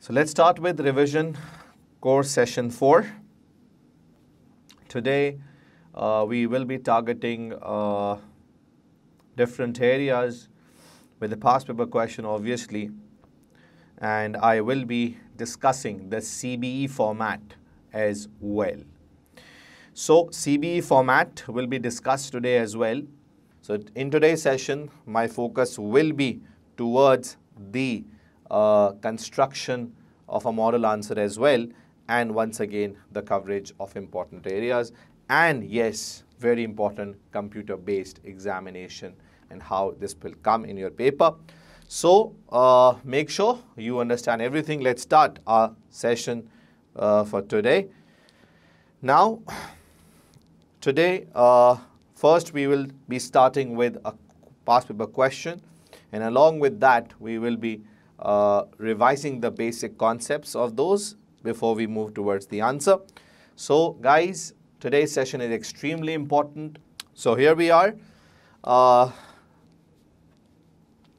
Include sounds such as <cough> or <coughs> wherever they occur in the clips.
So let's start with revision course session 4. Today uh, we will be targeting uh, different areas with the past paper question obviously and I will be discussing the CBE format as well. So CBE format will be discussed today as well. So in today's session my focus will be towards the uh, construction of a model answer as well. And once again, the coverage of important areas. And yes, very important computer-based examination and how this will come in your paper. So uh, make sure you understand everything. Let's start our session uh, for today. Now, today, uh, first we will be starting with a past paper question. And along with that, we will be uh, revising the basic concepts of those before we move towards the answer. So guys, today's session is extremely important. So here we are uh,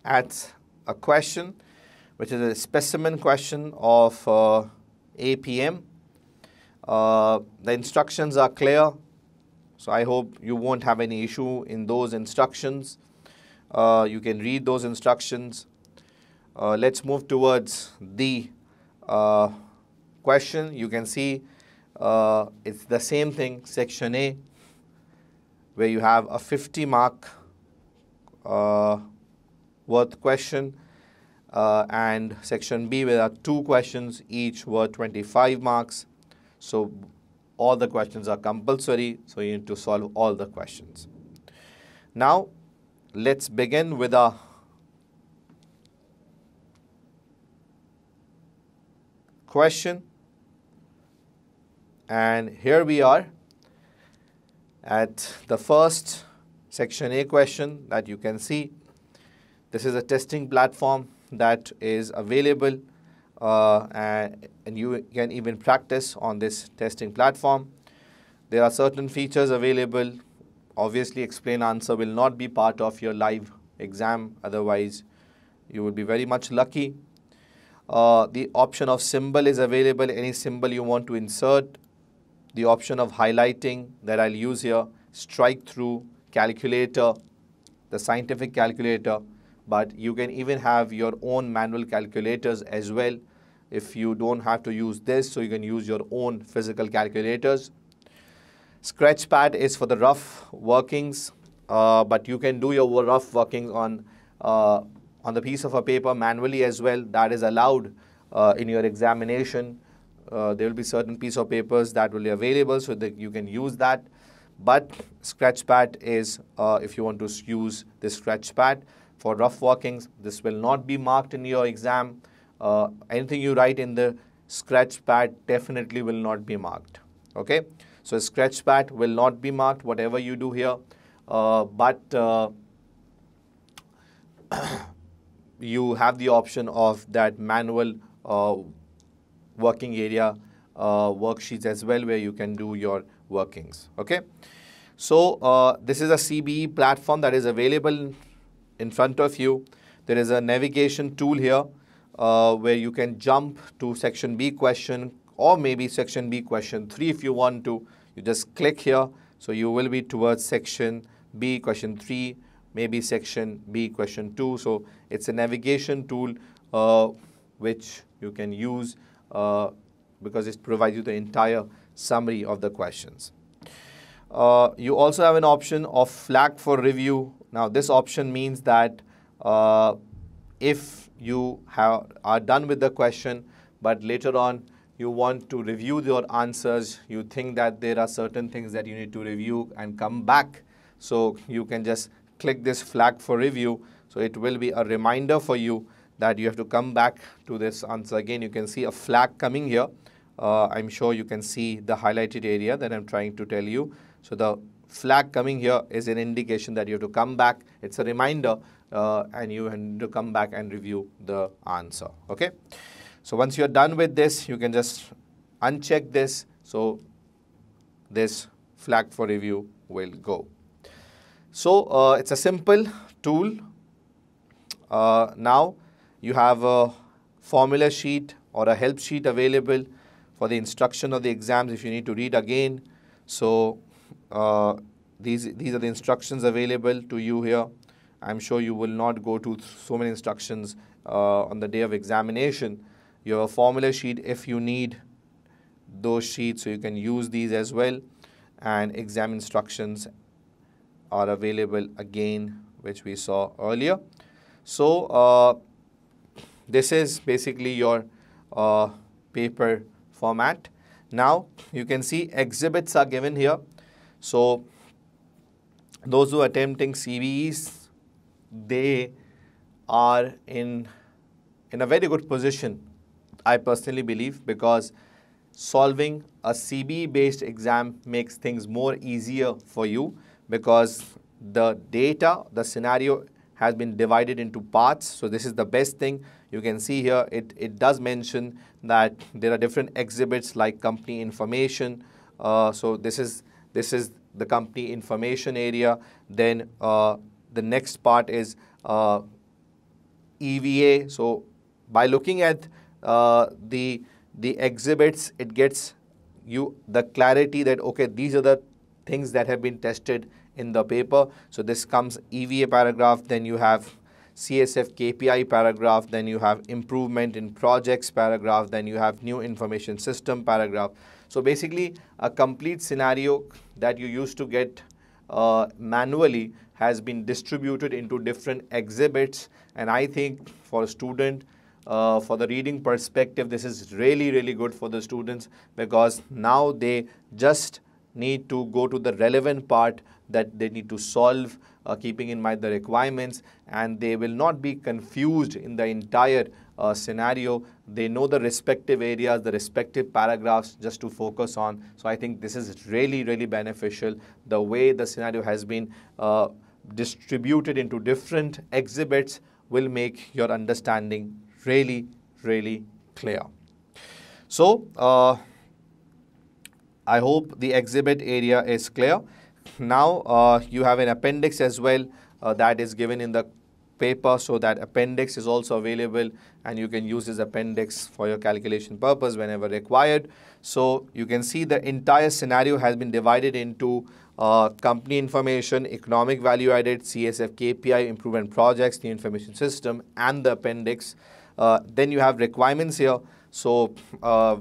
at a question which is a specimen question of uh, APM. Uh, the instructions are clear, so I hope you won't have any issue in those instructions. Uh, you can read those instructions. Uh, let's move towards the uh, question. You can see uh, it's the same thing, section A, where you have a 50 mark uh, worth question uh, and section B where there are two questions, each worth 25 marks. So all the questions are compulsory, so you need to solve all the questions. Now, let's begin with a question. And here we are at the first section A question that you can see. This is a testing platform that is available uh, and, and you can even practice on this testing platform. There are certain features available. Obviously, explain answer will not be part of your live exam. Otherwise, you would be very much lucky uh, the option of symbol is available, any symbol you want to insert. The option of highlighting that I'll use here, strike through, calculator, the scientific calculator. But you can even have your own manual calculators as well if you don't have to use this. So you can use your own physical calculators. Scratch pad is for the rough workings, uh, but you can do your rough workings on uh, on the piece of a paper manually as well. That is allowed uh, in your examination. Uh, there will be certain piece of papers that will be available so that you can use that. But Scratchpad is, uh, if you want to use this Scratchpad for rough workings, this will not be marked in your exam. Uh, anything you write in the Scratchpad definitely will not be marked. Okay, so Scratchpad will not be marked whatever you do here. Uh, but uh, you have the option of that manual uh, working area uh, worksheets as well where you can do your workings. Okay. So uh, this is a CBE platform that is available in front of you. There is a navigation tool here uh, where you can jump to section B question or maybe section B question 3 if you want to. You just click here. So you will be towards section B question 3 maybe section B question 2. So it's a navigation tool uh, which you can use uh, because it provides you the entire summary of the questions. Uh, you also have an option of flag for review. Now this option means that uh, if you have, are done with the question but later on you want to review your answers, you think that there are certain things that you need to review and come back. So you can just click this flag for review. So it will be a reminder for you that you have to come back to this answer again. You can see a flag coming here. Uh, I'm sure you can see the highlighted area that I'm trying to tell you. So the flag coming here is an indication that you have to come back. It's a reminder uh, and you have to come back and review the answer. Okay. So once you're done with this, you can just uncheck this. So this flag for review will go. So uh, it's a simple tool. Uh, now you have a formula sheet or a help sheet available for the instruction of the exams if you need to read again. So uh, these, these are the instructions available to you here. I'm sure you will not go to so many instructions uh, on the day of examination. You have a formula sheet if you need those sheets so you can use these as well and exam instructions are available again which we saw earlier. So uh, this is basically your uh, paper format. Now you can see exhibits are given here. So those who are attempting CVEs, they are in, in a very good position, I personally believe, because solving a CBE based exam makes things more easier for you because the data, the scenario has been divided into parts. So this is the best thing. You can see here, it, it does mention that there are different exhibits like company information. Uh, so this is, this is the company information area. Then uh, the next part is uh, EVA. So by looking at uh, the, the exhibits, it gets you the clarity that, okay, these are the things that have been tested in the paper. So this comes EVA paragraph, then you have CSF KPI paragraph, then you have improvement in projects paragraph, then you have new information system paragraph. So basically a complete scenario that you used to get uh, manually has been distributed into different exhibits and I think for a student uh, for the reading perspective this is really really good for the students because now they just need to go to the relevant part that they need to solve uh, keeping in mind the requirements and they will not be confused in the entire uh, scenario. They know the respective areas, the respective paragraphs just to focus on. So I think this is really, really beneficial. The way the scenario has been uh, distributed into different exhibits will make your understanding really, really clear. So uh, I hope the exhibit area is clear now uh, you have an appendix as well uh, that is given in the paper so that appendix is also available and you can use this appendix for your calculation purpose whenever required. So you can see the entire scenario has been divided into uh, company information, economic value added, CSF KPI, improvement projects, the information system and the appendix. Uh, then you have requirements here. So uh,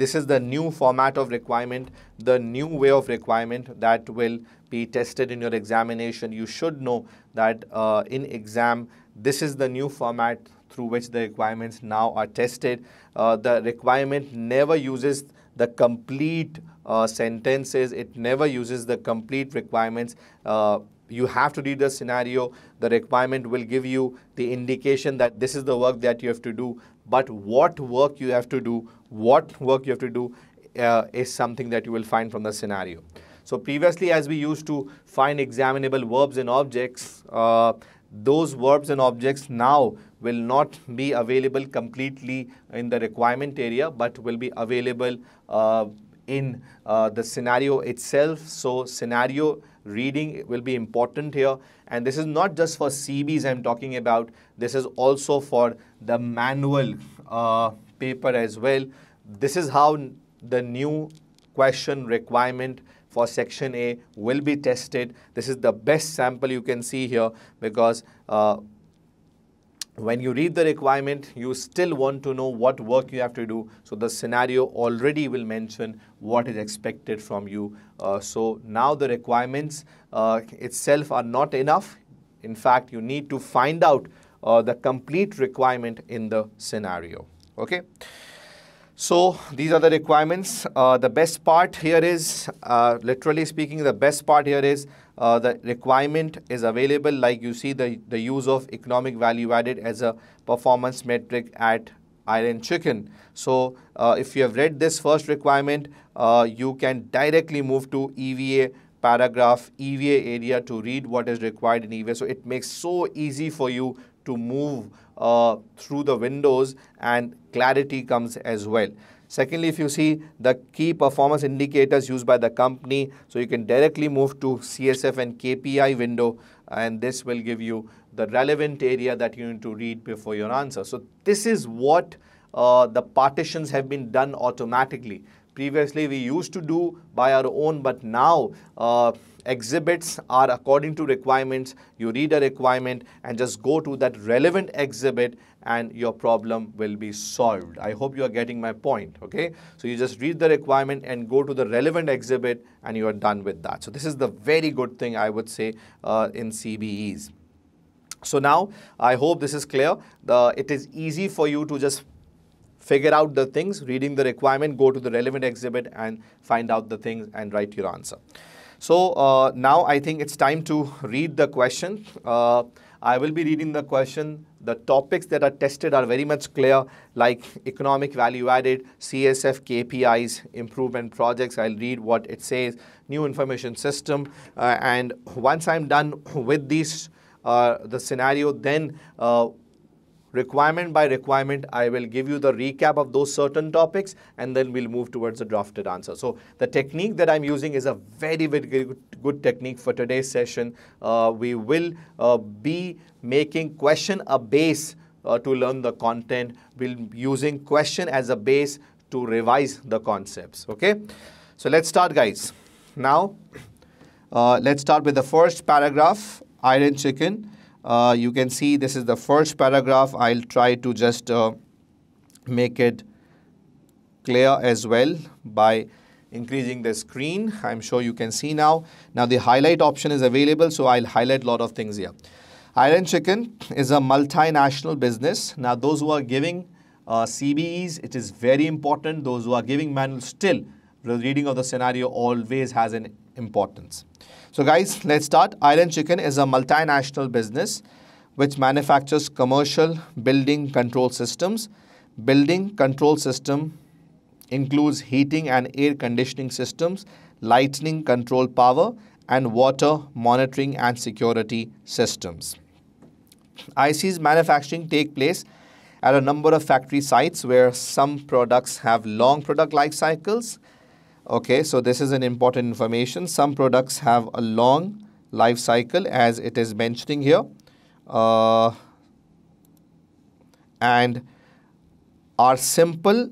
this is the new format of requirement, the new way of requirement that will be tested in your examination. You should know that uh, in exam, this is the new format through which the requirements now are tested. Uh, the requirement never uses the complete uh, sentences. It never uses the complete requirements. Uh, you have to read the scenario. The requirement will give you the indication that this is the work that you have to do but what work you have to do, what work you have to do uh, is something that you will find from the scenario. So previously as we used to find examinable verbs and objects, uh, those verbs and objects now will not be available completely in the requirement area but will be available uh, in uh, the scenario itself. So scenario Reading will be important here. And this is not just for CBs I'm talking about. This is also for the manual uh, paper as well. This is how the new question requirement for section A will be tested. This is the best sample you can see here because uh, when you read the requirement, you still want to know what work you have to do. So the scenario already will mention what is expected from you. Uh, so now the requirements uh, itself are not enough. In fact, you need to find out uh, the complete requirement in the scenario. Okay. So these are the requirements. Uh, the best part here is, uh, literally speaking, the best part here is uh, the requirement is available like you see the, the use of economic value added as a performance metric at Iron Chicken. So uh, if you have read this first requirement, uh, you can directly move to EVA paragraph, EVA area to read what is required in EVA. So it makes so easy for you to move uh, through the windows and clarity comes as well. Secondly, if you see the key performance indicators used by the company, so you can directly move to CSF and KPI window and this will give you the relevant area that you need to read before your answer. So this is what uh, the partitions have been done automatically. Previously, we used to do by our own, but now uh, exhibits are according to requirements. You read a requirement and just go to that relevant exhibit and your problem will be solved. I hope you are getting my point, okay? So you just read the requirement and go to the relevant exhibit and you are done with that. So this is the very good thing I would say uh, in CBEs. So now, I hope this is clear. The, it is easy for you to just figure out the things, reading the requirement, go to the relevant exhibit and find out the things and write your answer. So uh, now I think it's time to read the question. Uh, I will be reading the question. The topics that are tested are very much clear, like economic value added, CSF KPIs, improvement projects. I'll read what it says, new information system. Uh, and once I'm done with these, uh, the scenario, then uh, requirement by requirement, I will give you the recap of those certain topics and then we'll move towards the drafted answer. So the technique that I'm using is a very, very good, good technique for today's session. Uh, we will uh, be making question a base uh, to learn the content. We'll be using question as a base to revise the concepts. Okay. So let's start guys. Now, uh, let's start with the first paragraph, iron chicken uh, you can see this is the first paragraph. I'll try to just uh, make it clear as well by increasing the screen. I'm sure you can see now. Now the highlight option is available, so I'll highlight a lot of things here. Iron Chicken is a multinational business. Now those who are giving uh, CBEs, it is very important. Those who are giving manuals still, the reading of the scenario always has an importance. So guys, let's start. Island Chicken is a multinational business which manufactures commercial building control systems. Building control system includes heating and air conditioning systems, lightning control power, and water monitoring and security systems. IC's manufacturing take place at a number of factory sites where some products have long product life cycles Okay, so this is an important information. Some products have a long life cycle as it is mentioning here. Uh, and are simple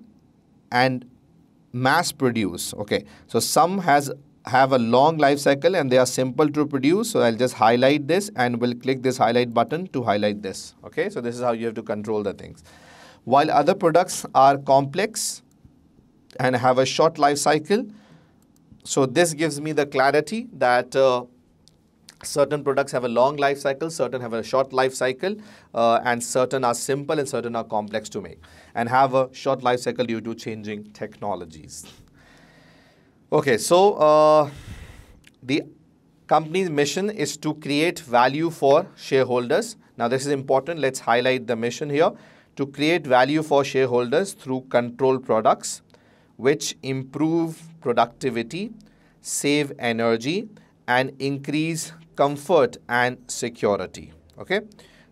and mass produce. Okay, so some has have a long life cycle and they are simple to produce. So I'll just highlight this and we'll click this highlight button to highlight this. Okay, so this is how you have to control the things. While other products are complex, and have a short life cycle. So this gives me the clarity that uh, certain products have a long life cycle, certain have a short life cycle, uh, and certain are simple and certain are complex to make and have a short life cycle due to changing technologies. Okay, so uh, the company's mission is to create value for shareholders. Now this is important. Let's highlight the mission here. To create value for shareholders through control products which improve productivity, save energy, and increase comfort and security. Okay,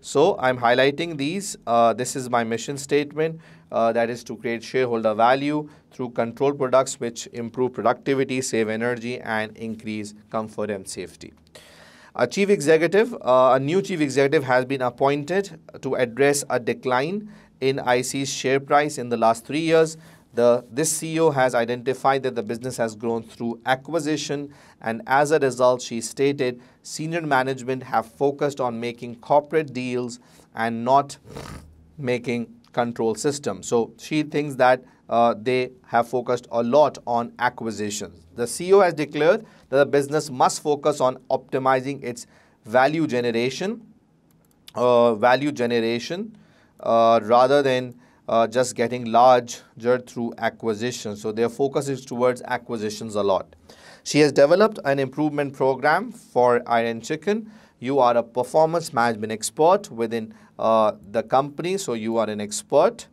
so I'm highlighting these. Uh, this is my mission statement uh, that is to create shareholder value through control products which improve productivity, save energy, and increase comfort and safety. A chief executive, uh, a new chief executive has been appointed to address a decline in IC's share price in the last three years the, this CEO has identified that the business has grown through acquisition, and as a result, she stated senior management have focused on making corporate deals and not making control system. So she thinks that uh, they have focused a lot on acquisitions. The CEO has declared that the business must focus on optimizing its value generation, uh, value generation, uh, rather than uh, just getting larger through acquisitions. So their focus is towards acquisitions a lot. She has developed an improvement program for Iron Chicken. You are a performance management expert within uh, the company, so you are an expert.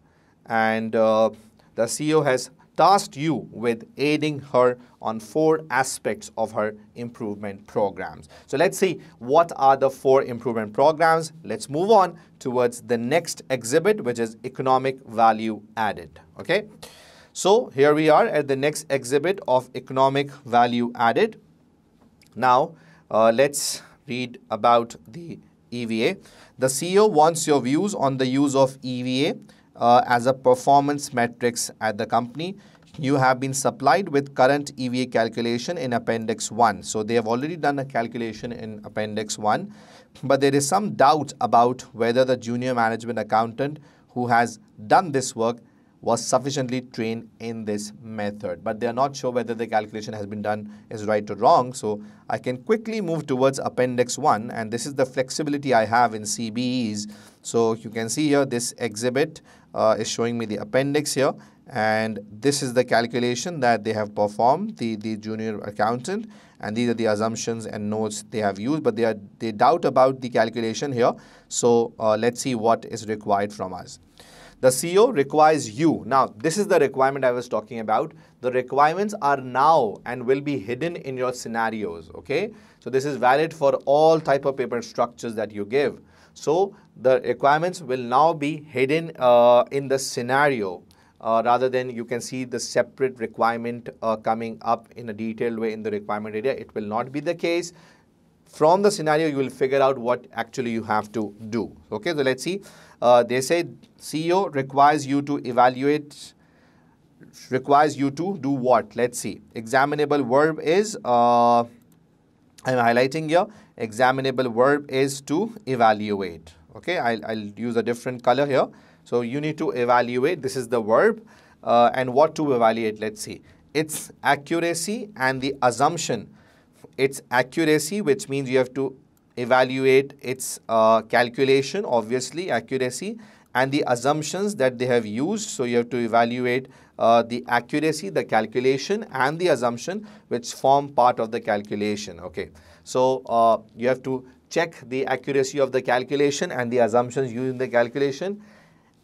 And uh, the CEO has tasked you with aiding her on four aspects of her improvement programs. So let's see what are the four improvement programs. Let's move on towards the next exhibit, which is economic value added. Okay. So here we are at the next exhibit of economic value added. Now uh, let's read about the EVA. The CEO wants your views on the use of EVA uh, as a performance metrics at the company. You have been supplied with current EVA calculation in Appendix 1. So they have already done a calculation in Appendix 1. But there is some doubt about whether the junior management accountant who has done this work was sufficiently trained in this method. But they are not sure whether the calculation has been done is right or wrong. So I can quickly move towards Appendix 1 and this is the flexibility I have in CBEs. So you can see here this exhibit uh, is showing me the appendix here and this is the calculation that they have performed the the junior accountant and these are the assumptions and notes they have used but they are they doubt about the calculation here so uh, let's see what is required from us the CO requires you. Now, this is the requirement I was talking about. The requirements are now and will be hidden in your scenarios, okay? So this is valid for all type of paper structures that you give. So the requirements will now be hidden uh, in the scenario uh, rather than you can see the separate requirement uh, coming up in a detailed way in the requirement area. It will not be the case. From the scenario, you will figure out what actually you have to do. Okay, so let's see. Uh, they say CEO requires you to evaluate, requires you to do what? Let's see. Examinable verb is, uh, I'm highlighting here, examinable verb is to evaluate. Okay, I'll, I'll use a different color here. So you need to evaluate. This is the verb uh, and what to evaluate. Let's see. Its accuracy and the assumption. Its accuracy, which means you have to evaluate its uh, calculation, obviously accuracy and the assumptions that they have used. So you have to evaluate uh, the accuracy, the calculation and the assumption which form part of the calculation. Okay. So uh, you have to check the accuracy of the calculation and the assumptions used in the calculation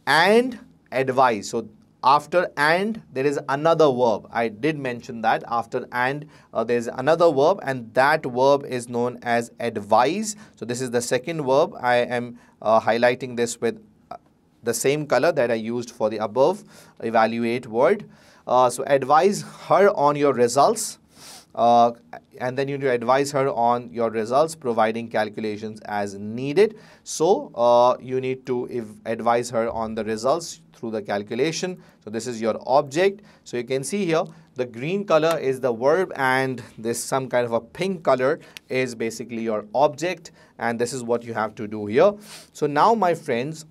and advise. So after and there is another verb i did mention that after and uh, there is another verb and that verb is known as advise so this is the second verb i am uh, highlighting this with uh, the same color that i used for the above evaluate word uh, so advise her on your results uh, and then you need to advise her on your results, providing calculations as needed. So uh, you need to advise her on the results through the calculation. So this is your object. So you can see here the green color is the verb and this some kind of a pink color is basically your object and this is what you have to do here. So now my friends,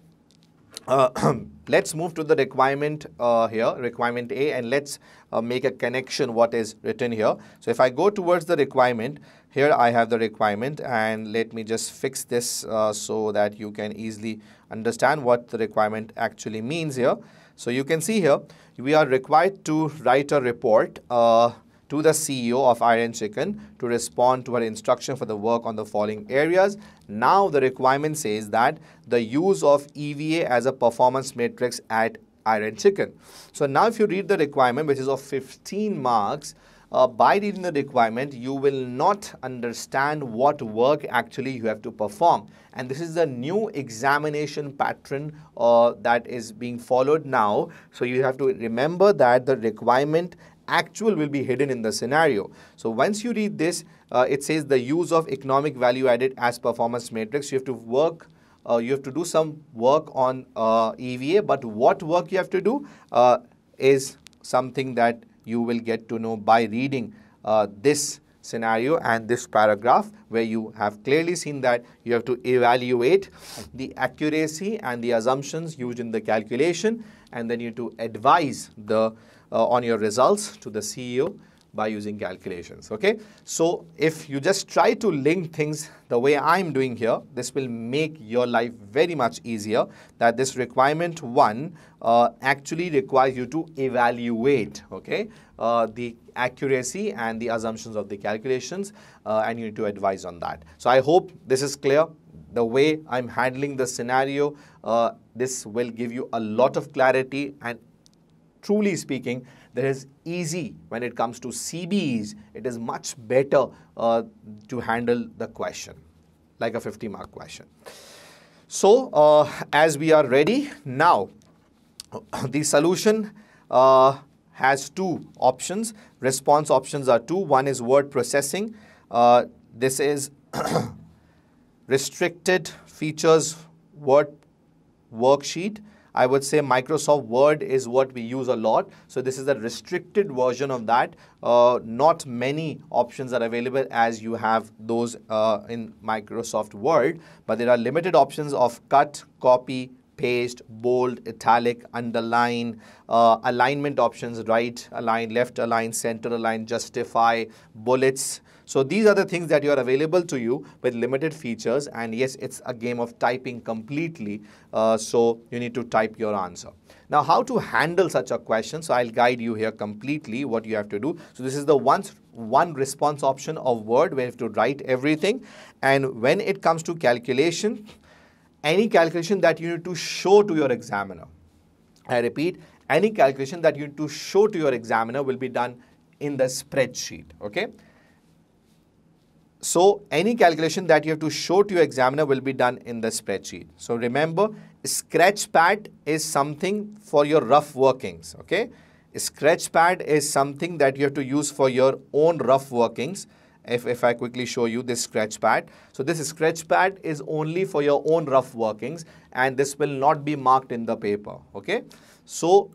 uh, <clears throat> let's move to the requirement uh, here, requirement A, and let's uh, make a connection what is written here. So if I go towards the requirement, here I have the requirement and let me just fix this uh, so that you can easily understand what the requirement actually means here. So you can see here, we are required to write a report uh, to the CEO of Iron Chicken to respond to her instruction for the work on the following areas. Now the requirement says that the use of EVA as a performance matrix at Iron Chicken. So now if you read the requirement which is of 15 marks, uh, by reading the requirement, you will not understand what work actually you have to perform. And this is the new examination pattern uh, that is being followed now. So you have to remember that the requirement actual will be hidden in the scenario. So once you read this, uh, it says the use of economic value added as performance matrix. You have to work uh, you have to do some work on uh, EVA, but what work you have to do uh, is something that you will get to know by reading uh, this scenario and this paragraph where you have clearly seen that you have to evaluate the accuracy and the assumptions used in the calculation and then you have to advise the uh, on your results to the CEO by using calculations, okay? So if you just try to link things the way I'm doing here, this will make your life very much easier that this requirement one uh, actually requires you to evaluate, okay, uh, the accuracy and the assumptions of the calculations uh, and you need to advise on that. So I hope this is clear the way I'm handling the scenario, uh, this will give you a lot of clarity and truly speaking, there is easy when it comes to CBEs, it is much better uh, to handle the question, like a 50 mark question. So, uh, as we are ready, now <coughs> the solution uh, has two options. Response options are two. One is word processing. Uh, this is <coughs> restricted features word worksheet I would say Microsoft Word is what we use a lot. So this is a restricted version of that. Uh, not many options are available as you have those uh, in Microsoft Word, but there are limited options of cut, copy, paste, bold, italic, underline, uh, alignment options, right align, left align, center align, justify, bullets, so these are the things that you are available to you with limited features. And yes, it's a game of typing completely. Uh, so you need to type your answer. Now, how to handle such a question? So I'll guide you here completely what you have to do. So this is the once one response option of word where you have to write everything. And when it comes to calculation, any calculation that you need to show to your examiner. I repeat, any calculation that you need to show to your examiner will be done in the spreadsheet, okay? So any calculation that you have to show to your examiner will be done in the spreadsheet. So remember, scratch pad is something for your rough workings, okay? Scratch pad is something that you have to use for your own rough workings. If, if I quickly show you this scratch pad. So this scratch pad is only for your own rough workings and this will not be marked in the paper, okay? So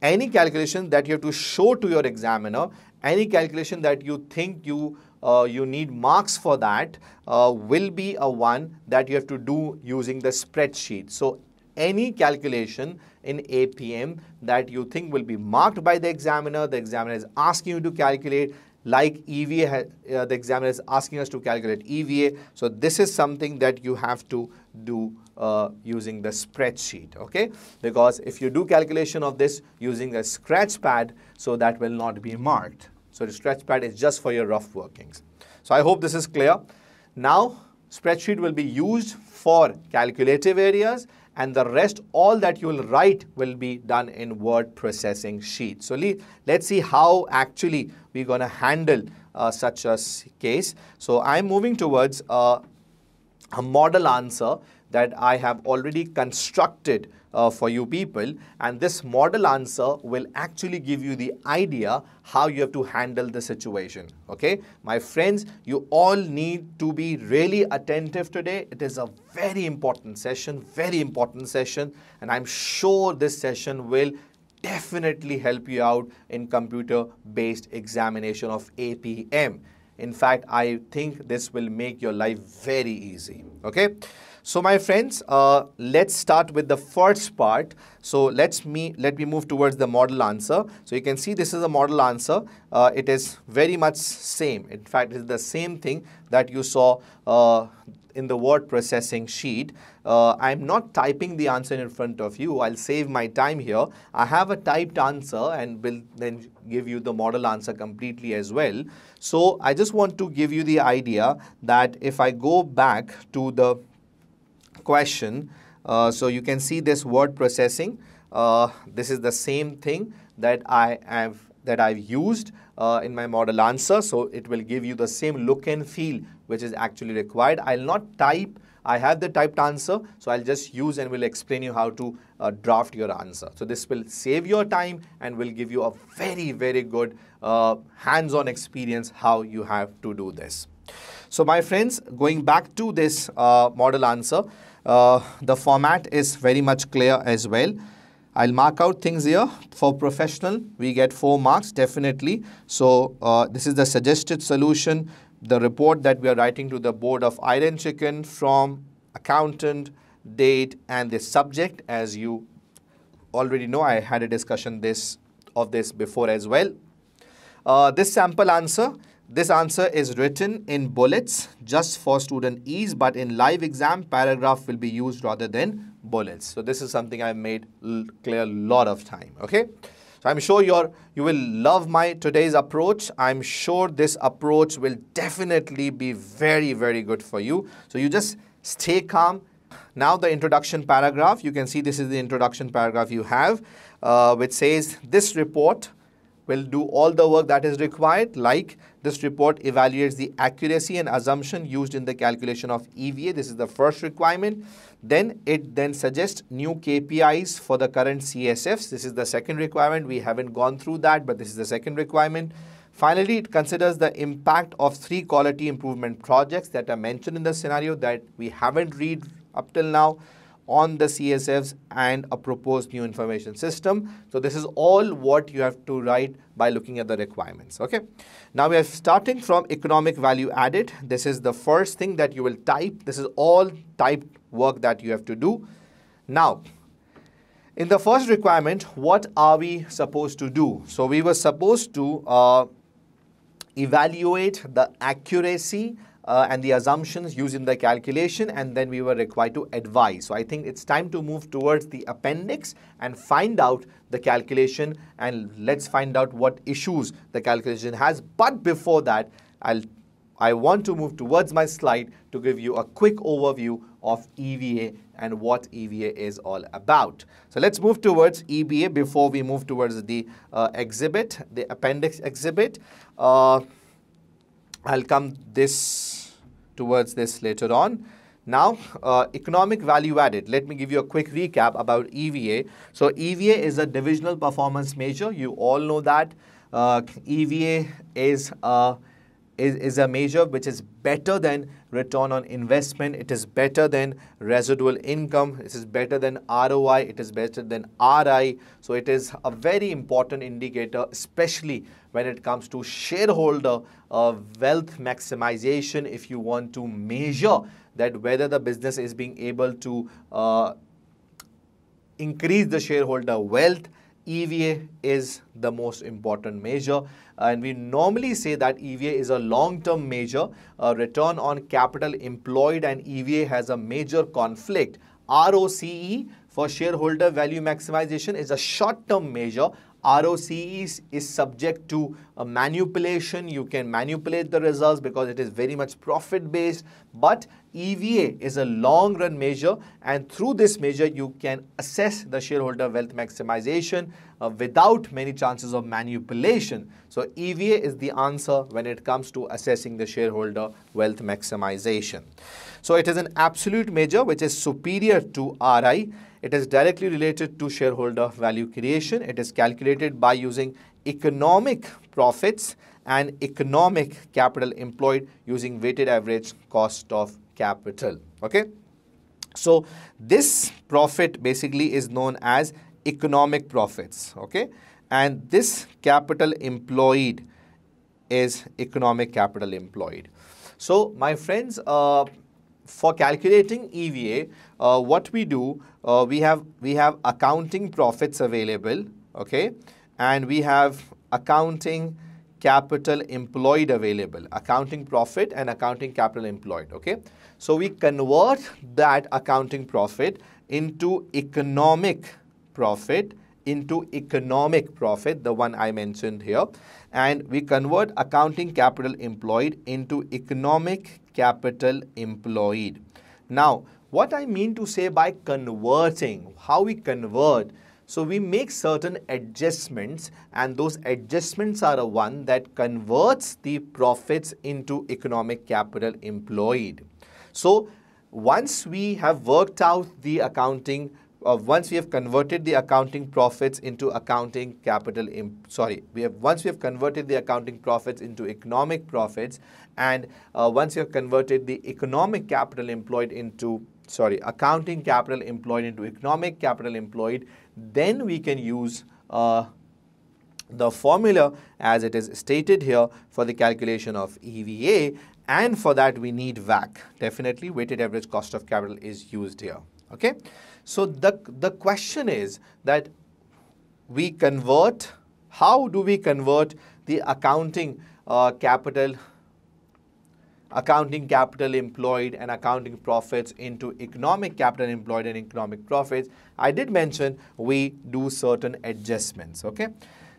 any calculation that you have to show to your examiner, any calculation that you think you uh, you need marks for that uh, will be a one that you have to do using the spreadsheet. So any calculation in APM that you think will be marked by the examiner, the examiner is asking you to calculate like EVA, uh, the examiner is asking us to calculate EVA. So this is something that you have to do uh, using the spreadsheet, okay? Because if you do calculation of this using a scratch pad, so that will not be marked. So the stretch pad is just for your rough workings. So I hope this is clear. Now, spreadsheet will be used for calculative areas and the rest, all that you will write will be done in word processing sheet. So let's see how actually we're going to handle uh, such a case. So I'm moving towards uh, a model answer that I have already constructed uh, for you people and this model answer will actually give you the idea how you have to handle the situation okay my friends you all need to be really attentive today it is a very important session very important session and I'm sure this session will definitely help you out in computer based examination of APM in fact I think this will make your life very easy okay so my friends, uh, let's start with the first part. So let's me let me move towards the model answer. So you can see this is a model answer. Uh, it is very much same. In fact, it's the same thing that you saw uh, in the word processing sheet. Uh, I'm not typing the answer in front of you. I'll save my time here. I have a typed answer and will then give you the model answer completely as well. So I just want to give you the idea that if I go back to the question. Uh, so you can see this word processing. Uh, this is the same thing that I have that I've used uh, in my model answer. So it will give you the same look and feel which is actually required. I'll not type. I have the typed answer, so I'll just use and will explain you how to uh, draft your answer. So this will save your time and will give you a very, very good uh, hands-on experience how you have to do this. So my friends, going back to this uh, model answer, uh, the format is very much clear as well. I'll mark out things here. For professional, we get 4 marks definitely. So, uh, this is the suggested solution, the report that we are writing to the board of Iron Chicken from accountant, date and the subject as you already know. I had a discussion this of this before as well. Uh, this sample answer this answer is written in bullets just for student ease, but in live exam, paragraph will be used rather than bullets. So this is something I have made clear a lot of time, okay? So I'm sure you're, you will love my today's approach. I'm sure this approach will definitely be very, very good for you. So you just stay calm. Now the introduction paragraph, you can see this is the introduction paragraph you have, uh, which says this report will do all the work that is required like this report evaluates the accuracy and assumption used in the calculation of EVA. This is the first requirement. Then it then suggests new KPIs for the current CSFs. This is the second requirement. We haven't gone through that, but this is the second requirement. Finally, it considers the impact of three quality improvement projects that are mentioned in the scenario that we haven't read up till now on the CSFs and a proposed new information system. So this is all what you have to write by looking at the requirements. Okay. Now we are starting from economic value added. This is the first thing that you will type. This is all typed work that you have to do. Now, in the first requirement, what are we supposed to do? So we were supposed to uh, evaluate the accuracy uh, and the assumptions used in the calculation and then we were required to advise. So I think it's time to move towards the appendix and find out the calculation and let's find out what issues the calculation has. But before that, I'll I want to move towards my slide to give you a quick overview of EVA and what EVA is all about. So let's move towards EVA before we move towards the uh, exhibit, the appendix exhibit. Uh, I'll come this towards this later on. Now, uh, economic value added. Let me give you a quick recap about EVA. So EVA is a divisional performance measure. You all know that. Uh, EVA is a is, is a measure which is better than return on investment, it is better than residual income, it is better than ROI, it is better than RI. So it is a very important indicator, especially when it comes to shareholder uh, wealth maximization, if you want to measure that whether the business is being able to uh, increase the shareholder wealth, EVA is the most important measure and we normally say that EVA is a long-term measure. Uh, return on capital employed and EVA has a major conflict. ROCE for shareholder value maximization is a short-term measure. ROCE is, is subject to uh, manipulation. You can manipulate the results because it is very much profit-based. But EVA is a long-run measure and through this measure, you can assess the shareholder wealth maximization uh, without many chances of manipulation. So EVA is the answer when it comes to assessing the shareholder wealth maximization. So it is an absolute measure which is superior to RI. It is directly related to shareholder value creation. It is calculated by using economic profits and economic capital employed using weighted average cost of capital. Okay. So this profit basically is known as economic profits. Okay, and this capital employed is economic capital employed. So, my friends, uh, for calculating EVA, uh, what we do, uh, we have we have accounting profits available, okay, and we have accounting capital employed available, accounting profit and accounting capital employed, okay. So we convert that accounting profit into economic profit into economic profit, the one I mentioned here. And we convert accounting capital employed into economic capital employed. Now, what I mean to say by converting, how we convert, so we make certain adjustments and those adjustments are the one that converts the profits into economic capital employed. So once we have worked out the accounting once we have converted the accounting profits into accounting capital, sorry, we have once we have converted the accounting profits into economic profits, and uh, once you have converted the economic capital employed into sorry accounting capital employed into economic capital employed, then we can use uh, the formula as it is stated here for the calculation of EVA, and for that we need VAC. Definitely, weighted average cost of capital is used here. Okay. So the, the question is that we convert, how do we convert the accounting uh, capital, accounting capital employed and accounting profits into economic capital employed and economic profits? I did mention we do certain adjustments, okay?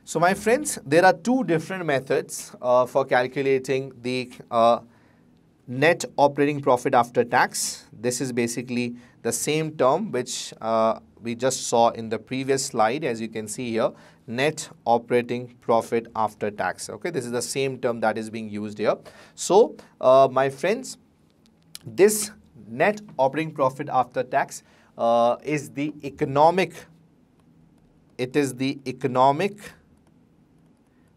So my friends, there are two different methods uh, for calculating the uh, net operating profit after tax. This is basically the same term which uh, we just saw in the previous slide as you can see here net operating profit after tax okay this is the same term that is being used here so uh, my friends this net operating profit after tax uh, is the economic it is the economic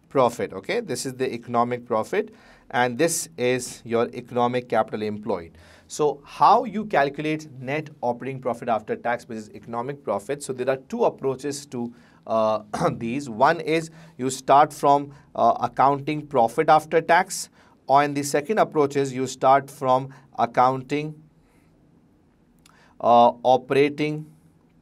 profit okay this is the economic profit and this is your economic capital employed so how you calculate net operating profit after tax, which is economic profit. So there are two approaches to uh, <coughs> these. One is you start from uh, accounting profit after tax or in the second approach is you start from accounting uh, operating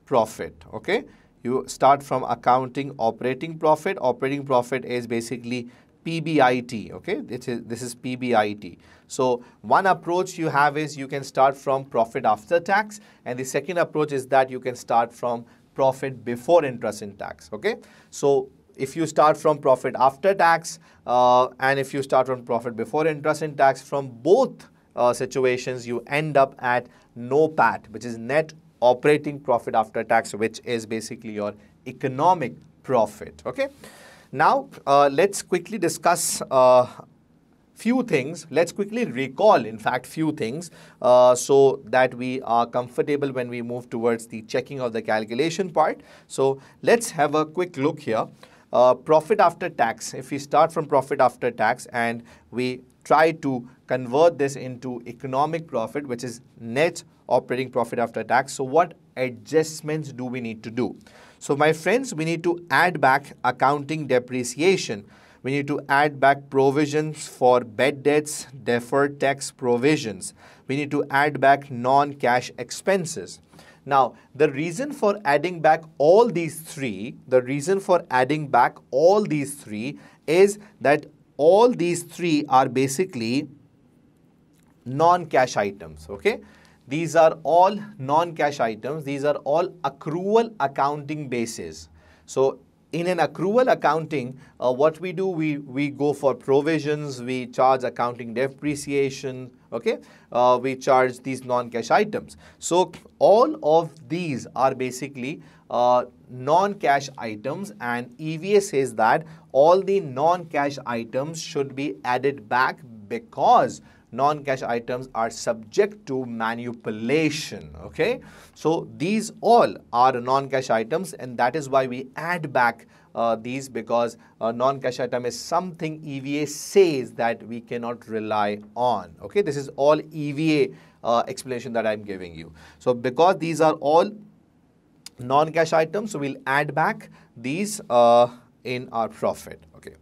profit. Okay, you start from accounting operating profit. Operating profit is basically PBIT. Okay, this is, this is PBIT. So one approach you have is you can start from profit after tax, and the second approach is that you can start from profit before interest and tax. Okay, so if you start from profit after tax uh, and if you start from profit before interest and tax, from both uh, situations you end up at NOPAT, which is net operating profit after tax, which is basically your economic profit. Okay. Now, uh, let's quickly discuss uh, few things. Let's quickly recall, in fact, few things uh, so that we are comfortable when we move towards the checking of the calculation part. So, let's have a quick look here. Uh, profit after tax, if we start from profit after tax and we try to convert this into economic profit, which is net operating profit after tax. So, what adjustments do we need to do? So my friends, we need to add back accounting depreciation. We need to add back provisions for bad debts, deferred tax provisions. We need to add back non-cash expenses. Now, the reason for adding back all these three, the reason for adding back all these three is that all these three are basically non-cash items, okay? These are all non-cash items. These are all accrual accounting basis. So in an accrual accounting, uh, what we do, we, we go for provisions, we charge accounting depreciation, okay? Uh, we charge these non-cash items. So all of these are basically uh, non-cash items and EVA says that all the non-cash items should be added back because non-cash items are subject to manipulation, okay? So these all are non-cash items and that is why we add back uh, these because uh, non-cash item is something EVA says that we cannot rely on, okay? This is all EVA uh, explanation that I'm giving you. So because these are all non-cash items, so we'll add back these uh, in our profit, okay?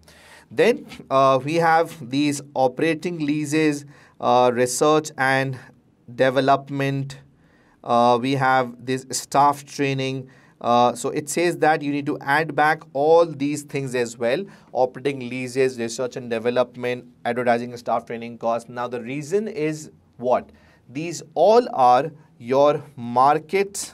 Then uh, we have these operating leases, uh, research and development. Uh, we have this staff training. Uh, so it says that you need to add back all these things as well. Operating leases, research and development, advertising and staff training costs. Now the reason is what? These all are your market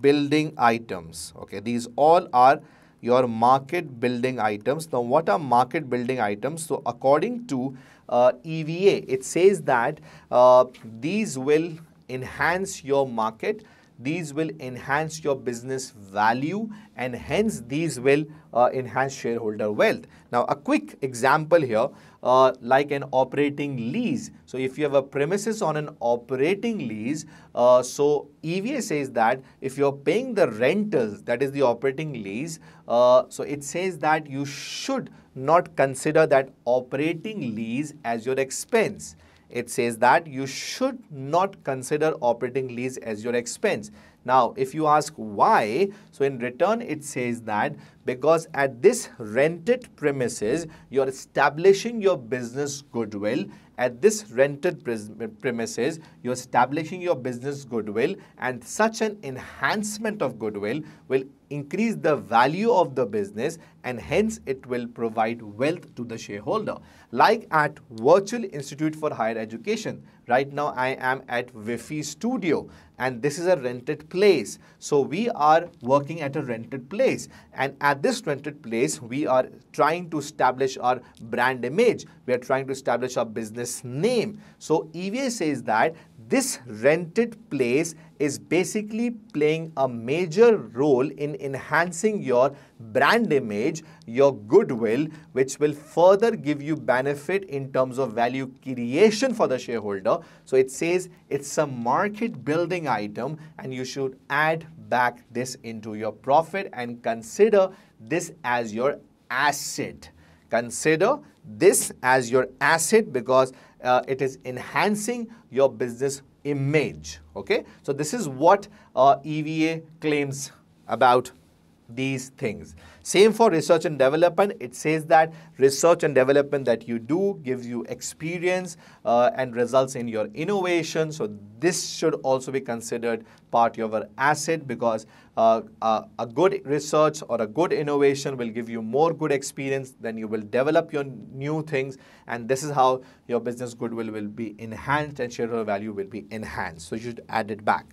building items. Okay, these all are your market building items. Now, what are market building items? So, according to uh, EVA, it says that uh, these will enhance your market, these will enhance your business value, and hence these will uh, enhance shareholder wealth. Now, a quick example here uh, like an operating lease. So if you have a premises on an operating lease, uh, so EVA says that if you're paying the rentals, that is the operating lease, uh, so it says that you should not consider that operating lease as your expense. It says that you should not consider operating lease as your expense. Now, if you ask why, so in return it says that because at this rented premises, you're establishing your business goodwill. At this rented premises, you're establishing your business goodwill and such an enhancement of goodwill will increase the value of the business and hence it will provide wealth to the shareholder. Like at Virtual Institute for Higher Education. Right now I am at Wifi Studio and this is a rented place. So we are working at a rented place and at this rented place we are trying to establish our brand image. We are trying to establish our business name. So EVA says that this rented place is basically playing a major role in enhancing your brand image, your goodwill, which will further give you benefit in terms of value creation for the shareholder. So it says it's a market building item and you should add back this into your profit and consider this as your asset. Consider this as your asset because uh, it is enhancing your business image. Okay, so this is what uh, EVA claims about these things. Same for research and development. It says that research and development that you do gives you experience uh, and results in your innovation. So this should also be considered part of your asset because uh, uh, a good research or a good innovation will give you more good experience. Then you will develop your new things and this is how your business goodwill will be enhanced and shareholder value will be enhanced. So you should add it back.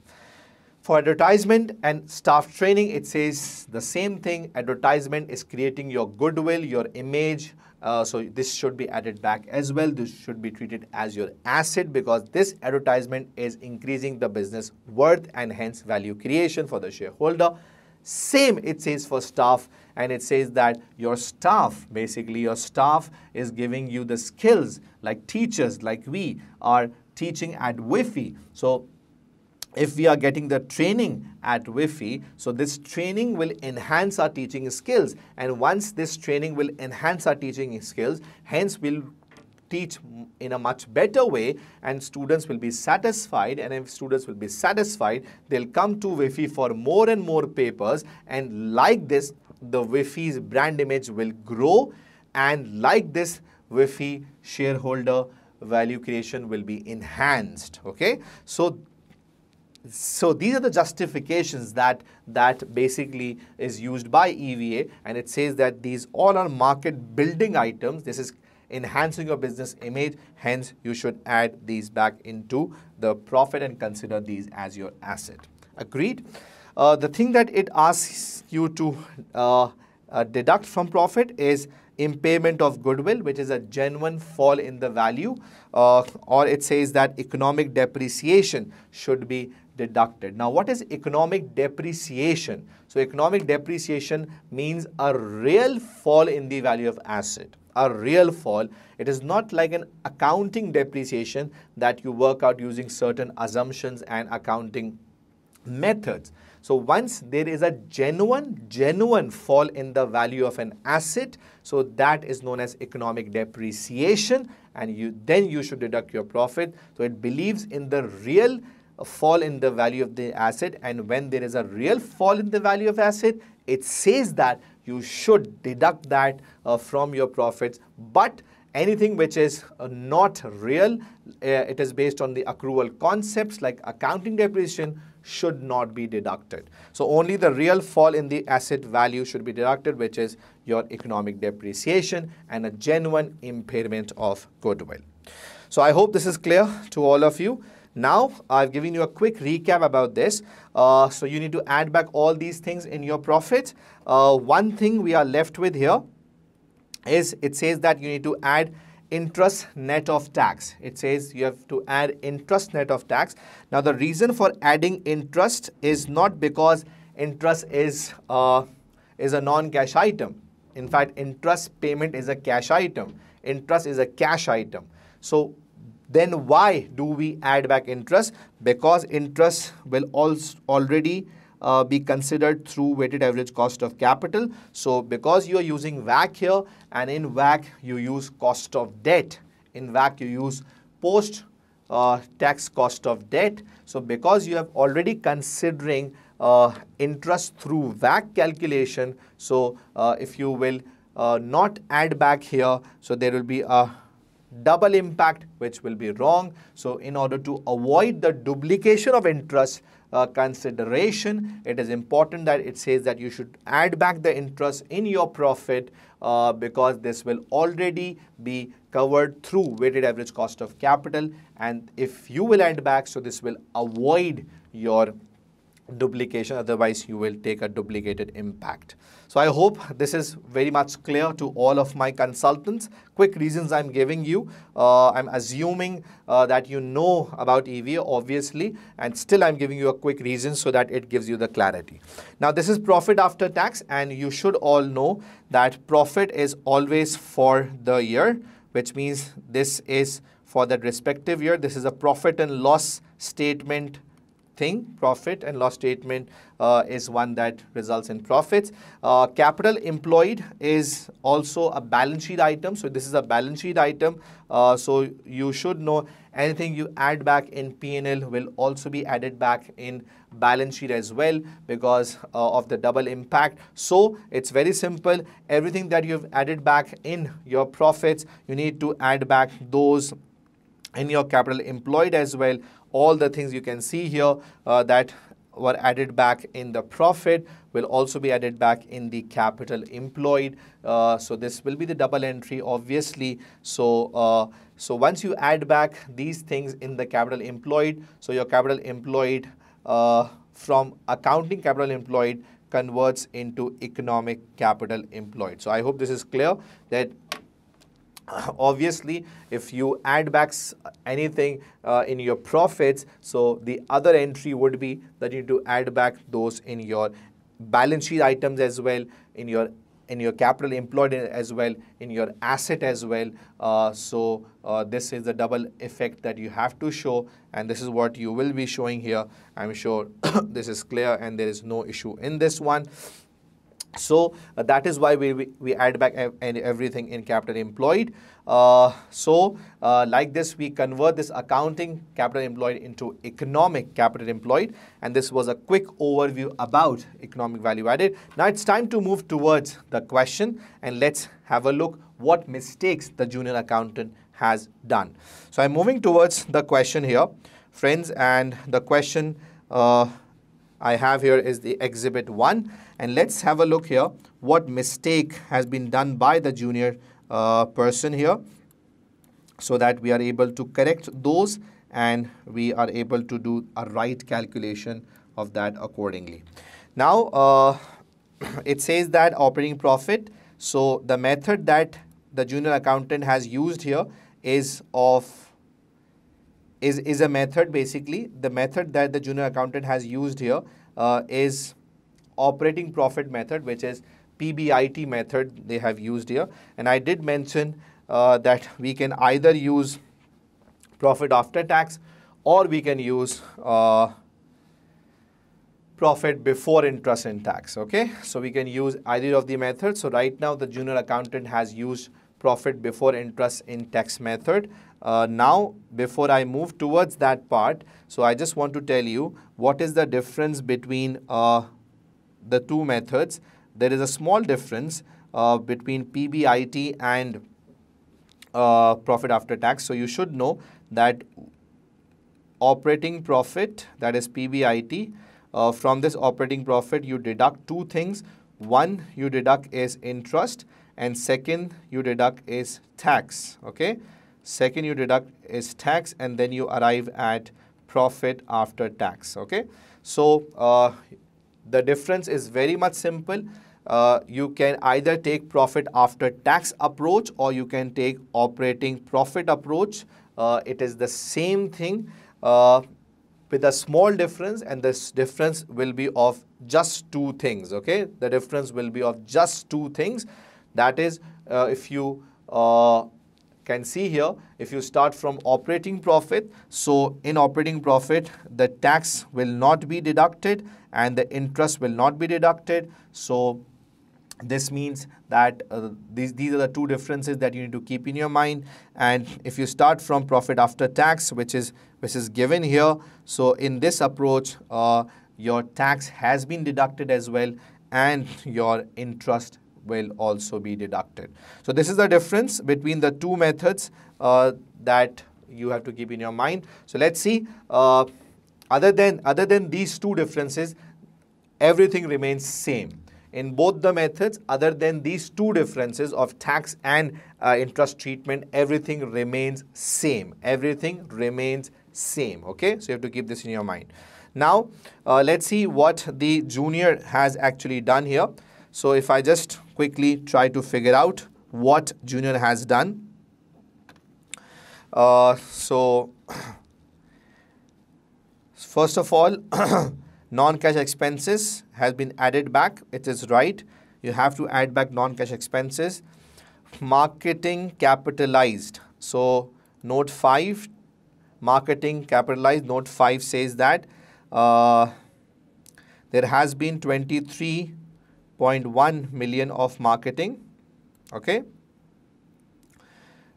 For advertisement and staff training, it says the same thing. Advertisement is creating your goodwill, your image. Uh, so this should be added back as well. This should be treated as your asset because this advertisement is increasing the business worth and hence value creation for the shareholder. Same it says for staff and it says that your staff, basically your staff is giving you the skills like teachers, like we are teaching at WIFI. So if we are getting the training at WIFI, so this training will enhance our teaching skills. And once this training will enhance our teaching skills, hence we'll teach in a much better way and students will be satisfied and if students will be satisfied they'll come to WIFI for more and more papers and like this the WIFI's brand image will grow and like this WIFI shareholder value creation will be enhanced okay so so these are the justifications that that basically is used by EVA and it says that these all are market building items this is enhancing your business image hence you should add these back into the profit and consider these as your asset agreed uh, the thing that it asks you to uh, uh, deduct from profit is impairment of goodwill, which is a genuine fall in the value, uh, or it says that economic depreciation should be deducted. Now, what is economic depreciation? So, economic depreciation means a real fall in the value of asset, a real fall. It is not like an accounting depreciation that you work out using certain assumptions and accounting methods. So once there is a genuine, genuine fall in the value of an asset, so that is known as economic depreciation and you then you should deduct your profit. So it believes in the real fall in the value of the asset and when there is a real fall in the value of asset, it says that you should deduct that uh, from your profits. But anything which is uh, not real, uh, it is based on the accrual concepts like accounting depreciation should not be deducted. So only the real fall in the asset value should be deducted, which is your economic depreciation and a genuine impairment of goodwill. So I hope this is clear to all of you. Now, I've given you a quick recap about this. Uh, so you need to add back all these things in your profit. Uh, one thing we are left with here is it says that you need to add interest net of tax. It says you have to add interest net of tax. Now, the reason for adding interest is not because interest is, uh, is a non-cash item. In fact, interest payment is a cash item. Interest is a cash item. So then why do we add back interest? Because interest will also already uh, be considered through weighted average cost of capital. So because you are using vac here and in vac you use cost of debt. In vac you use post uh, tax cost of debt. So because you have already considering uh, interest through vac calculation, so uh, if you will uh, not add back here, so there will be a double impact which will be wrong. So in order to avoid the duplication of interest uh, consideration, it is important that it says that you should add back the interest in your profit uh, because this will already be covered through weighted average cost of capital and if you will add back, so this will avoid your duplication otherwise you will take a duplicated impact so i hope this is very much clear to all of my consultants quick reasons i'm giving you uh, i'm assuming uh, that you know about eva obviously and still i'm giving you a quick reason so that it gives you the clarity now this is profit after tax and you should all know that profit is always for the year which means this is for that respective year this is a profit and loss statement thing. Profit and loss statement uh, is one that results in profits. Uh, capital employed is also a balance sheet item. So this is a balance sheet item. Uh, so you should know anything you add back in P&L will also be added back in balance sheet as well because uh, of the double impact. So it's very simple. Everything that you've added back in your profits, you need to add back those in your capital employed as well all the things you can see here uh, that were added back in the profit will also be added back in the capital employed. Uh, so this will be the double entry obviously. So, uh, so once you add back these things in the capital employed, so your capital employed uh, from accounting capital employed converts into economic capital employed. So I hope this is clear that <coughs> obviously if you add back anything uh, in your profits so the other entry would be that you need to add back those in your balance sheet items as well in your in your capital employed as well in your asset as well uh, so uh, this is the double effect that you have to show and this is what you will be showing here i'm sure <coughs> this is clear and there is no issue in this one so uh, that is why we, we, add back everything in capital employed. Uh, so uh, like this, we convert this accounting capital employed into economic capital employed. And this was a quick overview about economic value added. Now it's time to move towards the question and let's have a look what mistakes the junior accountant has done. So I'm moving towards the question here, friends. And the question uh, I have here is the exhibit one and let's have a look here what mistake has been done by the junior uh, person here so that we are able to correct those and we are able to do a right calculation of that accordingly. Now, uh, <clears throat> it says that operating profit. So, the method that the junior accountant has used here is of is, is a method basically the method that the junior accountant has used here uh, is operating profit method, which is PBIT method they have used here. And I did mention uh, that we can either use profit after tax or we can use uh, profit before interest and tax. Okay, so we can use either of the methods. So right now the junior accountant has used profit before interest in tax method. Uh, now, before I move towards that part, so I just want to tell you what is the difference between uh, the two methods. There is a small difference uh, between PBIT and uh, profit after tax. So you should know that operating profit, that is PBIT, uh, from this operating profit you deduct two things. One you deduct is interest and second you deduct is tax, okay? Second you deduct is tax and then you arrive at profit after tax, okay? So uh, the difference is very much simple. Uh, you can either take profit after tax approach or you can take operating profit approach. Uh, it is the same thing uh, with a small difference and this difference will be of just two things. Okay, The difference will be of just two things. That is uh, if you uh, can see here, if you start from operating profit, so in operating profit, the tax will not be deducted and the interest will not be deducted. So this means that uh, these, these are the two differences that you need to keep in your mind. And if you start from profit after tax, which is, which is given here, so in this approach, uh, your tax has been deducted as well and your interest will also be deducted. So this is the difference between the two methods uh, that you have to keep in your mind. So let's see, uh, other, than, other than these two differences, everything remains same. In both the methods, other than these two differences of tax and uh, interest treatment, everything remains same. Everything remains same, okay? So you have to keep this in your mind. Now, uh, let's see what the junior has actually done here. So if I just quickly try to figure out what Junior has done. Uh, so, <clears throat> first of all, <clears throat> non-cash expenses has been added back. It is right. You have to add back non-cash expenses. Marketing capitalized. So, note 5, marketing capitalized, note 5 says that uh, there has been 23 0.1 million of marketing. Okay.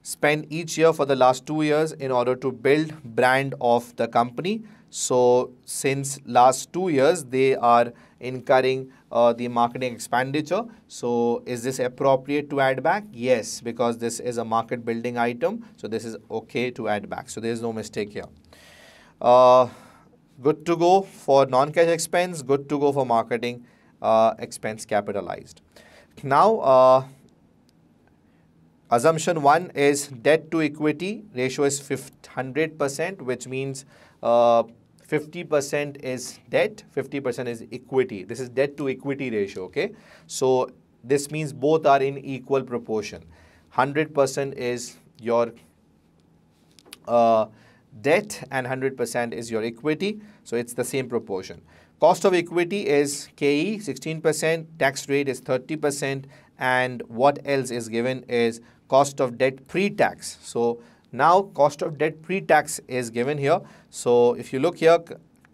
Spend each year for the last two years in order to build brand of the company. So since last two years, they are incurring uh, the marketing expenditure. So is this appropriate to add back? Yes, because this is a market building item. So this is okay to add back. So there is no mistake here. Uh, good to go for non-cash expense, good to go for marketing uh, expense capitalized. Now, uh, assumption one is debt to equity ratio is 100%, which means 50% uh, is debt, 50% is equity. This is debt to equity ratio, okay? So, this means both are in equal proportion. 100% is your uh, debt and 100% is your equity. So, it's the same proportion. Cost of equity is KE 16%, tax rate is 30%, and what else is given is cost of debt pre-tax. So now cost of debt pre-tax is given here. So if you look here,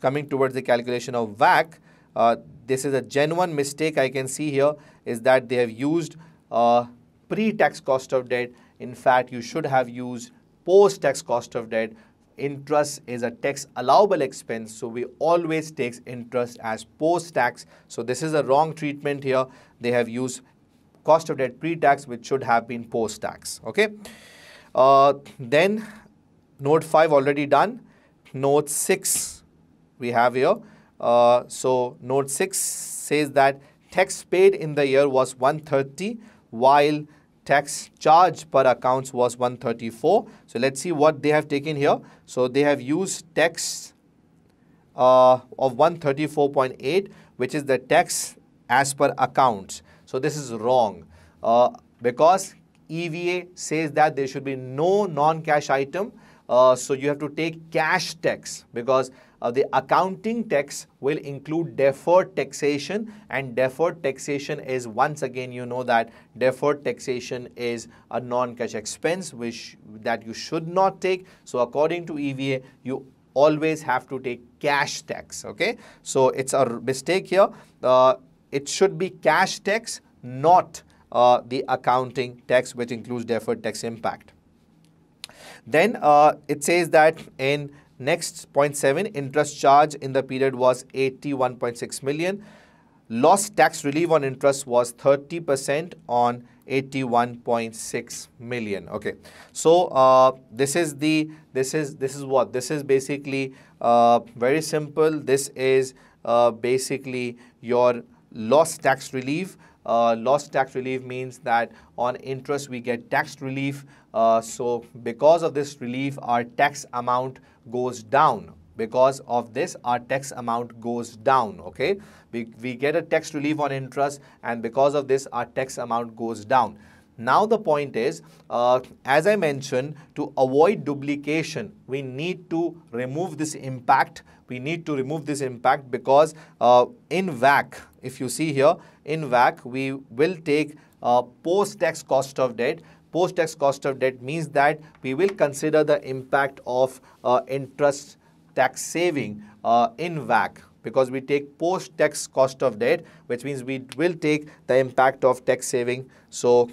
coming towards the calculation of VAC, uh, this is a genuine mistake I can see here is that they have used uh, pre-tax cost of debt. In fact, you should have used post-tax cost of debt interest is a tax allowable expense so we always take interest as post tax so this is a wrong treatment here they have used cost of debt pre-tax which should have been post tax okay uh, then note 5 already done note 6 we have here uh, so note 6 says that tax paid in the year was 130 while tax charge per accounts was 134. So let's see what they have taken here. So they have used tax uh, of 134.8 which is the tax as per accounts. So this is wrong uh, because EVA says that there should be no non-cash item. Uh, so you have to take cash tax because uh, the accounting tax will include deferred taxation and deferred taxation is once again you know that deferred taxation is a non-cash expense which that you should not take. So according to EVA you always have to take cash tax okay. So it's a mistake here uh, it should be cash tax not uh, the accounting tax which includes deferred tax impact. Then uh, it says that in Next, 0.7, interest charge in the period was 81.6 million. Loss tax relief on interest was 30% on 81.6 million. Okay, so uh, this is the, this is, this is what? This is basically uh, very simple. This is uh, basically your loss tax relief. Uh, loss tax relief means that on interest we get tax relief. Uh, so because of this relief, our tax amount goes down. Because of this, our tax amount goes down, okay? We, we get a tax relief on interest and because of this, our tax amount goes down. Now the point is, uh, as I mentioned, to avoid duplication, we need to remove this impact. We need to remove this impact because uh, in VAC, if you see here, in VAC, we will take uh, post-tax cost of debt post-tax cost of debt means that we will consider the impact of uh, interest tax saving uh, in VAC because we take post-tax cost of debt, which means we will take the impact of tax saving. So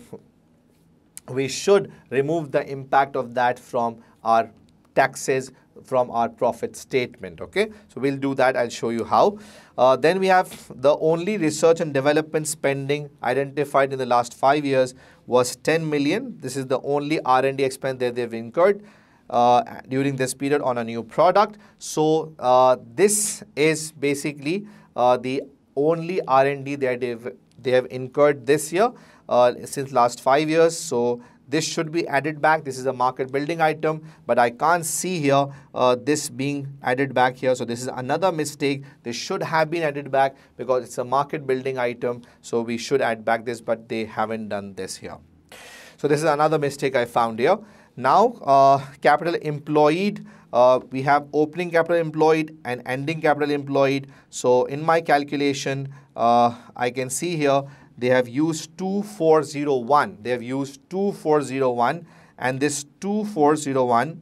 we should remove the impact of that from our taxes from our profit statement okay so we'll do that i'll show you how uh, then we have the only research and development spending identified in the last five years was 10 million. This is the only R&D expense that they've incurred uh, during this period on a new product. So uh, this is basically uh, the only R&D that they've, they have incurred this year uh, since last five years. So this should be added back. This is a market building item, but I can't see here uh, this being added back here. So this is another mistake. This should have been added back because it's a market building item. So we should add back this, but they haven't done this here. So this is another mistake I found here. Now, uh, capital employed, uh, we have opening capital employed and ending capital employed. So in my calculation, uh, I can see here they have used 2401. They have used 2401 and this 2401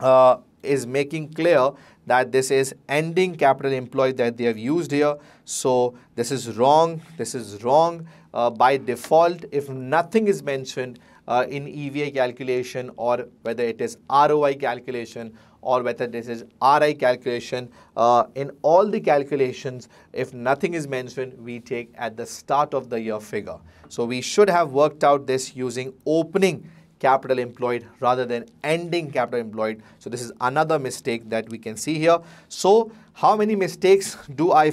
uh, is making clear that this is ending capital employed that they have used here. So this is wrong. This is wrong uh, by default. If nothing is mentioned uh, in EVA calculation or whether it is ROI calculation or whether this is RI calculation. Uh, in all the calculations, if nothing is mentioned, we take at the start of the year figure. So we should have worked out this using opening capital employed rather than ending capital employed. So this is another mistake that we can see here. So how many mistakes do I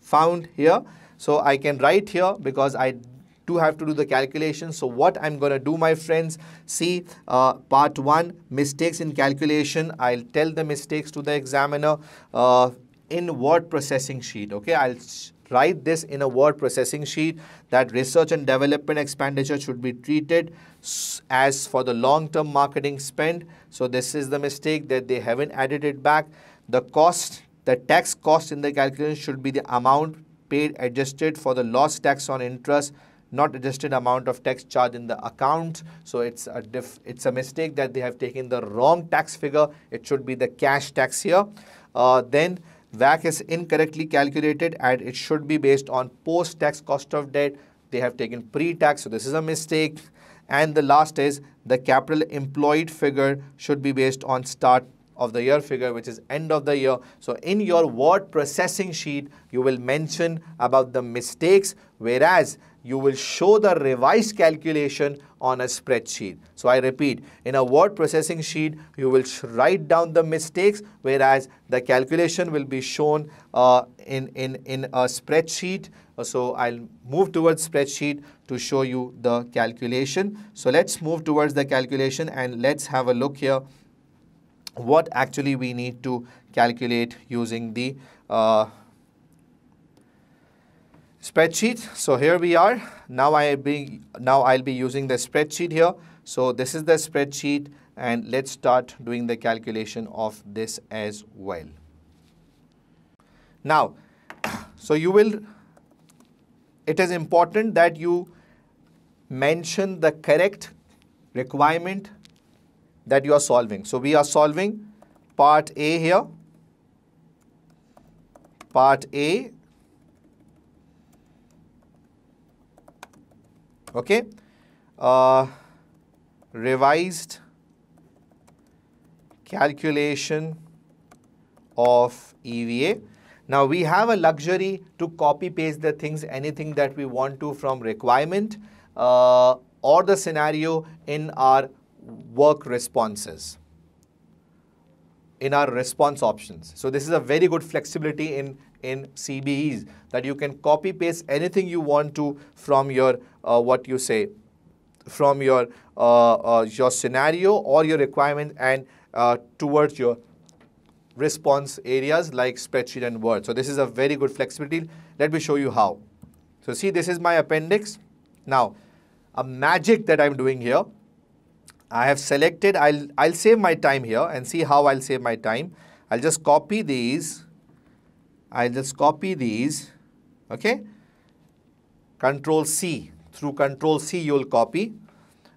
found here? So I can write here because I do have to do the calculation. So what I'm going to do, my friends, see uh, part 1, mistakes in calculation. I'll tell the mistakes to the examiner uh, in word processing sheet. Okay, I'll write this in a word processing sheet that research and development expenditure should be treated as for the long-term marketing spend. So this is the mistake that they haven't added it back. The cost, the tax cost in the calculation should be the amount paid adjusted for the lost tax on interest not adjusted amount of tax charge in the account. So it's a it's a mistake that they have taken the wrong tax figure. It should be the cash tax here. Uh, then VAC is incorrectly calculated and it should be based on post-tax cost of debt. They have taken pre-tax, so this is a mistake. And the last is the capital employed figure should be based on start of the year figure which is end of the year. So in your word processing sheet you will mention about the mistakes whereas you will show the revised calculation on a spreadsheet. So I repeat, in a word processing sheet, you will write down the mistakes, whereas the calculation will be shown uh, in, in, in a spreadsheet. Uh, so I'll move towards spreadsheet to show you the calculation. So let's move towards the calculation and let's have a look here what actually we need to calculate using the uh, spreadsheet so here we are now i be now i'll be using the spreadsheet here so this is the spreadsheet and let's start doing the calculation of this as well now <clears throat> so you will it is important that you mention the correct requirement that you are solving so we are solving part a here part a okay uh, revised calculation of EVA. Now we have a luxury to copy paste the things anything that we want to from requirement uh, or the scenario in our work responses in our response options. So this is a very good flexibility in in CBEs that you can copy paste anything you want to from your uh, what you say from your uh, uh, your scenario or your requirement and uh, towards your response areas like spreadsheet and Word. So this is a very good flexibility. Let me show you how. So see this is my appendix. Now a magic that I'm doing here. I have selected, I'll, I'll save my time here and see how I'll save my time. I'll just copy these I just copy these, okay? Control C. Through Control C, you will copy.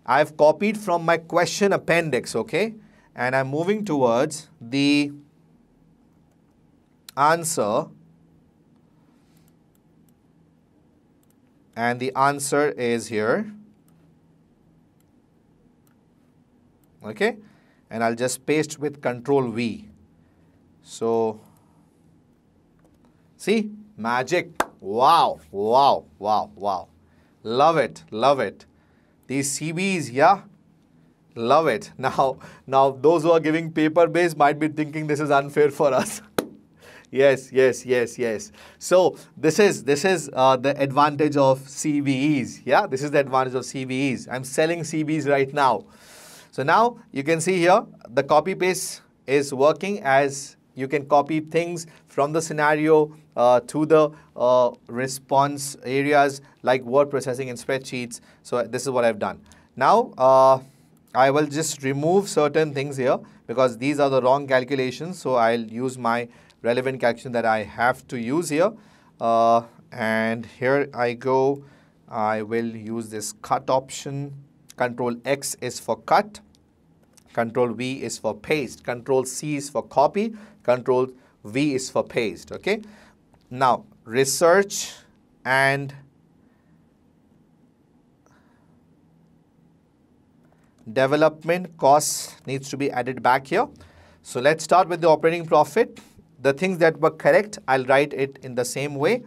I've copied from my question appendix, okay? And I'm moving towards the answer. And the answer is here. Okay? And I'll just paste with Control V. So, See, magic. Wow, wow, wow, wow. Love it, love it. These CBs, yeah? Love it. <laughs> Now, now those who are giving paper-based might be thinking this is unfair for us. <laughs> yes, yes, yes, yes. So this is this is uh, the advantage of CVEs. Yeah, this is the advantage of CVEs. I'm selling CBEs right now. So now you can see here the copy paste is working as you can copy things from the scenario uh, to the uh, response areas like word processing and spreadsheets. So this is what I've done. Now, uh, I will just remove certain things here because these are the wrong calculations. So I'll use my relevant calculation that I have to use here. Uh, and here I go. I will use this cut option. Control X is for cut. Control V is for paste. Control C is for copy. Control V is for paste. Okay. Now, research and development costs needs to be added back here. So let's start with the operating profit. The things that were correct, I'll write it in the same way.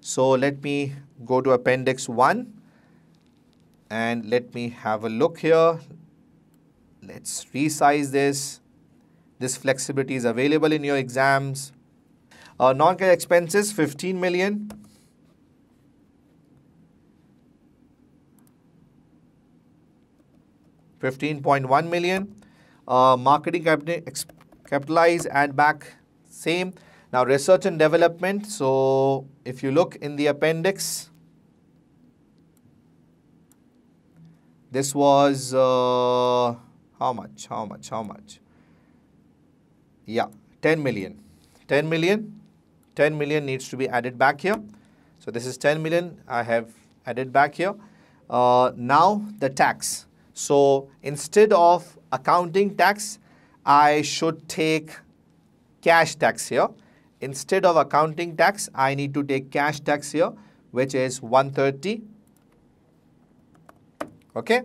So let me go to appendix 1 and let me have a look here. Let's resize this. This flexibility is available in your exams. Uh, non-cash expenses 15 million. Fifteen point one million. Uh, marketing capitalize and back same. Now research and development. So if you look in the appendix, this was uh, how much? How much? How much? Yeah, ten million. 10 million 10 million needs to be added back here. So this is 10 million I have added back here. Uh, now the tax. So instead of accounting tax, I should take cash tax here. Instead of accounting tax, I need to take cash tax here, which is 130. Okay.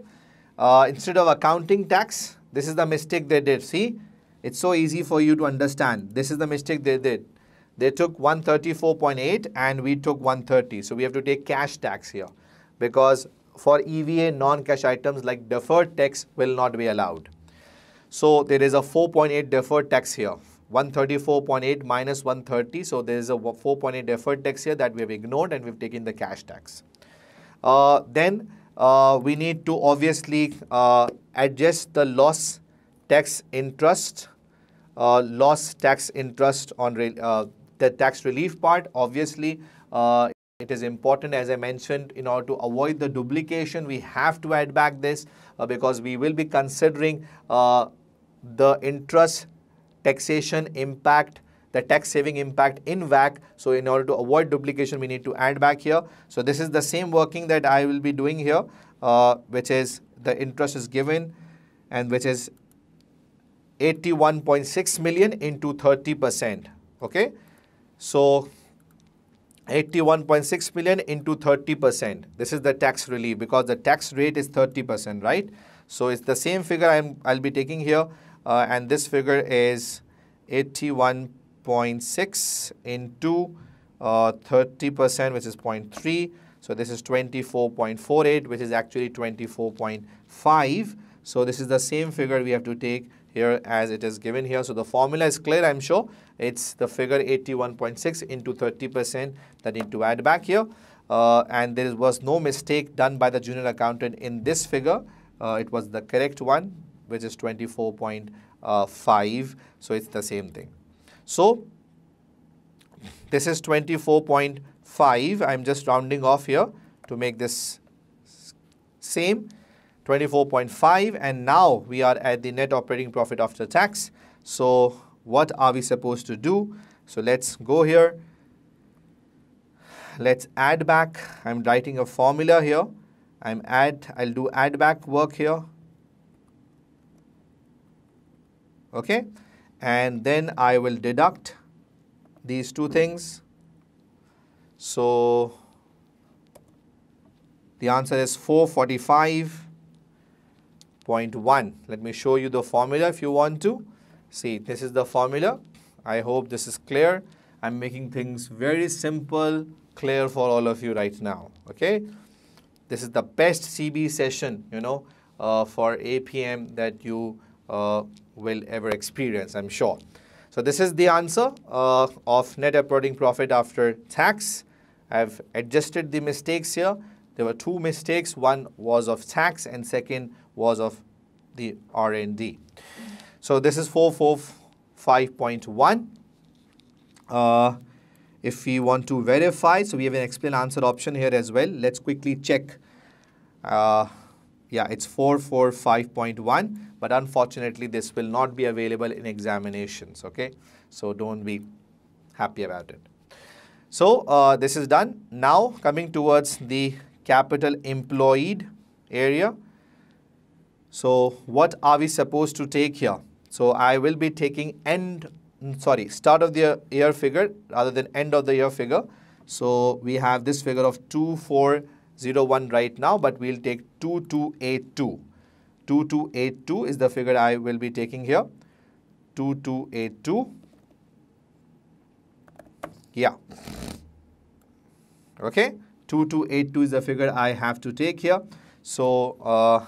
Uh, instead of accounting tax, this is the mistake they did. See, it's so easy for you to understand. This is the mistake they did. They took 134.8 and we took 130. So we have to take cash tax here because for EVA non-cash items like deferred tax will not be allowed. So there is a 4.8 deferred tax here. 134.8 minus 130. So there is a 4.8 deferred tax here that we have ignored and we've taken the cash tax. Uh, then uh, we need to obviously uh, adjust the loss tax interest, uh, loss tax interest on uh, the tax relief part, obviously, uh, it is important, as I mentioned, in order to avoid the duplication, we have to add back this uh, because we will be considering uh, the interest taxation impact the tax saving impact in VAC. So in order to avoid duplication, we need to add back here. So this is the same working that I will be doing here, uh, which is the interest is given and which is 81.6 million into 30%. Okay. So 81.6 million into 30%. This is the tax relief because the tax rate is 30%, right? So it's the same figure I'm, I'll be taking here. Uh, and this figure is 81.6 into 30%, uh, which is 0.3. So this is 24.48, which is actually 24.5. So this is the same figure we have to take here as it is given here. So the formula is clear, I'm sure. It's the figure 81.6 into 30% that need to add back here. Uh, and there was no mistake done by the junior accountant in this figure. Uh, it was the correct one, which is 24.5. So it's the same thing. So this is 24.5. I'm just rounding off here to make this same. 24.5 and now we are at the net operating profit after tax. So what are we supposed to do? So let's go here. Let's add back. I'm writing a formula here. I'm add, I'll do add back work here. Okay. And then I will deduct these two things. So the answer is 445.1. Let me show you the formula if you want to. See, this is the formula. I hope this is clear. I'm making things very simple, clear for all of you right now. Okay. This is the best CB session, you know, uh, for APM that you uh, will ever experience, I'm sure. So this is the answer uh, of net operating profit after tax. I've adjusted the mistakes here. There were two mistakes. One was of tax and second was of the R&D. So this is 445.1. Uh, if we want to verify, so we have an explain answer option here as well. Let's quickly check. Uh, yeah, it's 445.1, but unfortunately, this will not be available in examinations, okay? So don't be happy about it. So uh, this is done. Now coming towards the capital employed area. So what are we supposed to take here? So I will be taking end, mm, sorry, start of the year figure rather than end of the year figure. So we have this figure of 2401 right now, but we'll take 2282. 2282 is the figure I will be taking here. 2282. Yeah. Okay. 2282 is the figure I have to take here. So uh,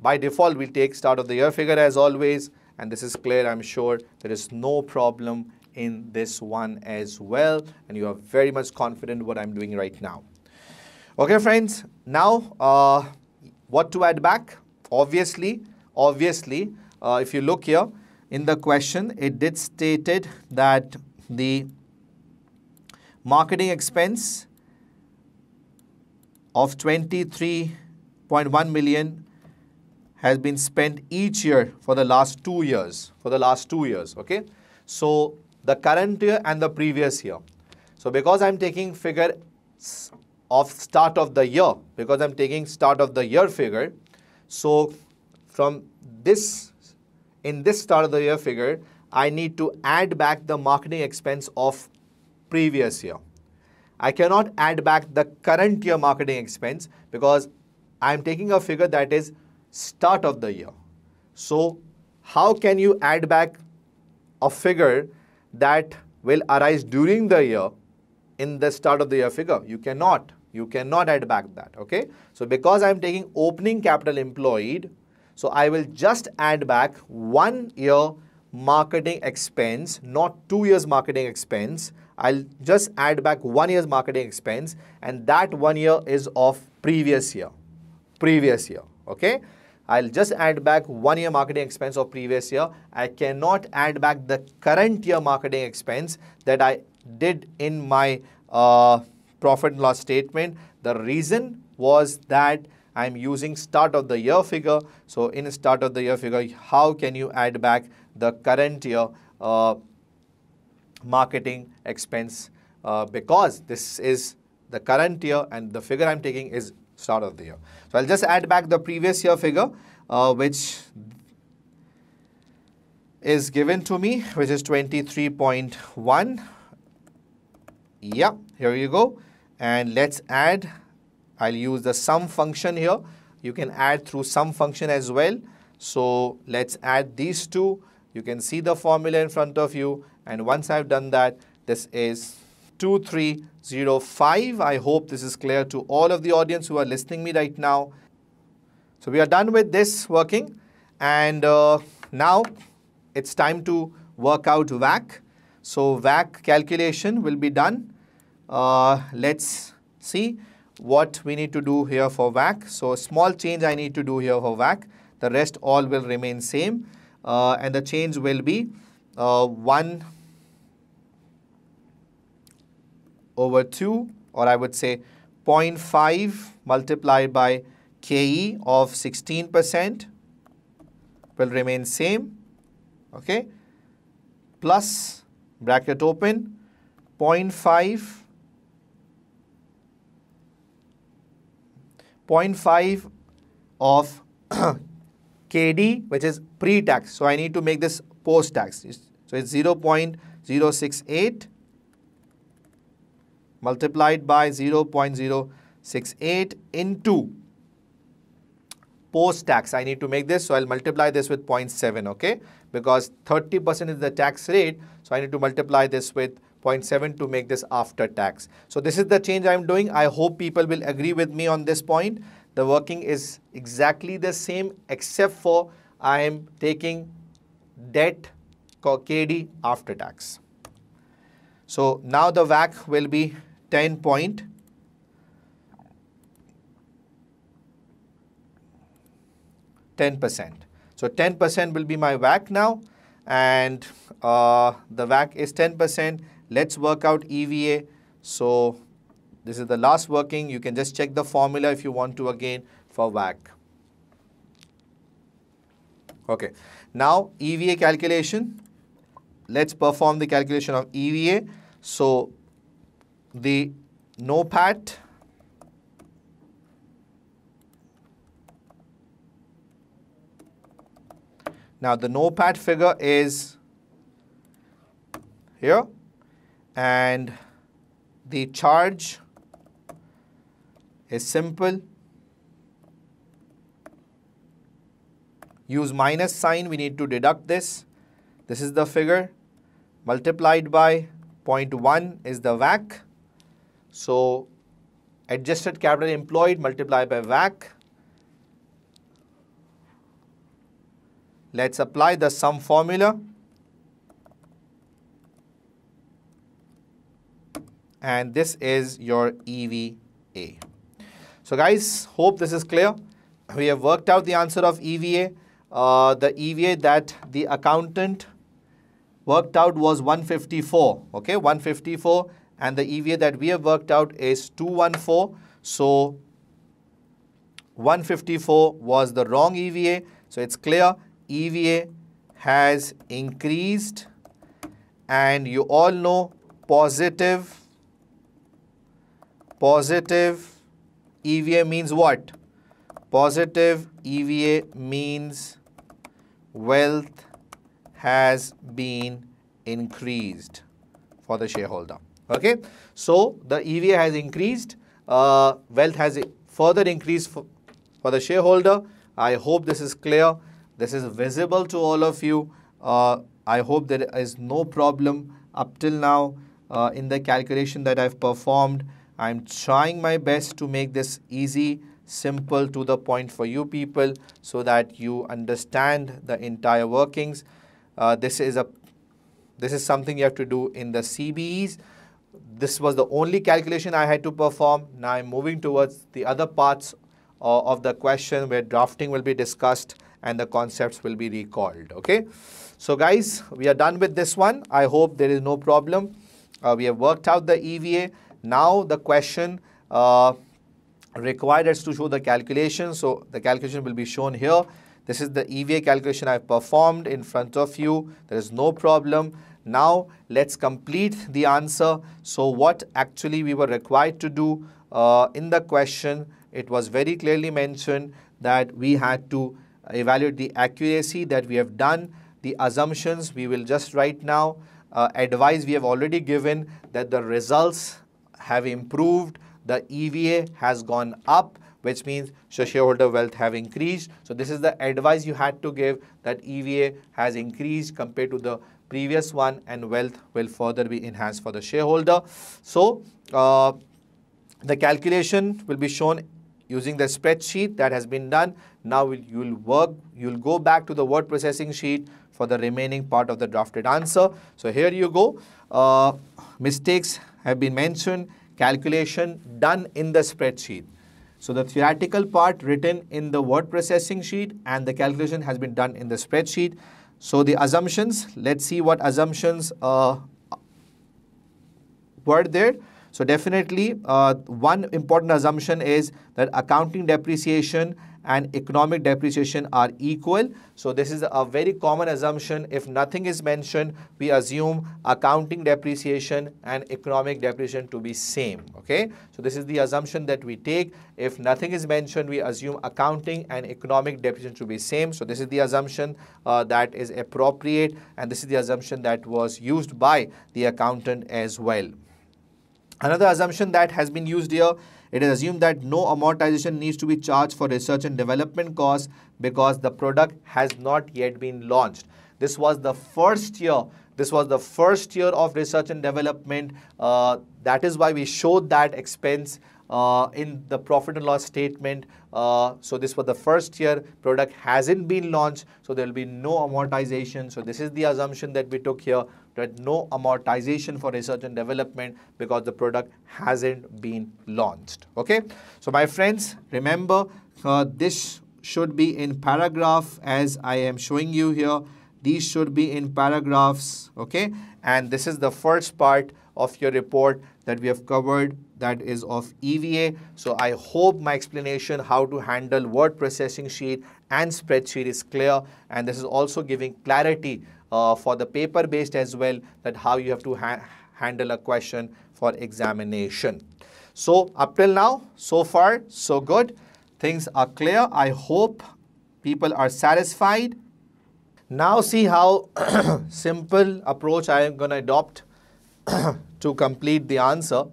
by default, we'll take start of the year figure as always and this is clear I'm sure there is no problem in this one as well and you are very much confident what I'm doing right now okay friends now uh, what to add back obviously obviously uh, if you look here in the question it did stated that the marketing expense of 23.1 million has been spent each year for the last two years, for the last two years, okay? So, the current year and the previous year. So, because I'm taking figure of start of the year, because I'm taking start of the year figure, so from this, in this start of the year figure, I need to add back the marketing expense of previous year. I cannot add back the current year marketing expense because I'm taking a figure that is start of the year. So how can you add back a figure that will arise during the year in the start of the year figure? You cannot. You cannot add back that, okay? So because I'm taking opening capital employed, so I will just add back one year marketing expense, not two years marketing expense. I'll just add back one year's marketing expense and that one year is of previous year, previous year, okay? I'll just add back one year marketing expense of previous year. I cannot add back the current year marketing expense that I did in my uh, profit and loss statement. The reason was that I'm using start of the year figure. So in start of the year figure, how can you add back the current year uh, marketing expense uh, because this is the current year and the figure I'm taking is start of the year. So I'll just add back the previous year figure, uh, which is given to me, which is 23.1. Yeah, here you go. And let's add, I'll use the sum function here. You can add through sum function as well. So let's add these two. You can see the formula in front of you. And once I've done that, this is 2305. I hope this is clear to all of the audience who are listening me right now. So we are done with this working and uh, now it's time to work out VAC. So VAC calculation will be done. Uh, let's see what we need to do here for VAC. So small change I need to do here for VAC. The rest all will remain same uh, and the change will be uh, 1 over 2 or I would say 0.5 multiplied by KE of 16% will remain same okay plus bracket open 0.5 0.5 of <clears throat> KD which is pre-tax. So I need to make this post-tax. So it's 0 0.068 multiplied by 0.068 into post tax. I need to make this, so I'll multiply this with 0.7, okay? Because 30% is the tax rate, so I need to multiply this with 0.7 to make this after tax. So this is the change I'm doing. I hope people will agree with me on this point. The working is exactly the same except for I am taking debt KD after tax. So now the VAC will be 10 point ten percent. So ten percent will be my VAC now, and uh, the VAC is ten percent. Let's work out EVA. So this is the last working. You can just check the formula if you want to again for VAC. Okay. Now EVA calculation. Let's perform the calculation of EVA. So the NOPAT Now the NOPAT figure is here and the charge is simple. Use minus sign, we need to deduct this. This is the figure multiplied by 0.1 is the VAC so, adjusted capital employed multiplied by WAC. Let's apply the sum formula. And this is your EVA. So guys, hope this is clear. We have worked out the answer of EVA. Uh, the EVA that the accountant worked out was 154. Okay, 154 and the EVA that we have worked out is 214. So 154 was the wrong EVA. So it's clear EVA has increased and you all know positive positive EVA means what? Positive EVA means wealth has been increased for the shareholder. Okay. So, the EVA has increased, uh, wealth has further increased for, for, the shareholder. I hope this is clear. This is visible to all of you. Uh, I hope there is no problem up till now uh, in the calculation that I've performed. I'm trying my best to make this easy, simple, to the point for you people so that you understand the entire workings. Uh, this is a this is something you have to do in the CBEs this was the only calculation I had to perform. Now I'm moving towards the other parts uh, of the question where drafting will be discussed and the concepts will be recalled. Okay. So guys, we are done with this one. I hope there is no problem. Uh, we have worked out the EVA. Now the question uh, required us to show the calculation. So the calculation will be shown here. This is the EVA calculation I've performed in front of you. There is no problem. Now let's complete the answer. So what actually we were required to do uh, in the question, it was very clearly mentioned that we had to evaluate the accuracy that we have done, the assumptions we will just write now, uh, advice we have already given that the results have improved, the EVA has gone up, which means shareholder wealth have increased. So this is the advice you had to give that EVA has increased compared to the previous one and wealth will further be enhanced for the shareholder. So uh, the calculation will be shown using the spreadsheet that has been done. Now you'll work, you'll go back to the word processing sheet for the remaining part of the drafted answer. So here you go. Uh, mistakes have been mentioned, calculation done in the spreadsheet. So the theoretical part written in the word processing sheet and the calculation has been done in the spreadsheet. So the assumptions, let's see what assumptions uh, were there. So definitely uh, one important assumption is that accounting depreciation and economic depreciation are equal. So this is a very common assumption. If nothing is mentioned, we assume accounting depreciation and economic depreciation to be same. Okay. So this is the assumption that we take. If nothing is mentioned, we assume accounting and economic depreciation to be same. So this is the assumption uh, that is appropriate and this is the assumption that was used by the accountant as well. Another assumption that has been used here it is assumed that no amortization needs to be charged for research and development costs because the product has not yet been launched. This was the first year this was the first year of research and development. Uh, that is why we showed that expense uh, in the profit and loss statement. Uh, so this was the first year product hasn't been launched. So there will be no amortization. So this is the assumption that we took here that no amortization for research and development because the product hasn't been launched. Okay. So my friends, remember uh, this should be in paragraph as I am showing you here. These should be in paragraphs. Okay. And this is the first part of your report that we have covered that is of EVA. So I hope my explanation how to handle word processing sheet and spreadsheet is clear and this is also giving clarity uh, for the paper based as well that how you have to ha handle a question for examination. So up till now, so far, so good. Things are clear. I hope people are satisfied. Now see how <clears throat> simple approach I am going to adopt <clears throat> to complete the answer.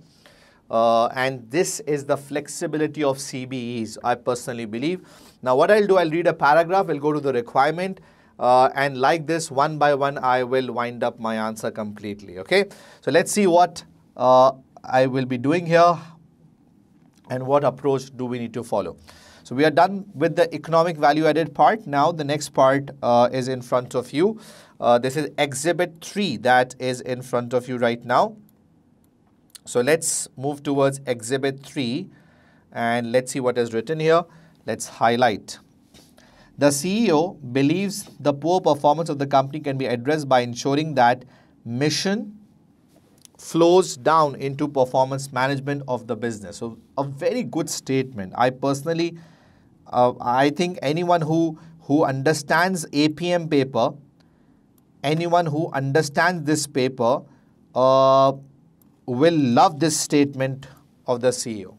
Uh, and this is the flexibility of CBEs, I personally believe. Now, what I'll do, I'll read a paragraph, I'll go to the requirement, uh, and like this, one by one, I will wind up my answer completely, okay? So, let's see what uh, I will be doing here and what approach do we need to follow. So, we are done with the economic value added part. Now, the next part uh, is in front of you. Uh, this is exhibit 3 that is in front of you right now. So let's move towards exhibit 3 and let's see what is written here. Let's highlight. The CEO believes the poor performance of the company can be addressed by ensuring that mission flows down into performance management of the business. So a very good statement. I personally, uh, I think anyone who, who understands APM paper, anyone who understands this paper, uh, will love this statement of the CEO.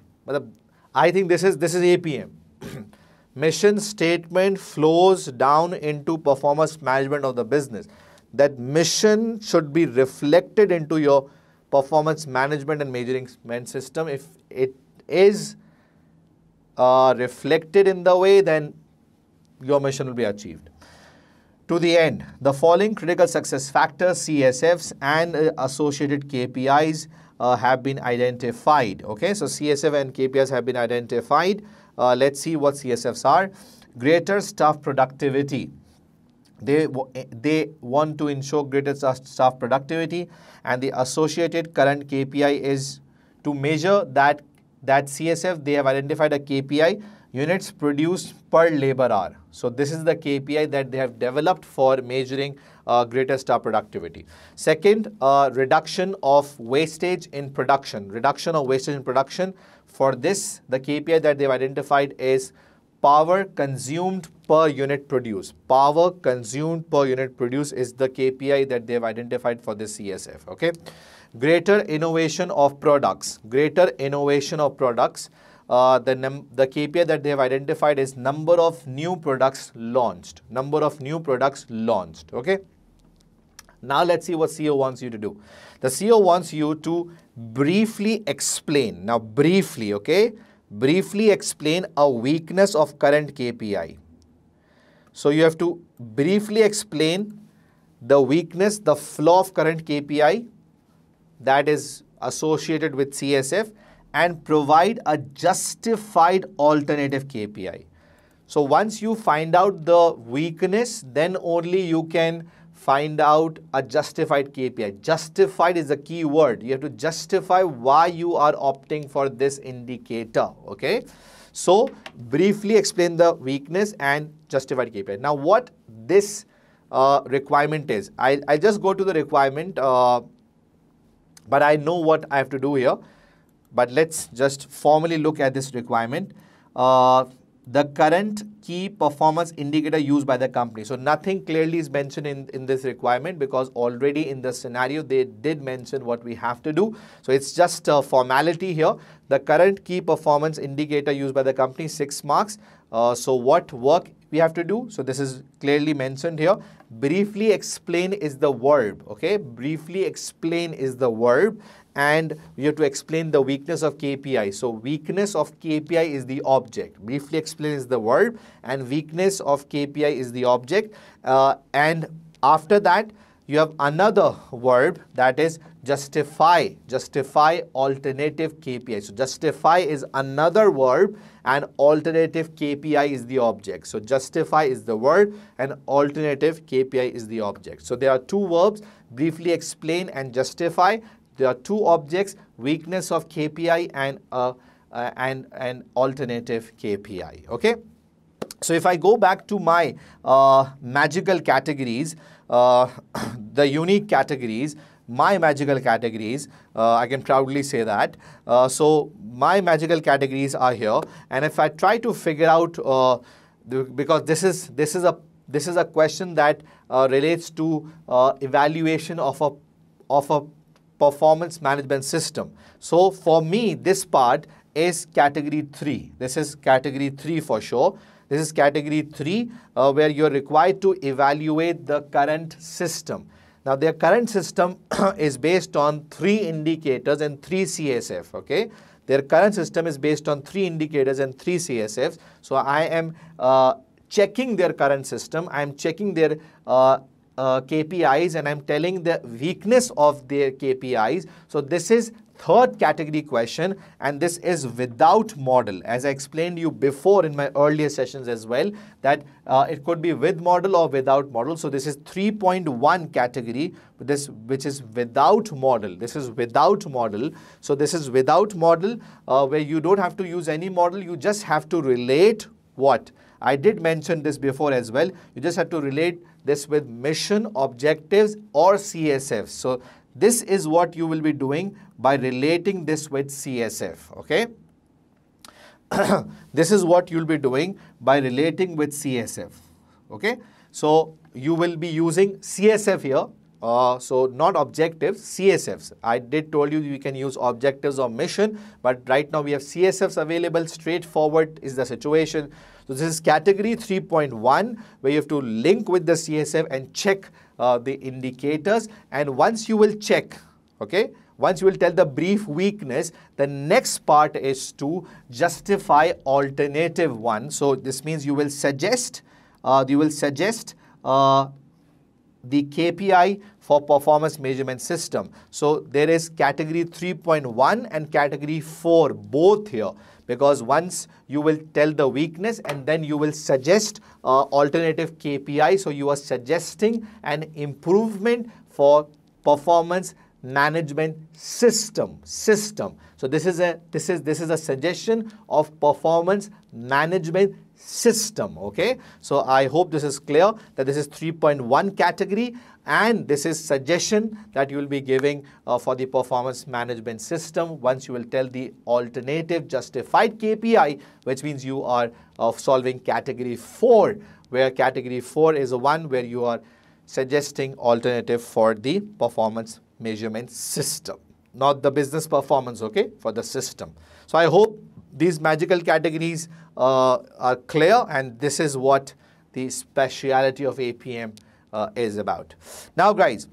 I think this is this is APM. <clears throat> mission statement flows down into performance management of the business. That mission should be reflected into your performance management and measuring system. If it is uh, reflected in the way, then your mission will be achieved. To the end, the following critical success factors, CSFs and uh, associated KPIs uh, have been identified. Okay, so CSF and KPIs have been identified. Uh, let's see what CSFs are. Greater staff productivity. They, eh, they want to ensure greater staff productivity and the associated current KPI is to measure that, that CSF, they have identified a KPI units produced per labor hour. So this is the KPI that they have developed for measuring uh, greater star productivity. Second, uh, reduction of wastage in production. Reduction of wastage in production. For this, the KPI that they've identified is power consumed per unit produced. Power consumed per unit produced is the KPI that they've identified for this CSF. Okay. Greater innovation of products. Greater innovation of products uh, the, the KPI that they have identified is number of new products launched. Number of new products launched, okay? Now let's see what CEO wants you to do. The CEO wants you to briefly explain, now briefly, okay? Briefly explain a weakness of current KPI. So you have to briefly explain the weakness, the flaw of current KPI that is associated with CSF and provide a justified alternative KPI. So once you find out the weakness, then only you can find out a justified KPI. Justified is a key word. You have to justify why you are opting for this indicator, okay? So briefly explain the weakness and justified KPI. Now what this uh, requirement is, I, I just go to the requirement, uh, but I know what I have to do here. But let's just formally look at this requirement. Uh, the current key performance indicator used by the company. So nothing clearly is mentioned in, in this requirement because already in the scenario they did mention what we have to do. So it's just a formality here. The current key performance indicator used by the company, 6 marks. Uh, so what work we have to do? So this is clearly mentioned here. Briefly explain is the verb, okay? Briefly explain is the verb and we have to explain the weakness of KPI. So weakness of KPI is the object. Briefly explains the verb and weakness of KPI is the object. Uh, and after that, you have another verb that is justify. Justify alternative KPI. So justify is another verb and alternative KPI is the object. So justify is the verb and alternative KPI is the object. So there are two verbs briefly explain and justify. There are two objects, weakness of KPI and, uh, uh, and, an alternative KPI. Okay. So if I go back to my uh, magical categories, uh, <coughs> the unique categories, my magical categories, uh, I can proudly say that. Uh, so my magical categories are here. And if I try to figure out, because this is, this is a this is a question that uh, relates to uh, evaluation of a of a performance management system. So for me, this part is category 3. This is category 3 for sure. This is category 3 uh, where you're required to evaluate the current system. Now, their current system <clears throat> is based on three indicators and three CSF, okay? Their current system is based on three indicators and three CSFs. So, I am uh, checking their current system. I am checking their uh, uh, KPIs and I'm telling the weakness of their KPIs. So this is third category question and this is without model as I explained you before in my earlier sessions as well that uh, it could be with model or without model so this is 3.1 category this which is without model this is without model so this is without model uh, where you don't have to use any model you just have to relate what I did mention this before as well you just have to relate this with mission objectives or CSF. So this is what you will be doing by relating this with CSF. Okay. <clears throat> this is what you'll be doing by relating with CSF. Okay. So you will be using CSF here uh, so not objectives, CSFs. I did told you we can use objectives or mission, but right now we have CSFs available. Straightforward is the situation. So this is category 3.1 where you have to link with the CSF and check uh, the indicators. And once you will check, okay, once you will tell the brief weakness, the next part is to justify alternative one. So this means you will suggest, uh, you will suggest uh, the KPI for performance measurement system. So there is category 3.1 and category 4 both here because once you will tell the weakness and then you will suggest uh, alternative KPI. So you are suggesting an improvement for performance management system system so this is a this is this is a suggestion of performance management system okay so i hope this is clear that this is 3.1 category and this is suggestion that you will be giving uh, for the performance management system once you will tell the alternative justified kpi which means you are uh, solving category 4 where category 4 is the one where you are suggesting alternative for the performance measurement system not the business performance okay for the system so i hope these magical categories uh, are clear and this is what the speciality of APM uh, is about. Now guys,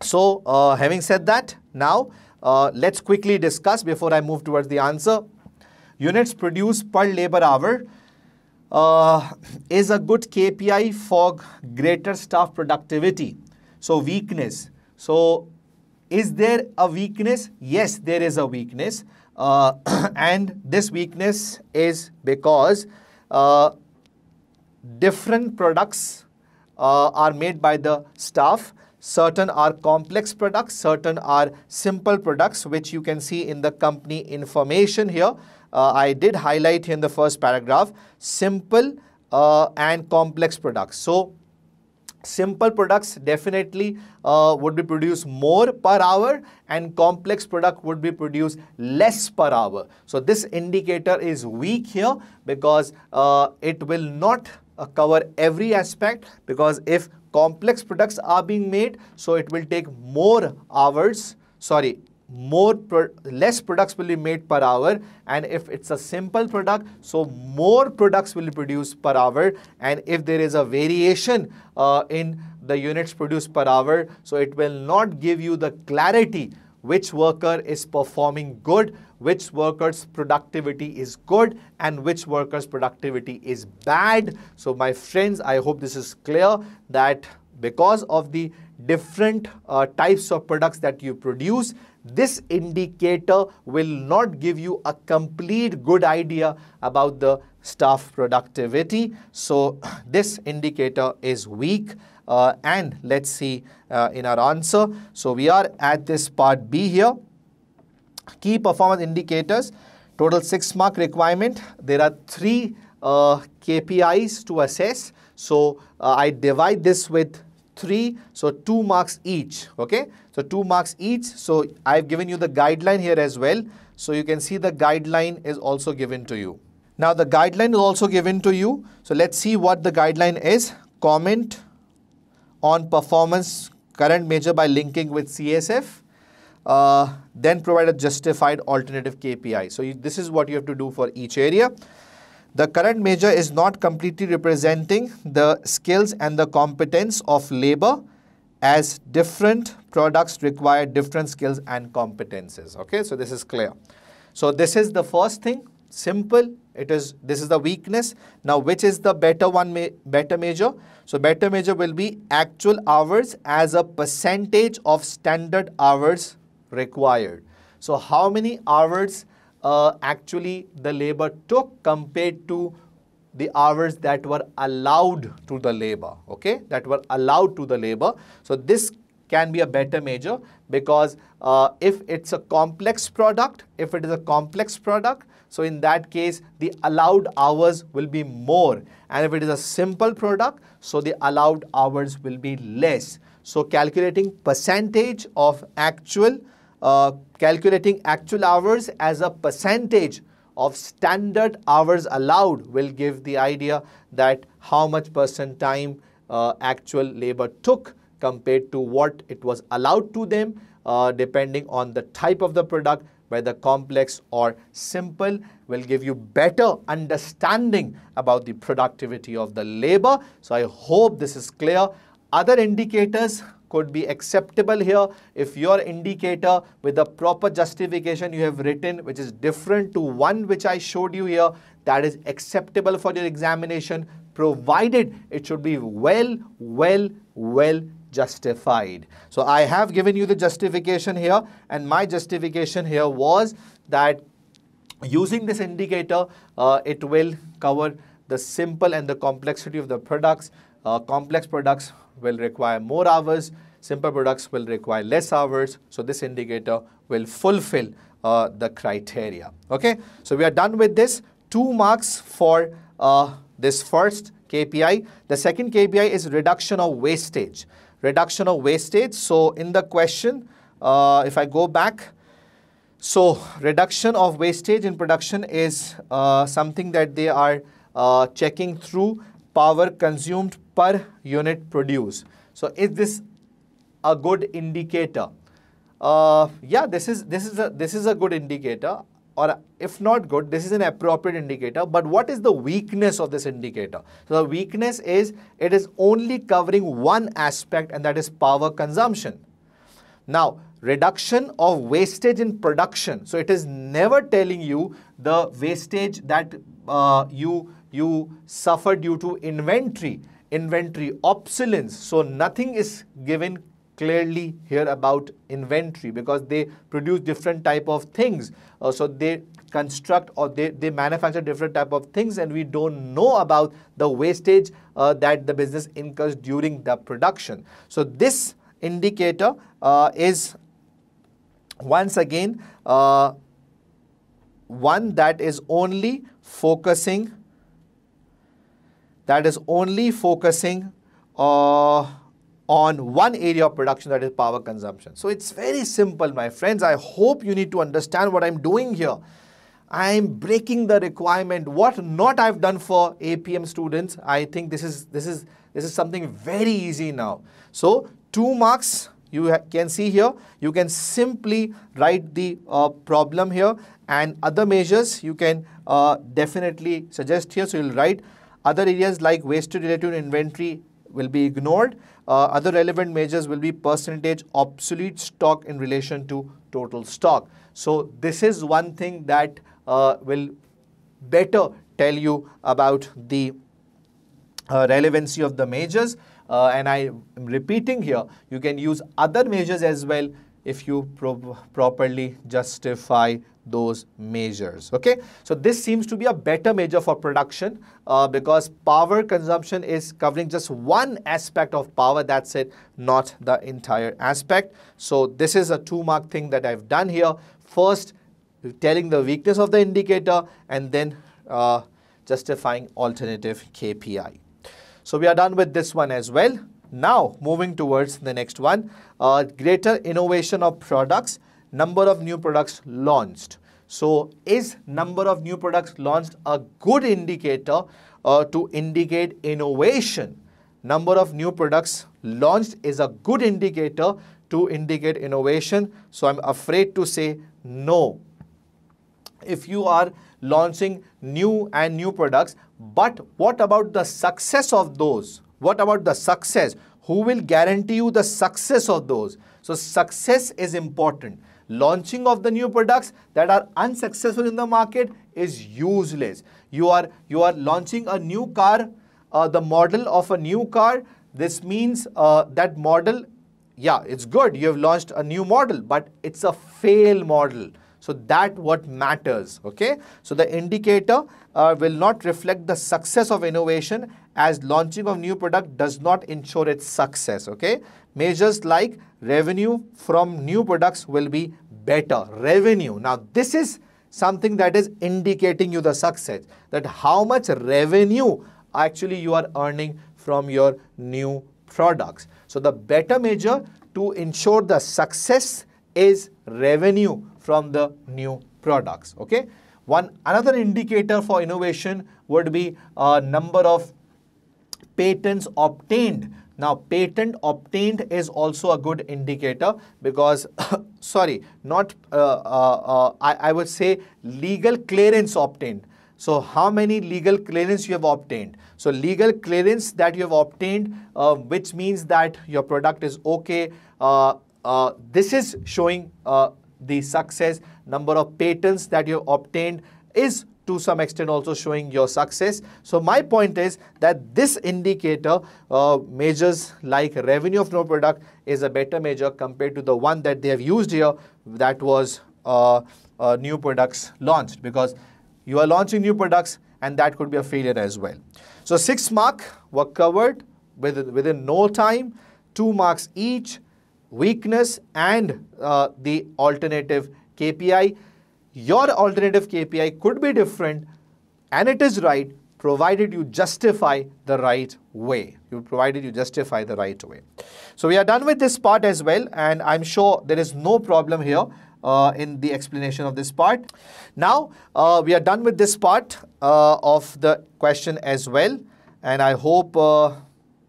so uh, having said that, now uh, let's quickly discuss before I move towards the answer. Units produced per labor hour uh, is a good KPI for greater staff productivity. So weakness. So is there a weakness? Yes, there is a weakness. Uh, <clears throat> and this weakness is because uh, different products uh, are made by the staff. Certain are complex products, certain are simple products, which you can see in the company information here. Uh, I did highlight in the first paragraph, simple uh, and complex products. So, simple products definitely uh, would be produced more per hour and complex product would be produced less per hour. So this indicator is weak here because uh, it will not uh, cover every aspect because if complex products are being made, so it will take more hours, sorry, more pro less products will be made per hour and if it's a simple product so more products will be produced per hour and if there is a variation uh, in the units produced per hour so it will not give you the clarity which worker is performing good which worker's productivity is good and which worker's productivity is bad so my friends i hope this is clear that because of the different uh, types of products that you produce, this indicator will not give you a complete good idea about the staff productivity. So <clears throat> this indicator is weak. Uh, and let's see uh, in our answer. So we are at this part B here. Key performance indicators, total 6 mark requirement. There are 3 uh, KPIs to assess. So uh, I divide this with three. So two marks each. Okay. So two marks each. So I've given you the guideline here as well. So you can see the guideline is also given to you. Now the guideline is also given to you. So let's see what the guideline is. Comment on performance current measure by linking with CSF. Uh, then provide a justified alternative KPI. So you, this is what you have to do for each area. The current measure is not completely representing the skills and the competence of labor as different products require different skills and competences. Okay, so this is clear. So this is the first thing, simple. It is this is the weakness. Now, which is the better one? better measure. So better measure will be actual hours as a percentage of standard hours required. So how many hours uh, actually the labor took compared to the hours that were allowed to the labor, okay, that were allowed to the labor. So this can be a better measure because uh, if it's a complex product, if it is a complex product, so in that case, the allowed hours will be more. And if it is a simple product, so the allowed hours will be less. So calculating percentage of actual uh, calculating actual hours as a percentage of standard hours allowed will give the idea that how much percent time uh, actual labor took compared to what it was allowed to them uh, depending on the type of the product whether complex or simple will give you better understanding about the productivity of the labor. So I hope this is clear. Other indicators could be acceptable here if your indicator with the proper justification you have written which is different to one which I showed you here that is acceptable for your examination provided it should be well, well, well justified. So I have given you the justification here and my justification here was that using this indicator uh, it will cover the simple and the complexity of the products, uh, complex products will require more hours, simple products will require less hours. So this indicator will fulfill uh, the criteria. Okay, so we are done with this. Two marks for uh, this first KPI. The second KPI is reduction of wastage. Reduction of wastage. So in the question, uh, if I go back, so reduction of wastage in production is uh, something that they are uh, checking through power consumed per unit produced. So is this a good indicator? Uh, yeah, this is this is a this is a good indicator, or if not good, this is an appropriate indicator. But what is the weakness of this indicator? So the weakness is it is only covering one aspect, and that is power consumption. Now, reduction of wastage in production. So it is never telling you the wastage that uh, you you suffer due to inventory inventory obsolescence so nothing is given clearly here about inventory because they produce different type of things uh, so they construct or they, they manufacture different type of things and we don't know about the wastage uh, that the business incurs during the production so this indicator uh, is once again uh, one that is only focusing that is only focusing uh, on one area of production that is power consumption. So it's very simple, my friends. I hope you need to understand what I'm doing here. I'm breaking the requirement. What not I've done for APM students. I think this is this is this is something very easy now. So two marks you can see here. You can simply write the uh, problem here and other measures you can uh, definitely suggest here. So you'll write other areas like waste to relative inventory will be ignored. Uh, other relevant measures will be percentage obsolete stock in relation to total stock. So this is one thing that uh, will better tell you about the uh, relevancy of the measures. Uh, and I am repeating here, you can use other measures as well if you pro properly justify those measures. Okay, so this seems to be a better measure for production uh, because power consumption is covering just one aspect of power. That's it, not the entire aspect. So this is a two mark thing that I've done here. First, telling the weakness of the indicator and then uh, justifying alternative KPI. So we are done with this one as well. Now moving towards the next one, uh, greater innovation of products number of new products launched. So is number of new products launched a good indicator uh, to indicate innovation? Number of new products launched is a good indicator to indicate innovation. So I'm afraid to say no. If you are launching new and new products, but what about the success of those? What about the success? Who will guarantee you the success of those? So success is important launching of the new products that are unsuccessful in the market is useless. You are, you are launching a new car, uh, the model of a new car. This means uh, that model, yeah, it's good. You have launched a new model, but it's a fail model. So that what matters, okay? So the indicator uh, will not reflect the success of innovation as launching of new product does not ensure its success, okay? Measures like revenue from new products will be better. Revenue. Now, this is something that is indicating you the success that how much revenue actually you are earning from your new products. So, the better measure to ensure the success is revenue from the new products. Okay. One another indicator for innovation would be a uh, number of patents obtained now, patent obtained is also a good indicator because, <coughs> sorry, not, uh, uh, uh, I, I would say legal clearance obtained. So how many legal clearance you have obtained? So legal clearance that you have obtained, uh, which means that your product is okay. Uh, uh, this is showing uh, the success. Number of patents that you have obtained is to some extent also showing your success. So my point is that this indicator uh, measures like revenue of no product is a better measure compared to the one that they have used here that was uh, uh, new products launched because you are launching new products and that could be a failure as well. So six mark were covered within, within no time, two marks each, weakness and uh, the alternative KPI your alternative KPI could be different and it is right provided you justify the right way. You provided you justify the right way. So we are done with this part as well and I'm sure there is no problem here uh, in the explanation of this part. Now uh, we are done with this part uh, of the question as well and I hope uh,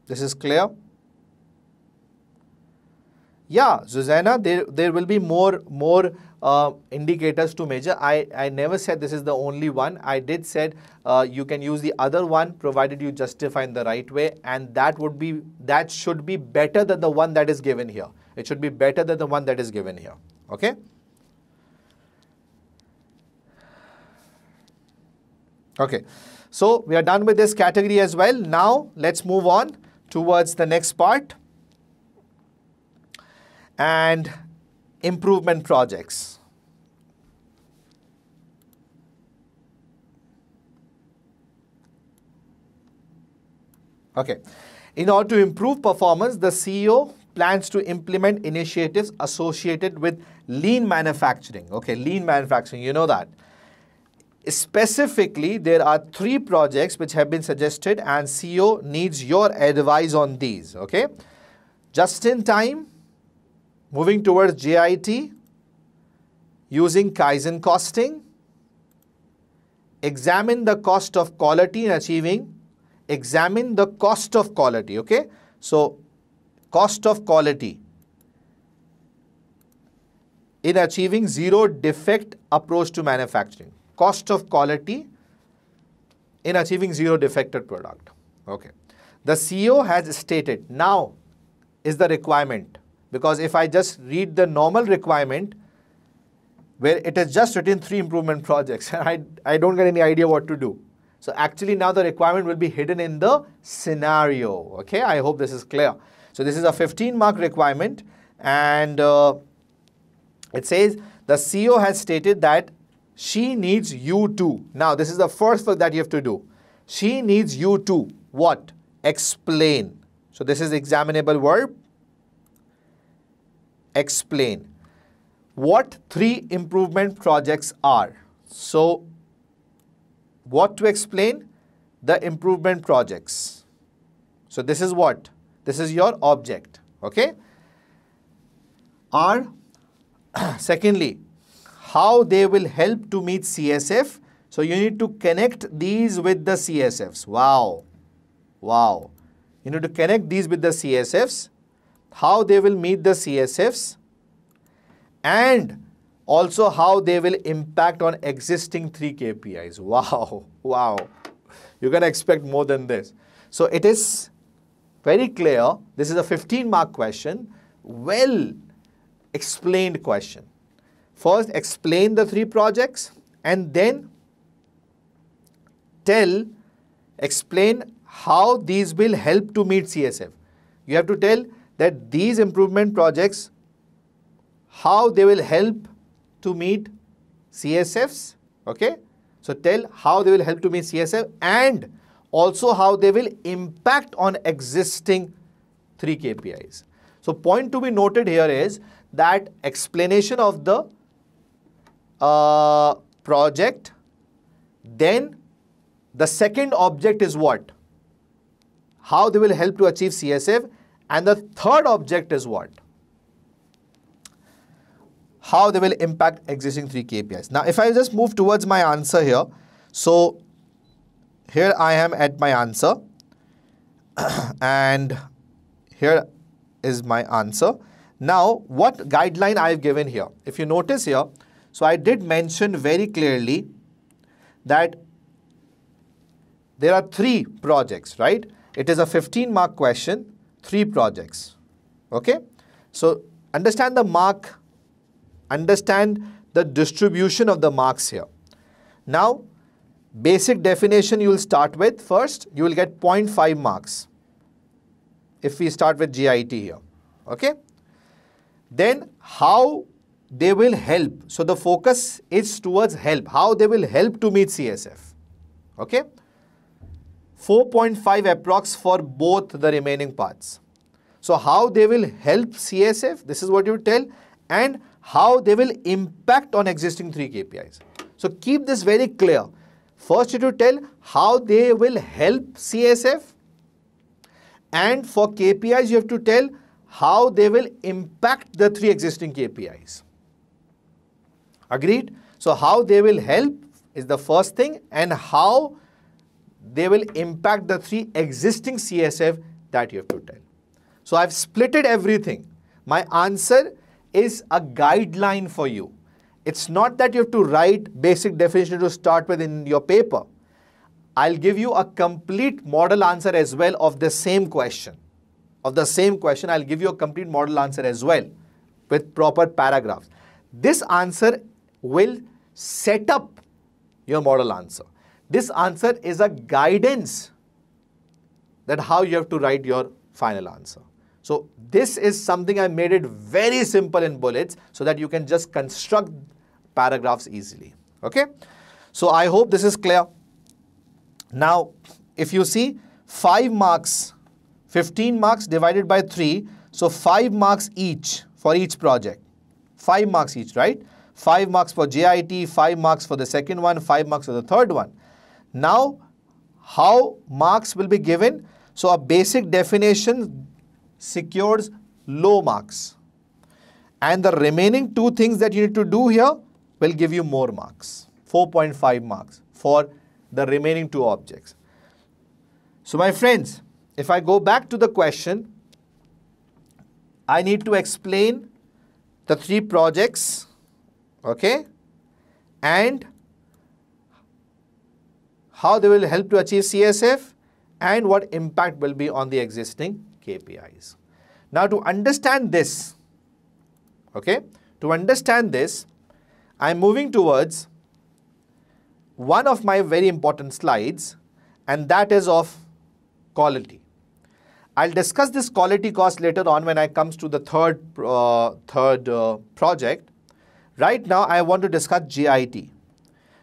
this is clear yeah, Susanna, there, there will be more, more uh, indicators to measure. I, I never said this is the only one. I did said uh, you can use the other one provided you justify in the right way and that would be, that should be better than the one that is given here. It should be better than the one that is given here. Okay. Okay. So, we are done with this category as well. Now, let's move on towards the next part and improvement projects. Okay. In order to improve performance, the CEO plans to implement initiatives associated with lean manufacturing. Okay, lean manufacturing, you know that. Specifically, there are three projects which have been suggested and CEO needs your advice on these. Okay, just in time, moving towards JIT, using Kaizen costing, examine the cost of quality in achieving, examine the cost of quality, okay? So, cost of quality in achieving zero defect approach to manufacturing. Cost of quality in achieving zero defected product. Okay. The CEO has stated now is the requirement because if I just read the normal requirement, where it has just written three improvement projects, and <laughs> I, I don't get any idea what to do. So actually now the requirement will be hidden in the scenario. Okay, I hope this is clear. So this is a 15 mark requirement and uh, it says the CEO has stated that she needs you to. Now this is the first work that you have to do. She needs you to what? Explain. So this is examinable verb explain what three improvement projects are. So, what to explain? The improvement projects. So, this is what? This is your object, okay? Are, <coughs> secondly, how they will help to meet CSF. So, you need to connect these with the CSFs. Wow. Wow. You need to connect these with the CSFs how they will meet the CSFs and also how they will impact on existing three KPIs. <laughs> Wow, wow. You can expect more than this. So it is very clear. This is a 15 mark question. Well explained question. First, explain the three projects and then tell, explain how these will help to meet CSF. You have to tell that these improvement projects, how they will help to meet CSFs, okay? So tell how they will help to meet CSF and also how they will impact on existing three KPIs. So point to be noted here is that explanation of the uh, project, then the second object is what? How they will help to achieve CSF and the third object is what? How they will impact existing three KPIs. Now, if I just move towards my answer here, so here I am at my answer <clears throat> and here is my answer. Now, what guideline I've given here? If you notice here, so I did mention very clearly that there are three projects, right? It is a 15 mark question three projects. Okay. So, understand the mark, understand the distribution of the marks here. Now, basic definition you will start with first, you will get 0.5 marks if we start with GIT here. Okay. Then how they will help. So, the focus is towards help, how they will help to meet CSF. Okay. 4.5 approx for both the remaining parts. So how they will help CSF, this is what you tell and how they will impact on existing three KPIs. So keep this very clear. First you tell how they will help CSF and for KPIs you have to tell how they will impact the three existing KPIs. Agreed? So how they will help is the first thing and how they will impact the three existing CSF that you have to tell. So I've splitted everything. My answer is a guideline for you. It's not that you have to write basic definition to start with in your paper. I'll give you a complete model answer as well of the same question. Of the same question, I'll give you a complete model answer as well with proper paragraphs. This answer will set up your model answer. This answer is a guidance that how you have to write your final answer. So this is something I made it very simple in bullets so that you can just construct paragraphs easily. Okay. So I hope this is clear. Now, if you see 5 marks, 15 marks divided by 3, so 5 marks each for each project. 5 marks each, right? 5 marks for JIT, 5 marks for the second one, 5 marks for the third one. Now, how marks will be given? So, a basic definition secures low marks. And the remaining two things that you need to do here will give you more marks, 4.5 marks for the remaining two objects. So, my friends, if I go back to the question, I need to explain the three projects, okay, and how they will help to achieve CSF, and what impact will be on the existing KPIs. Now, to understand this, okay, to understand this, I am moving towards one of my very important slides, and that is of quality. I'll discuss this quality cost later on when I comes to the third, uh, third uh, project. Right now, I want to discuss GIT.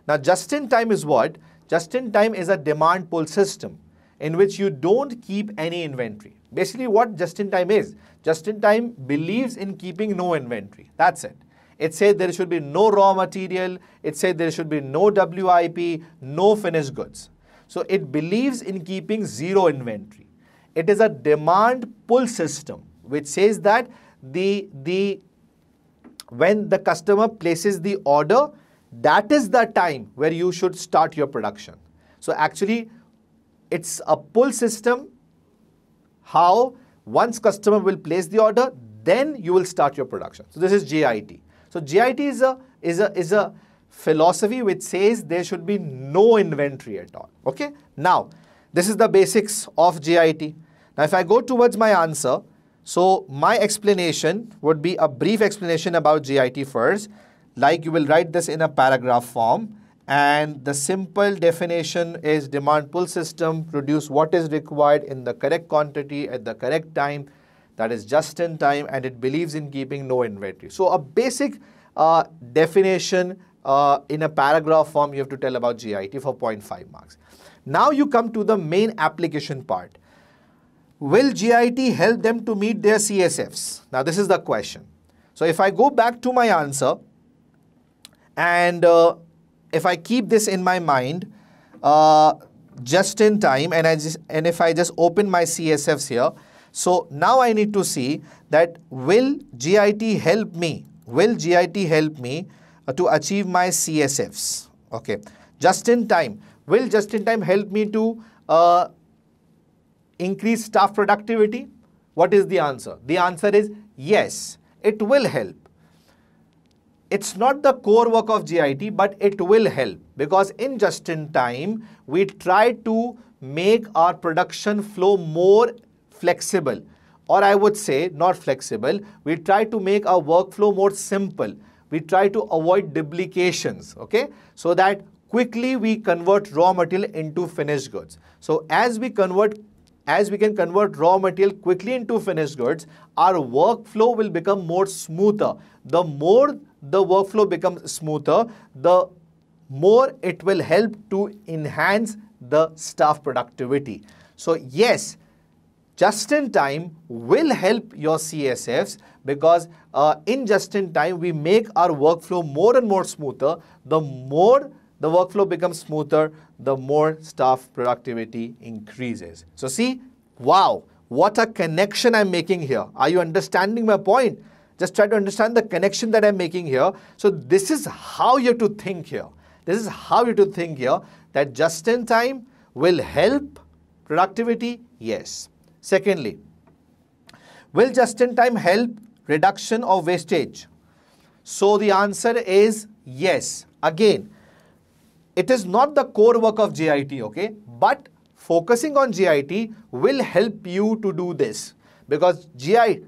Now, just in time is what? Just-in-time is a demand pull system in which you don't keep any inventory. Basically what just-in-time is, just-in-time believes in keeping no inventory. That's it. It said there should be no raw material. It said there should be no WIP, no finished goods. So it believes in keeping zero inventory. It is a demand pull system which says that the, the when the customer places the order, that is the time where you should start your production. So actually, it's a pull system, how once customer will place the order, then you will start your production. So this is JIT. So JIT is a, is a, is a philosophy which says there should be no inventory at all. Okay. Now, this is the basics of JIT. Now, if I go towards my answer, so my explanation would be a brief explanation about JIT first like you will write this in a paragraph form and the simple definition is demand pull system produce what is required in the correct quantity at the correct time that is just in time and it believes in keeping no inventory. So a basic uh, definition uh, in a paragraph form you have to tell about GIT for 0.5 marks. Now you come to the main application part. Will GIT help them to meet their CSFs? Now this is the question. So if I go back to my answer, and uh, if I keep this in my mind, uh, just in time, and I just and if I just open my CSFs here, so now I need to see that will GIT help me? Will GIT help me uh, to achieve my CSFs? Okay, just in time. Will just in time help me to uh, increase staff productivity? What is the answer? The answer is yes, it will help it's not the core work of GIT, but it will help because in just in time, we try to make our production flow more flexible or I would say not flexible. We try to make our workflow more simple. We try to avoid duplications, okay? So that quickly we convert raw material into finished goods. So as we convert as we can convert raw material quickly into finished goods, our workflow will become more smoother. The more the workflow becomes smoother, the more it will help to enhance the staff productivity. So yes, just in time will help your CSFs because uh, in just in time we make our workflow more and more smoother. The more the workflow becomes smoother, the more staff productivity increases. So see, wow, what a connection I'm making here. Are you understanding my point? Just try to understand the connection that I'm making here. So this is how you have to think here. This is how you have to think here that just in time will help productivity? Yes. Secondly, will just in time help reduction of wastage? So the answer is yes. Again, it is not the core work of JIT, okay? But focusing on JIT will help you to do this because GI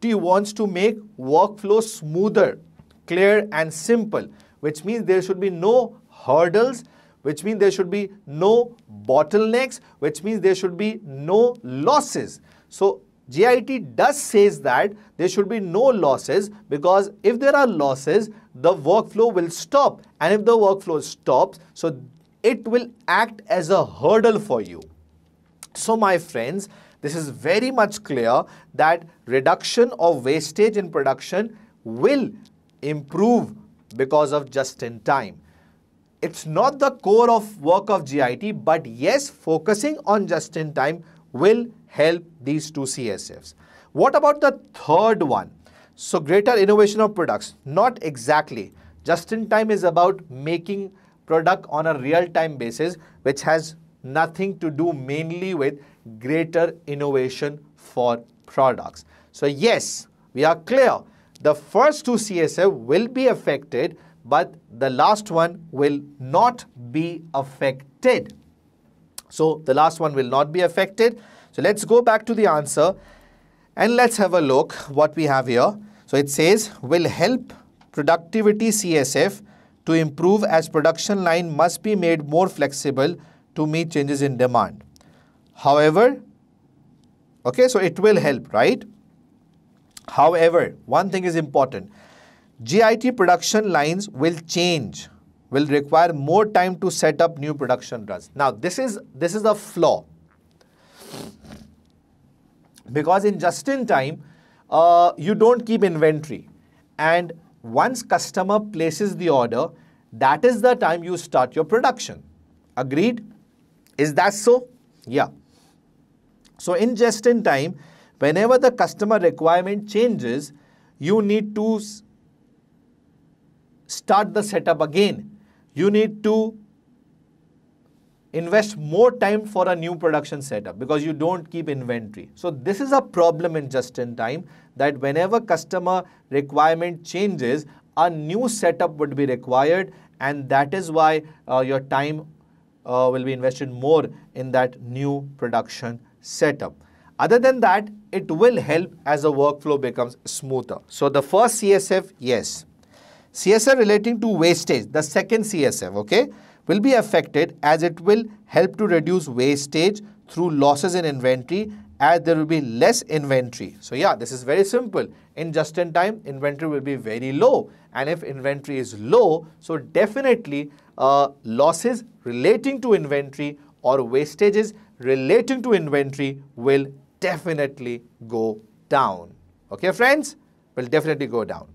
T wants to make workflow smoother, clear and simple, which means there should be no hurdles, which means there should be no bottlenecks, which means there should be no losses. So GIT does says that there should be no losses because if there are losses, the workflow will stop. And if the workflow stops, so it will act as a hurdle for you. So my friends, this is very much clear that reduction of wastage in production will improve because of just in time. It's not the core of work of GIT, but yes, focusing on just in time will help these two CSFs. What about the third one? So greater innovation of products. Not exactly. Just in time is about making product on a real time basis, which has nothing to do mainly with greater innovation for products. So yes, we are clear. The first two CSF will be affected, but the last one will not be affected. So the last one will not be affected. So let's go back to the answer and let's have a look what we have here. So it says will help productivity CSF to improve as production line must be made more flexible to meet changes in demand. However, okay, so it will help, right? However, one thing is important. GIT production lines will change, will require more time to set up new production runs. Now, this is, this is a flaw. Because in just-in-time, uh, you don't keep inventory. And once customer places the order, that is the time you start your production. Agreed? Is that so? Yeah. So in just in time, whenever the customer requirement changes, you need to start the setup again. You need to invest more time for a new production setup because you don't keep inventory. So this is a problem in just in time that whenever customer requirement changes, a new setup would be required and that is why uh, your time uh, will be invested more in that new production setup. Other than that, it will help as the workflow becomes smoother. So the first CSF, yes. CSF relating to wastage, the second CSF, okay, will be affected as it will help to reduce wastage through losses in inventory as there will be less inventory. So yeah, this is very simple. In just-in-time, inventory will be very low. And if inventory is low, so definitely uh, losses relating to inventory or wastages relating to inventory will definitely go down. Okay, friends? Will definitely go down.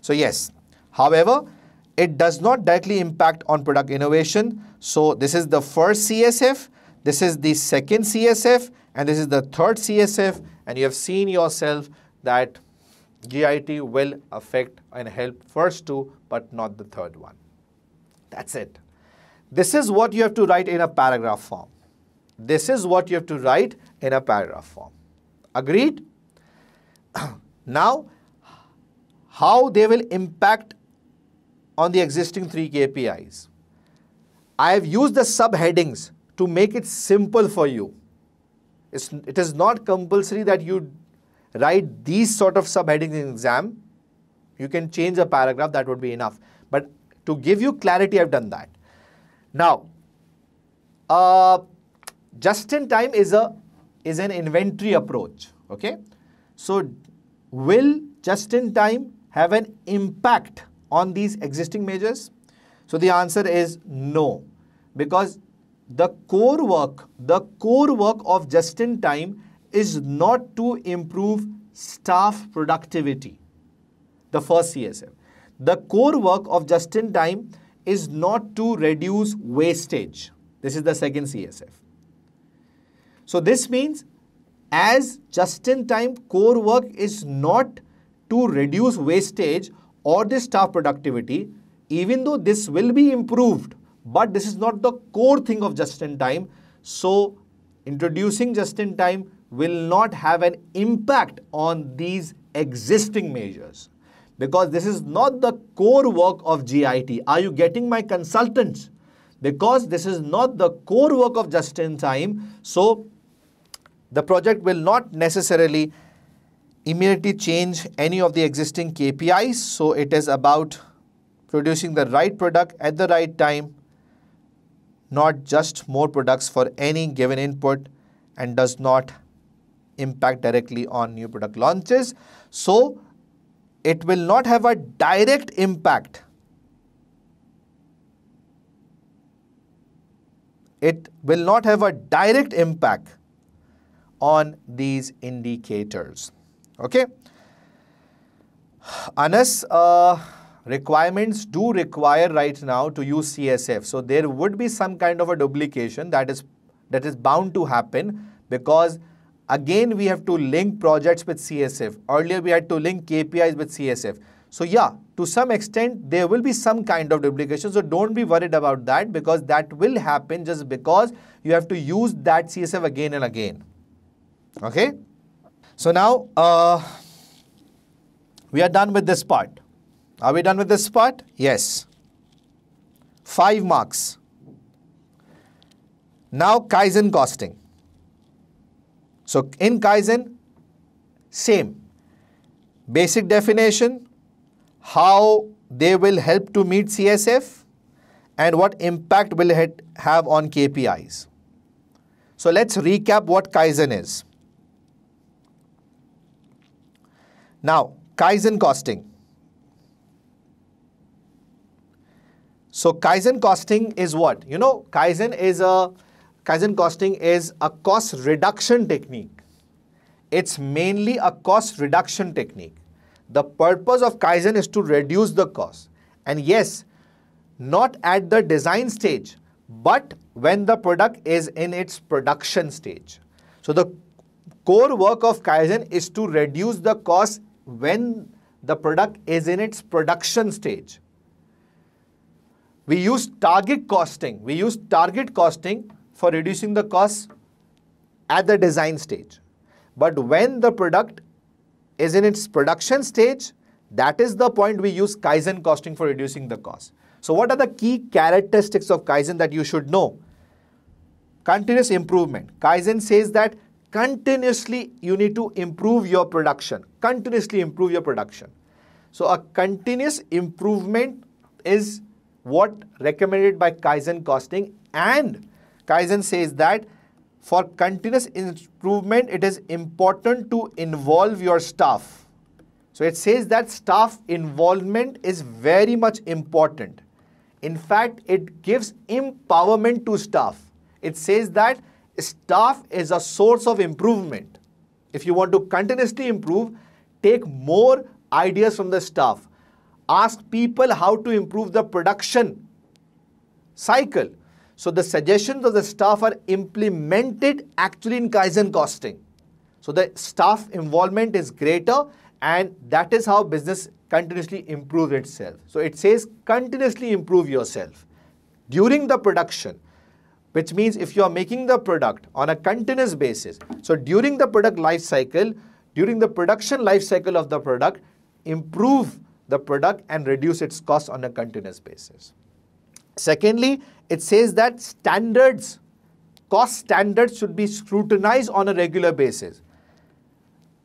So, yes. However, it does not directly impact on product innovation. So, this is the first CSF, this is the second CSF, and this is the third CSF. And you have seen yourself that GIT will affect and help first two, but not the third one. That's it. This is what you have to write in a paragraph form. This is what you have to write in a paragraph form. Agreed? <clears throat> now, how they will impact on the existing three KPIs. I have used the subheadings to make it simple for you. It's, it is not compulsory that you write these sort of subheadings in exam. You can change a paragraph, that would be enough. But to give you clarity, I've done that. Now, uh, just in time is a is an inventory approach okay so will just in time have an impact on these existing measures so the answer is no because the core work the core work of just in time is not to improve staff productivity the first csm the core work of just in time is not to reduce wastage this is the second csf so this means as just-in-time core work is not to reduce wastage or the staff productivity, even though this will be improved, but this is not the core thing of just-in-time. So introducing just-in-time will not have an impact on these existing measures because this is not the core work of GIT. Are you getting my consultants? Because this is not the core work of just-in-time. So the project will not necessarily immediately change any of the existing KPIs. So it is about producing the right product at the right time, not just more products for any given input and does not impact directly on new product launches. So it will not have a direct impact. It will not have a direct impact on these indicators. Okay. Unless uh, requirements do require right now to use CSF. So there would be some kind of a duplication that is that is bound to happen because again we have to link projects with CSF. Earlier we had to link KPIs with CSF. So yeah, to some extent there will be some kind of duplication. So don't be worried about that because that will happen just because you have to use that CSF again and again. Okay. So now uh, we are done with this part. Are we done with this part? Yes. 5 marks. Now Kaizen costing. So in Kaizen, same. Basic definition, how they will help to meet CSF and what impact will it have on KPIs. So let's recap what Kaizen is. Now, Kaizen costing. So Kaizen costing is what? You know, Kaizen is a Kaizen costing is a cost reduction technique. It's mainly a cost reduction technique. The purpose of Kaizen is to reduce the cost. And yes, not at the design stage, but when the product is in its production stage. So the core work of Kaizen is to reduce the cost when the product is in its production stage. We use target costing. We use target costing for reducing the costs at the design stage. But when the product is in its production stage, that is the point we use Kaizen costing for reducing the cost. So what are the key characteristics of Kaizen that you should know? Continuous improvement. Kaizen says that continuously you need to improve your production continuously improve your production so a continuous improvement is what recommended by kaizen costing and kaizen says that for continuous improvement it is important to involve your staff so it says that staff involvement is very much important in fact it gives empowerment to staff it says that staff is a source of improvement. If you want to continuously improve, take more ideas from the staff. Ask people how to improve the production cycle. So the suggestions of the staff are implemented actually in Kaizen costing. So the staff involvement is greater and that is how business continuously improves itself. So it says continuously improve yourself during the production which means if you are making the product on a continuous basis, so during the product life cycle, during the production life cycle of the product, improve the product and reduce its cost on a continuous basis. Secondly, it says that standards, cost standards should be scrutinized on a regular basis.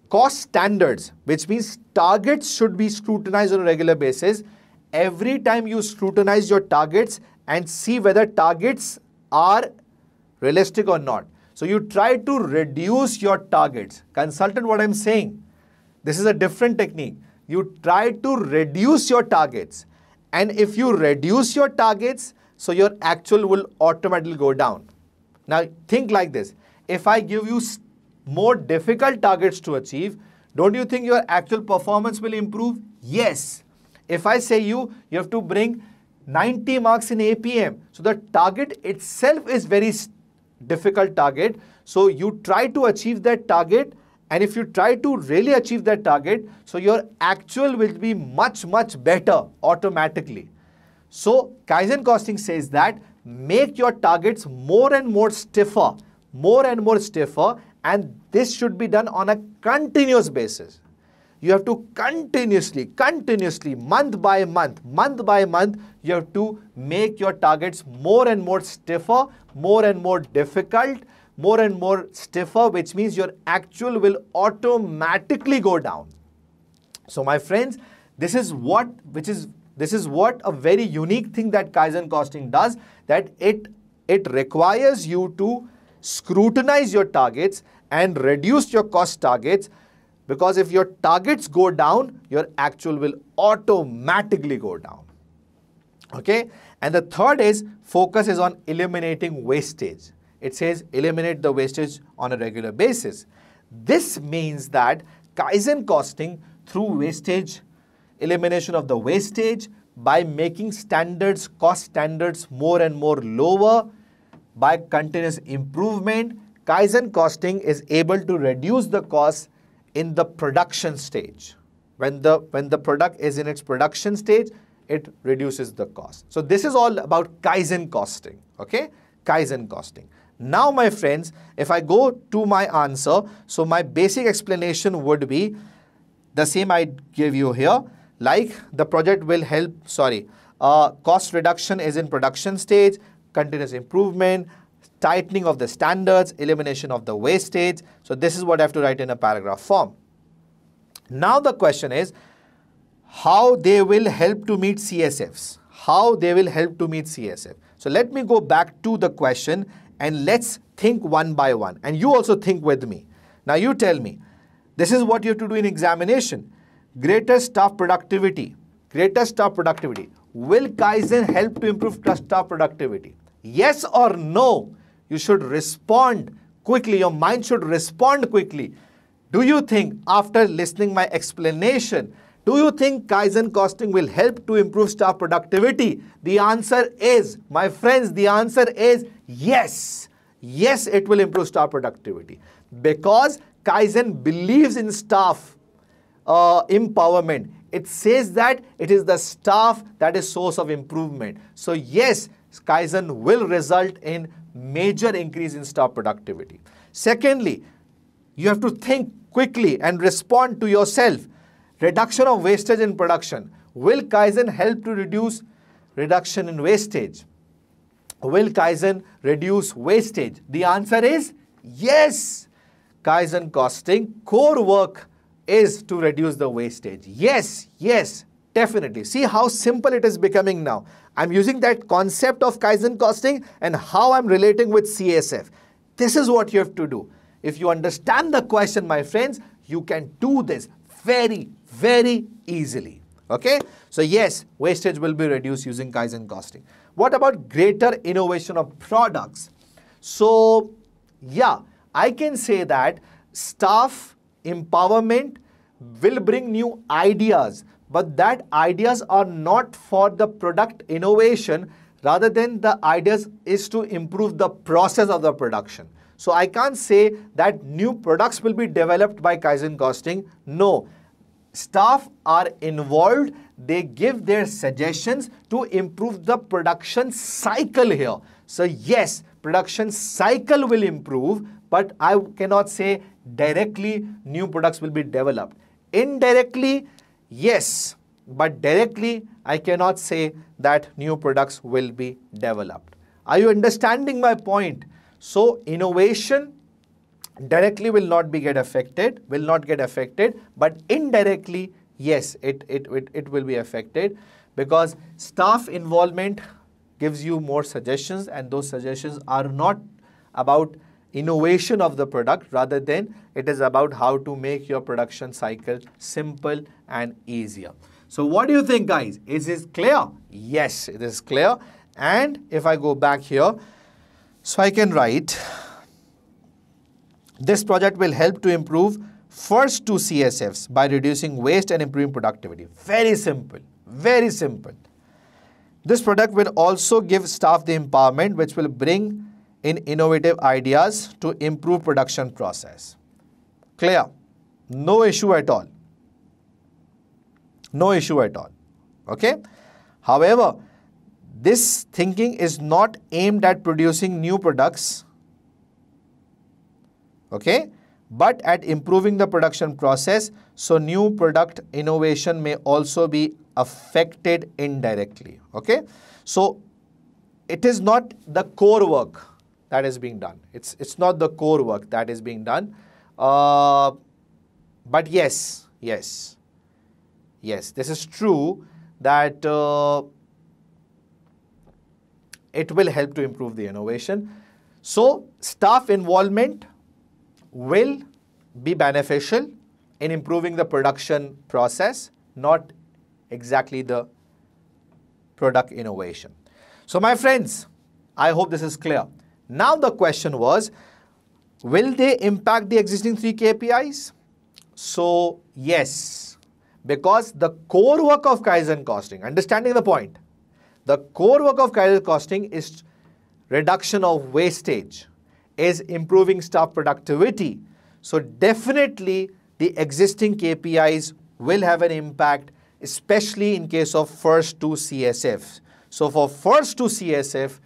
Cost standards, which means targets should be scrutinized on a regular basis. Every time you scrutinize your targets and see whether targets are realistic or not. So you try to reduce your targets. Consultant, what I'm saying, this is a different technique. You try to reduce your targets. And if you reduce your targets, so your actual will automatically go down. Now think like this. If I give you more difficult targets to achieve, don't you think your actual performance will improve? Yes. If I say you, you have to bring 90 marks in APM, so the target itself is very difficult target. So you try to achieve that target and if you try to really achieve that target, so your actual will be much, much better automatically. So Kaizen costing says that make your targets more and more stiffer, more and more stiffer and this should be done on a continuous basis you have to continuously, continuously, month by month, month by month, you have to make your targets more and more stiffer, more and more difficult, more and more stiffer, which means your actual will automatically go down. So my friends, this is what, which is, this is what a very unique thing that Kaizen costing does, that it, it requires you to scrutinize your targets and reduce your cost targets because if your targets go down, your actual will automatically go down. Okay. And the third is focus is on eliminating wastage. It says eliminate the wastage on a regular basis. This means that Kaizen costing through wastage, elimination of the wastage, by making standards, cost standards more and more lower, by continuous improvement, Kaizen costing is able to reduce the cost in the production stage. When the, when the product is in its production stage, it reduces the cost. So this is all about Kaizen costing, okay? Kaizen costing. Now, my friends, if I go to my answer, so my basic explanation would be the same I gave you here, like the project will help, sorry, uh, cost reduction is in production stage, continuous improvement, tightening of the standards, elimination of the wastage. So this is what I have to write in a paragraph form. Now the question is how they will help to meet CSFs, how they will help to meet CSF. So let me go back to the question and let's think one by one. And you also think with me. Now you tell me, this is what you have to do in examination. Greater staff productivity, greater staff productivity. Will Kaizen help to improve staff productivity? yes or no, you should respond quickly. Your mind should respond quickly. Do you think, after listening my explanation, do you think Kaizen costing will help to improve staff productivity? The answer is, my friends, the answer is yes. Yes, it will improve staff productivity because Kaizen believes in staff uh, empowerment. It says that it is the staff that is source of improvement. So yes, Kaizen will result in major increase in staff productivity. Secondly, you have to think quickly and respond to yourself. Reduction of wastage in production. Will Kaizen help to reduce reduction in wastage? Will Kaizen reduce wastage? The answer is yes. Kaizen costing core work is to reduce the wastage. Yes, yes, definitely. See how simple it is becoming now. I'm using that concept of Kaizen costing and how I'm relating with CSF. This is what you have to do. If you understand the question, my friends, you can do this very, very easily. Okay? So yes, wastage will be reduced using Kaizen costing. What about greater innovation of products? So yeah, I can say that staff empowerment will bring new ideas but that ideas are not for the product innovation rather than the ideas is to improve the process of the production. So I can't say that new products will be developed by Kaizen Costing. No, staff are involved. They give their suggestions to improve the production cycle here. So yes, production cycle will improve, but I cannot say directly new products will be developed. Indirectly, Yes, but directly I cannot say that new products will be developed. Are you understanding my point? So innovation directly will not be get affected, will not get affected, but indirectly, yes, it, it, it, it will be affected because staff involvement gives you more suggestions and those suggestions are not about innovation of the product rather than it is about how to make your production cycle simple and easier. So what do you think guys? Is this clear? Yes, it is clear. And if I go back here, so I can write, this project will help to improve first two CSFs by reducing waste and improving productivity. Very simple, very simple. This product will also give staff the empowerment which will bring in innovative ideas to improve production process. Clear? No issue at all. No issue at all. Okay? However, this thinking is not aimed at producing new products, okay, but at improving the production process. So, new product innovation may also be affected indirectly, okay. So, it is not the core work that is being done. It's, it's not the core work that is being done. Uh, but yes, yes, yes, this is true that uh, it will help to improve the innovation. So, staff involvement will be beneficial in improving the production process, not exactly the product innovation. So, my friends, I hope this is clear. Now the question was, will they impact the existing three KPIs? So yes, because the core work of Kaizen costing, understanding the point, the core work of Kaizen costing is reduction of wastage, is improving staff productivity. So definitely the existing KPIs will have an impact, especially in case of first two CSFs. So for first two CSF,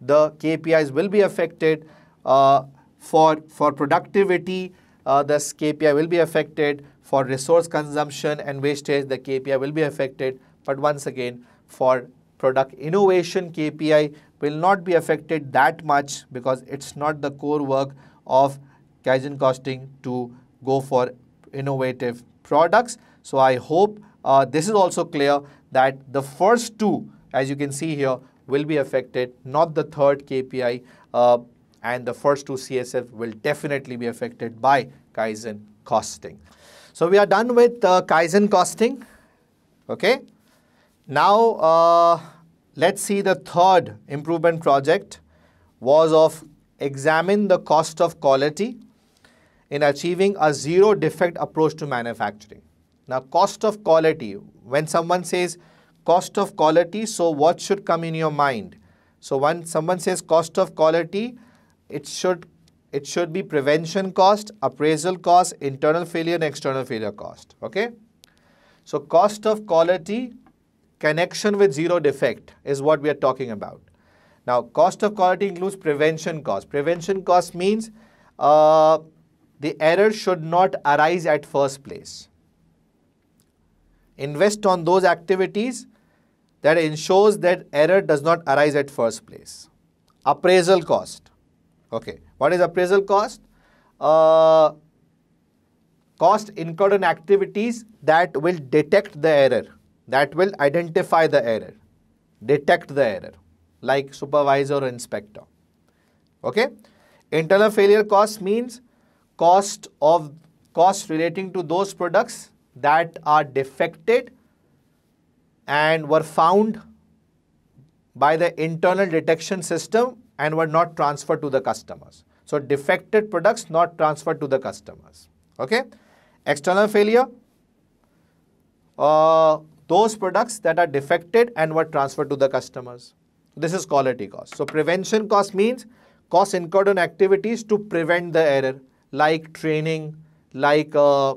the KPIs will be affected. Uh, for, for productivity, uh, this KPI will be affected. For resource consumption and wastage, the KPI will be affected. But once again, for product innovation, KPI will not be affected that much because it's not the core work of Kaizen costing to go for innovative products. So I hope uh, this is also clear that the first two, as you can see here, will be affected, not the third KPI. Uh, and the first two CSF will definitely be affected by Kaizen costing. So we are done with uh, Kaizen costing. Okay. Now uh, let's see the third improvement project was of examine the cost of quality in achieving a zero defect approach to manufacturing. Now cost of quality, when someone says cost of quality, so what should come in your mind? So when someone says cost of quality, it should it should be prevention cost, appraisal cost, internal failure and external failure cost. Okay. So cost of quality connection with zero defect is what we are talking about. Now cost of quality includes prevention cost. Prevention cost means uh, the error should not arise at first place. Invest on those activities that ensures that error does not arise at first place. Appraisal cost. Okay, what is appraisal cost? Uh, cost incurred on activities that will detect the error, that will identify the error, detect the error, like supervisor or inspector. Okay, internal failure cost means cost of cost relating to those products that are defected and were found by the internal detection system and were not transferred to the customers. So defected products not transferred to the customers. Okay. External failure, uh, those products that are defected and were transferred to the customers. This is quality cost. So prevention cost means cost incurred on activities to prevent the error like training, like uh,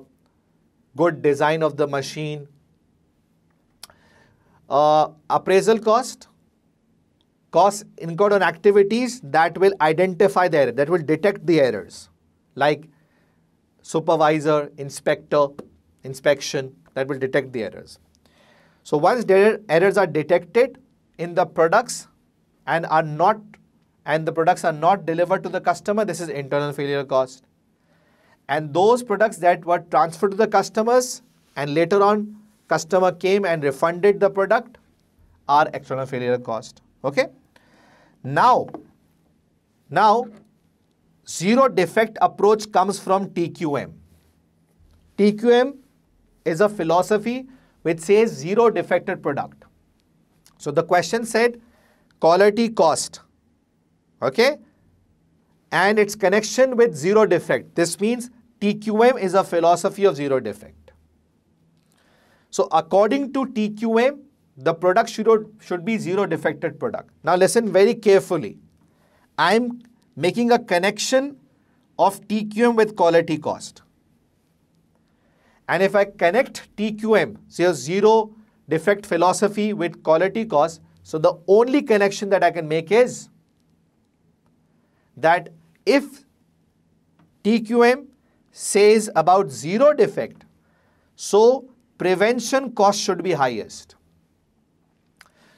good design of the machine, uh, appraisal cost, cost incurred on activities that will identify the error, that will detect the errors, like supervisor, inspector, inspection, that will detect the errors. So once errors are detected in the products and are not and the products are not delivered to the customer, this is internal failure cost. And those products that were transferred to the customers and later on customer came and refunded the product or external failure cost. Okay. Now, now zero defect approach comes from TQM. TQM is a philosophy which says zero defected product. So the question said quality cost. Okay. And its connection with zero defect. This means TQM is a philosophy of zero defect. So according to TQA, the product should, should be zero defected product. Now listen very carefully. I'm making a connection of TQM with quality cost. And if I connect TQM, so zero defect philosophy with quality cost, so the only connection that I can make is that if TQM says about zero defect, so prevention cost should be highest.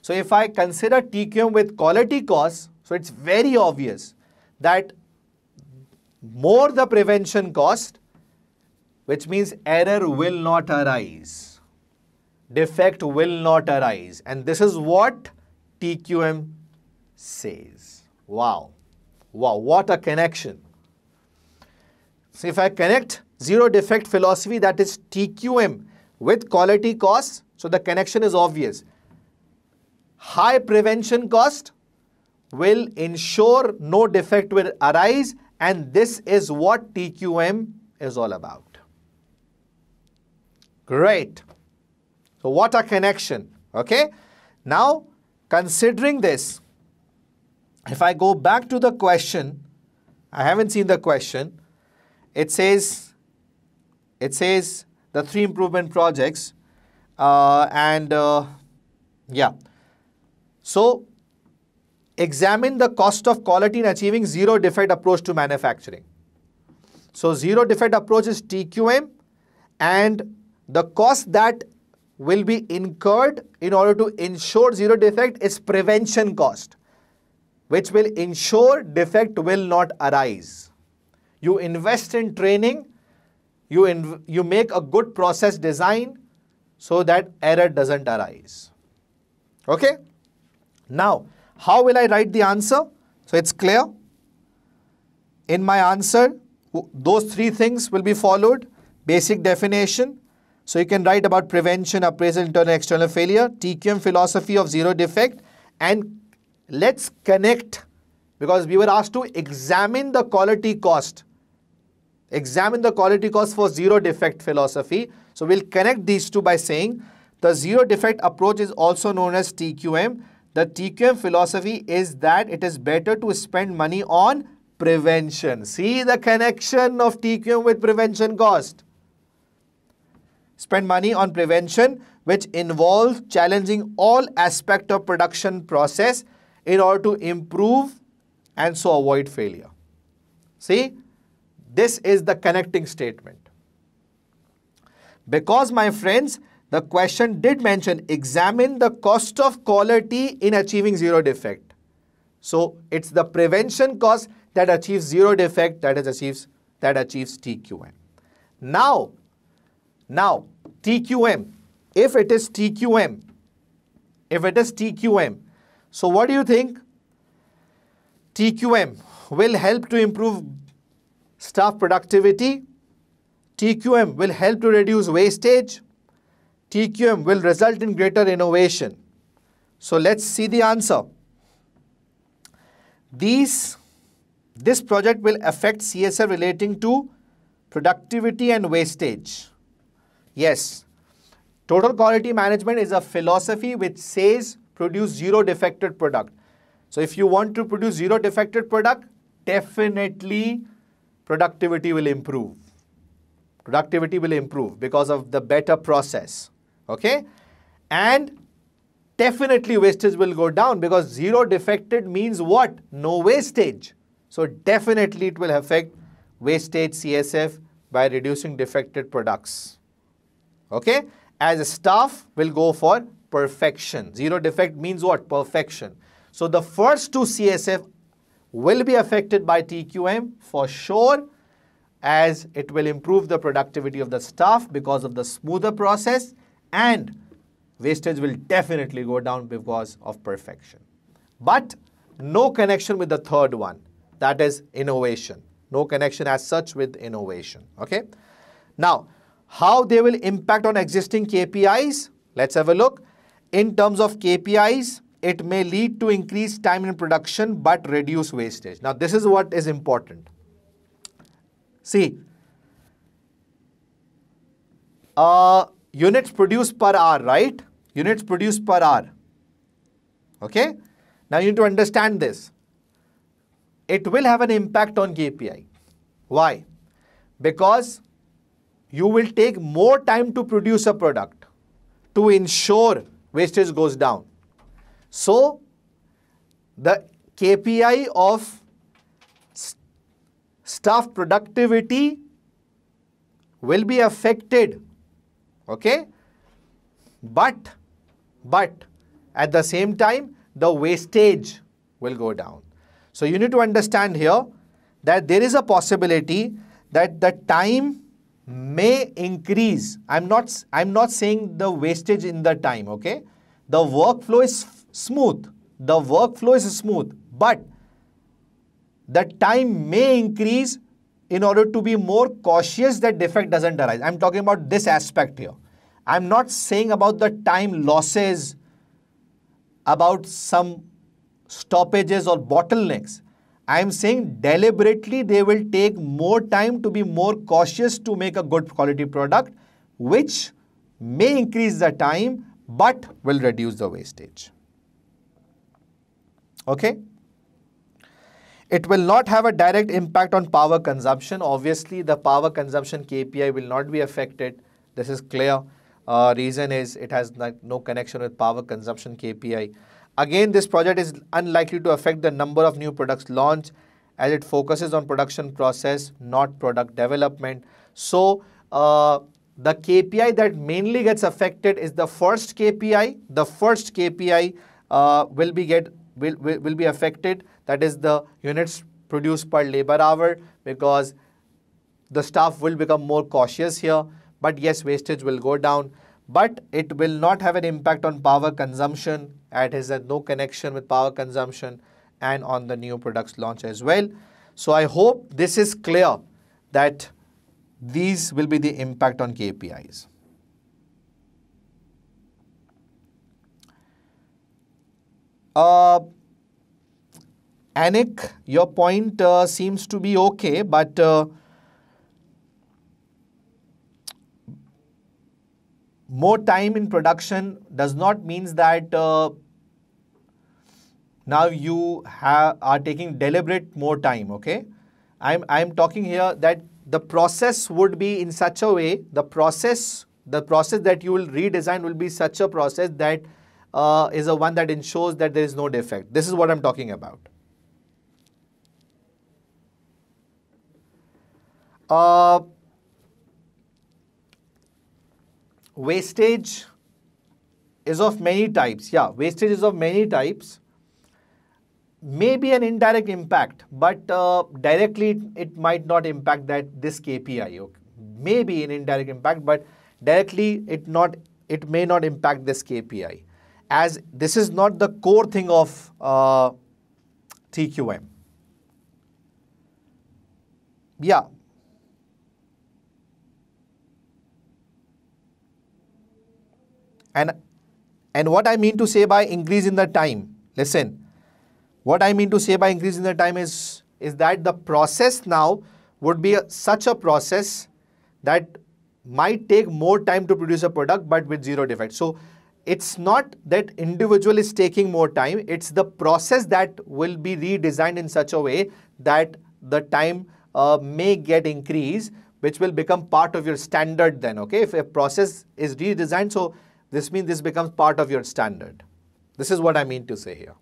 So if I consider TQM with quality cost, so it's very obvious that more the prevention cost, which means error will not arise, defect will not arise. And this is what TQM says. Wow. Wow, what a connection. So if I connect zero defect philosophy, that is TQM, with quality costs, so the connection is obvious. High prevention cost will ensure no defect will arise and this is what TQM is all about. Great. So what a connection, okay? Now, considering this, if I go back to the question, I haven't seen the question, it says, it says the three improvement projects uh, and uh, yeah. So examine the cost of quality in achieving zero defect approach to manufacturing. So zero defect approach is TQM and the cost that will be incurred in order to ensure zero defect is prevention cost which will ensure defect will not arise. You invest in training you, you make a good process design so that error doesn't arise. Okay? Now, how will I write the answer? So it's clear. In my answer, those three things will be followed. Basic definition. So you can write about prevention, appraisal, internal, external failure, TQM philosophy of zero defect. And let's connect because we were asked to examine the quality cost. Examine the quality cost for zero defect philosophy. So we'll connect these two by saying the zero defect approach is also known as TQM. The TQM philosophy is that it is better to spend money on prevention. See the connection of TQM with prevention cost. Spend money on prevention which involves challenging all aspect of production process in order to improve and so avoid failure. See, this is the connecting statement. Because, my friends, the question did mention examine the cost of quality in achieving zero defect. So, it's the prevention cost that achieves zero defect that is achieves that achieves TQM. Now, now TQM, if it is TQM, if it is TQM, so what do you think? TQM will help to improve Staff productivity, TQM will help to reduce wastage. TQM will result in greater innovation. So let's see the answer. These, this project will affect CSR relating to productivity and wastage. Yes, total quality management is a philosophy which says produce zero defected product. So if you want to produce zero defected product, definitely productivity will improve. Productivity will improve because of the better process. Okay? And definitely wastage will go down because zero defected means what? No wastage. So definitely it will affect wastage CSF by reducing defected products. Okay? As staff will go for perfection. Zero defect means what? Perfection. So the first two CSF will be affected by TQM for sure as it will improve the productivity of the staff because of the smoother process and wastage will definitely go down because of perfection. But no connection with the third one that is innovation. No connection as such with innovation. Okay. Now, how they will impact on existing KPIs? Let's have a look. In terms of KPIs, it may lead to increased time in production but reduce wastage. Now, this is what is important. See, uh, units produced per hour, right? Units produced per hour. Okay? Now, you need to understand this. It will have an impact on KPI. Why? Because you will take more time to produce a product to ensure wastage goes down. So, the KPI of staff productivity will be affected, okay? But, but at the same time, the wastage will go down. So, you need to understand here that there is a possibility that the time may increase. I'm not, I'm not saying the wastage in the time, okay? The workflow is smooth. The workflow is smooth, but the time may increase in order to be more cautious that defect doesn't arise. I'm talking about this aspect here. I'm not saying about the time losses, about some stoppages or bottlenecks. I'm saying deliberately they will take more time to be more cautious to make a good quality product, which may increase the time but will reduce the wastage. Okay. It will not have a direct impact on power consumption. Obviously, the power consumption KPI will not be affected. This is clear. Uh, reason is it has no connection with power consumption KPI. Again, this project is unlikely to affect the number of new products launched as it focuses on production process, not product development. So, uh, the KPI that mainly gets affected is the first KPI. The first KPI uh, will be get will, will, will be affected. That is the units produced per labor hour because the staff will become more cautious here. But yes, wastage will go down. But it will not have an impact on power consumption. It has no connection with power consumption and on the new products launch as well. So I hope this is clear that these will be the impact on KPIs. uh, Anik, your point uh, seems to be okay, but uh, more time in production does not means that uh, now you have are taking deliberate more time. Okay, I'm I'm talking here that the process would be in such a way the process the process that you will redesign will be such a process that uh, is a one that ensures that there is no defect. This is what I'm talking about. Uh, wastage is of many types. Yeah, wastage is of many types. Maybe an indirect impact, but uh, directly it might not impact that this KPI. Okay. Maybe an indirect impact, but directly it not it may not impact this KPI as this is not the core thing of uh, TQM. Yeah. And, and what I mean to say by increase in the time, listen, what I mean to say by increase in the time is, is that the process now would be a, such a process that might take more time to produce a product but with zero defect. So it's not that individual is taking more time, it's the process that will be redesigned in such a way that the time uh, may get increased, which will become part of your standard then, okay? If a process is redesigned, so this means this becomes part of your standard. This is what I mean to say here.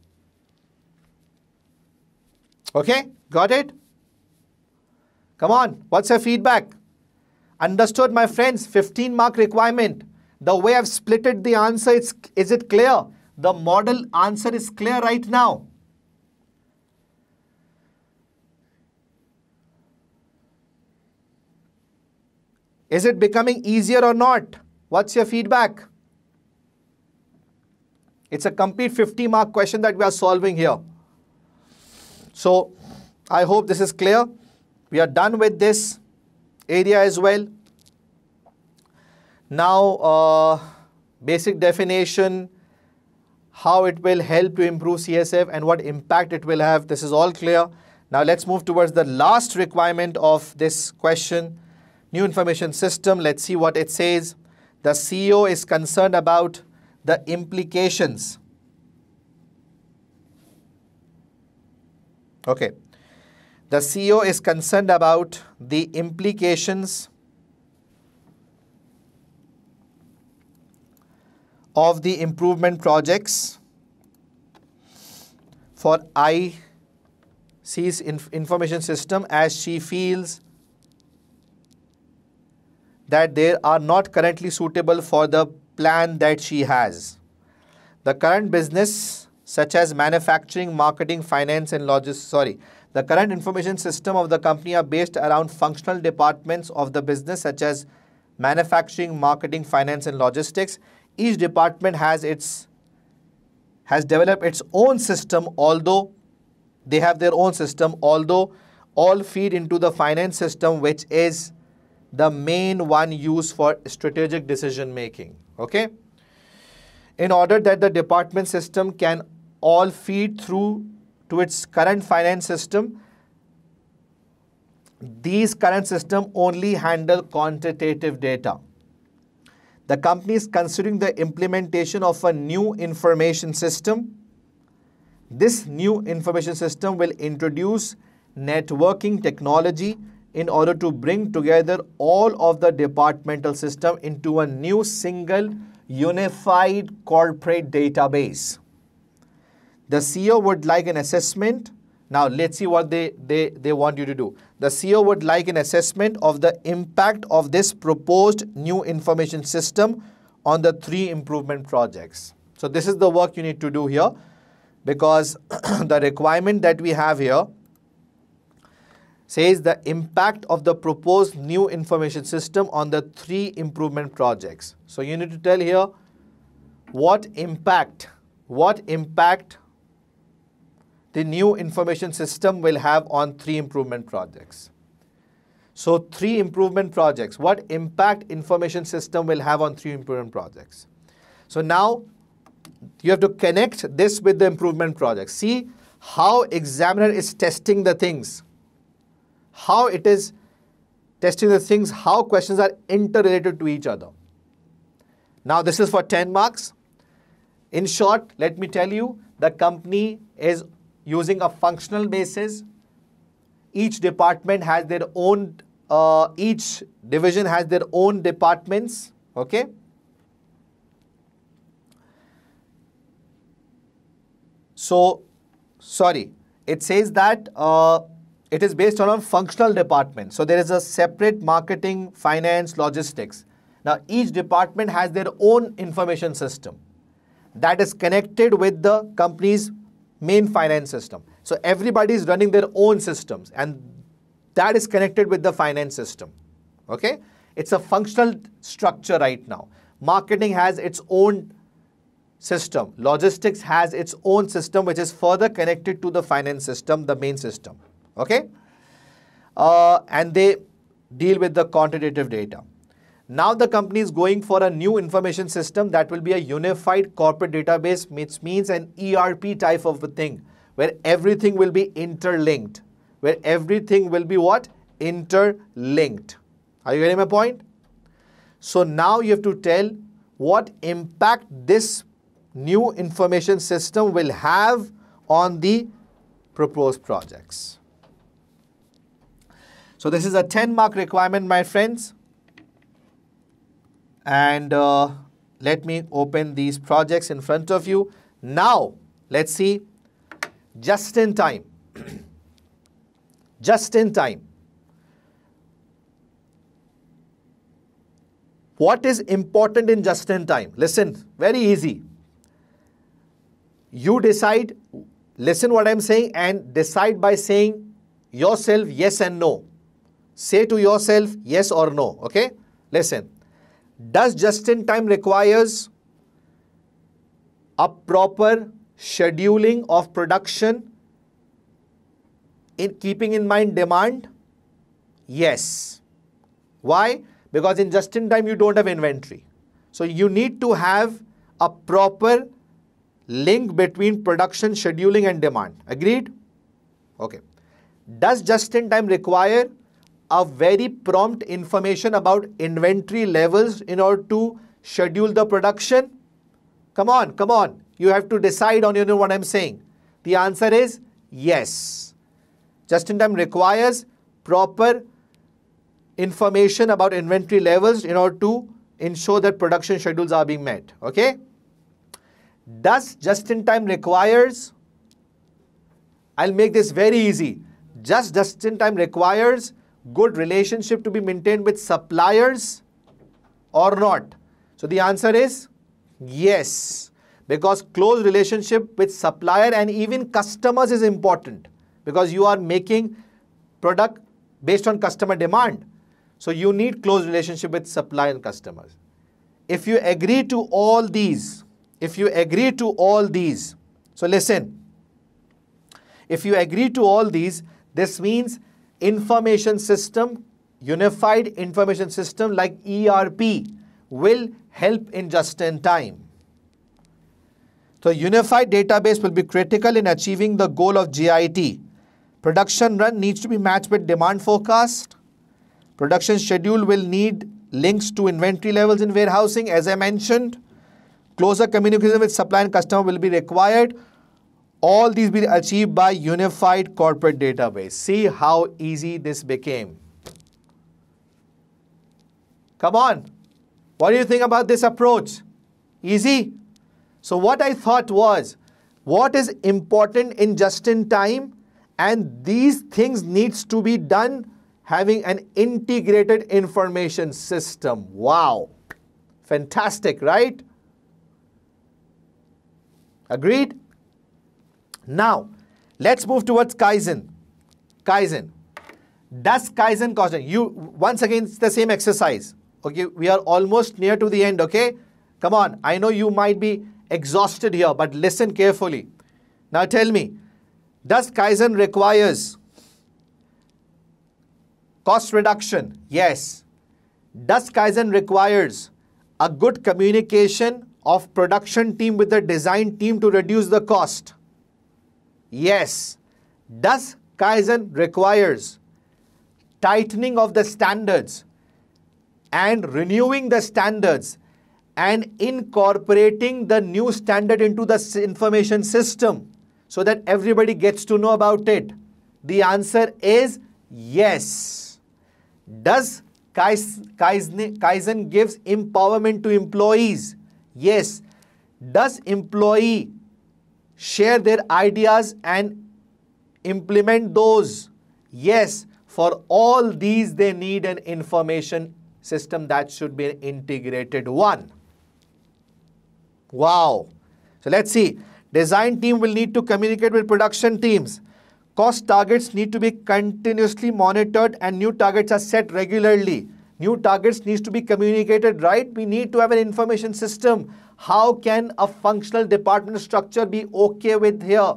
Okay, got it? Come on, what's your feedback? Understood, my friends, 15 mark requirement. The way I've splitted the answer, is, is it clear? The model answer is clear right now. Is it becoming easier or not? What's your feedback? It's a complete 50 mark question that we are solving here. So I hope this is clear. We are done with this area as well. Now, uh, basic definition, how it will help to improve CSF and what impact it will have. This is all clear. Now, let's move towards the last requirement of this question. New information system. Let's see what it says. The CEO is concerned about the implications. Okay. The CEO is concerned about the implications of the improvement projects for I sees information system as she feels that they are not currently suitable for the plan that she has. The current business such as manufacturing, marketing, finance and logistics, sorry, the current information system of the company are based around functional departments of the business such as manufacturing, marketing, finance and logistics each department has its has developed its own system although they have their own system although all feed into the finance system which is the main one used for strategic decision making okay in order that the department system can all feed through to its current finance system these current system only handle quantitative data the company is considering the implementation of a new information system. This new information system will introduce networking technology in order to bring together all of the departmental system into a new single unified corporate database. The CEO would like an assessment now let's see what they, they, they want you to do. The CEO would like an assessment of the impact of this proposed new information system on the three improvement projects. So this is the work you need to do here because <clears throat> the requirement that we have here says the impact of the proposed new information system on the three improvement projects. So you need to tell here what impact, what impact the new information system will have on three improvement projects. So three improvement projects, what impact information system will have on three improvement projects. So now you have to connect this with the improvement project. See how examiner is testing the things, how it is testing the things, how questions are interrelated to each other. Now this is for 10 marks. In short, let me tell you, the company is using a functional basis. Each department has their own, uh, each division has their own departments, okay? So, sorry, it says that uh, it is based on a functional department. So, there is a separate marketing, finance, logistics. Now, each department has their own information system that is connected with the company's main finance system. So everybody is running their own systems and that is connected with the finance system. Okay? It's a functional structure right now. Marketing has its own system. Logistics has its own system which is further connected to the finance system, the main system. Okay? Uh, and they deal with the quantitative data. Now the company is going for a new information system that will be a unified corporate database, which means an ERP type of a thing, where everything will be interlinked, where everything will be what? Interlinked. Are you getting my point? So now you have to tell what impact this new information system will have on the proposed projects. So this is a 10 mark requirement, my friends and uh, let me open these projects in front of you. Now, let's see just in time. <clears throat> just in time. What is important in just in time? Listen, very easy. You decide, listen what I'm saying and decide by saying yourself yes and no. Say to yourself yes or no, okay? Listen, does just-in-time requires a proper scheduling of production in keeping in mind demand? Yes. Why? Because in just-in-time you don't have inventory. So you need to have a proper link between production scheduling and demand. Agreed? Okay. Does just-in-time require a very prompt information about inventory levels in order to schedule the production? Come on, come on. You have to decide on you know what I'm saying. The answer is yes. Just-in-time requires proper information about inventory levels in order to ensure that production schedules are being met. Okay? Does just-in-time requires, I'll make this very easy. Just just-in-time requires good relationship to be maintained with suppliers or not? So the answer is yes, because close relationship with supplier and even customers is important because you are making product based on customer demand. So you need close relationship with supplier and customers. If you agree to all these, if you agree to all these, so listen, if you agree to all these, this means information system, unified information system like ERP will help in just in time. So unified database will be critical in achieving the goal of GIT. Production run needs to be matched with demand forecast. Production schedule will need links to inventory levels in warehousing as I mentioned. Closer communication with supply and customer will be required. All these been achieved by unified corporate database. See how easy this became. Come on. What do you think about this approach? Easy? So what I thought was, what is important in just in time and these things needs to be done having an integrated information system. Wow. Fantastic, right? Agreed? Now, let's move towards Kaizen. Kaizen. Does Kaizen cause it? You, once again, it's the same exercise. Okay, we are almost near to the end, okay? Come on, I know you might be exhausted here, but listen carefully. Now tell me, does Kaizen requires cost reduction? Yes. Does Kaizen requires a good communication of production team with the design team to reduce the cost? Yes. Does Kaizen requires tightening of the standards and renewing the standards and incorporating the new standard into the information system so that everybody gets to know about it? The answer is yes. Does Kaizen gives empowerment to employees? Yes. Does employee share their ideas and implement those. Yes, for all these they need an information system that should be an integrated one. Wow. So let's see. Design team will need to communicate with production teams. Cost targets need to be continuously monitored and new targets are set regularly. New targets needs to be communicated, right? We need to have an information system. How can a functional department structure be okay with here?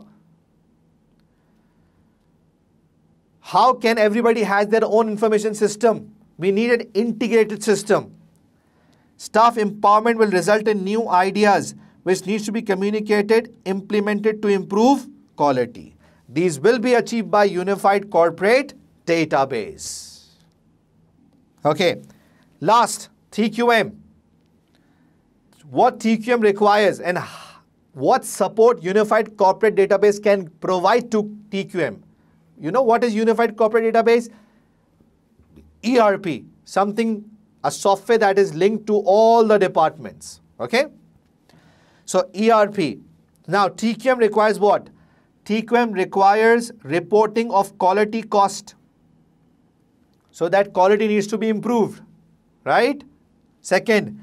How can everybody has their own information system? We need an integrated system. Staff empowerment will result in new ideas which needs to be communicated, implemented to improve quality. These will be achieved by unified corporate database. Okay. Last, TQM. What TQM requires and what support Unified Corporate Database can provide to TQM. You know what is Unified Corporate Database? ERP, something, a software that is linked to all the departments. Okay? So ERP. Now TQM requires what? TQM requires reporting of quality cost so that quality needs to be improved, right? Second,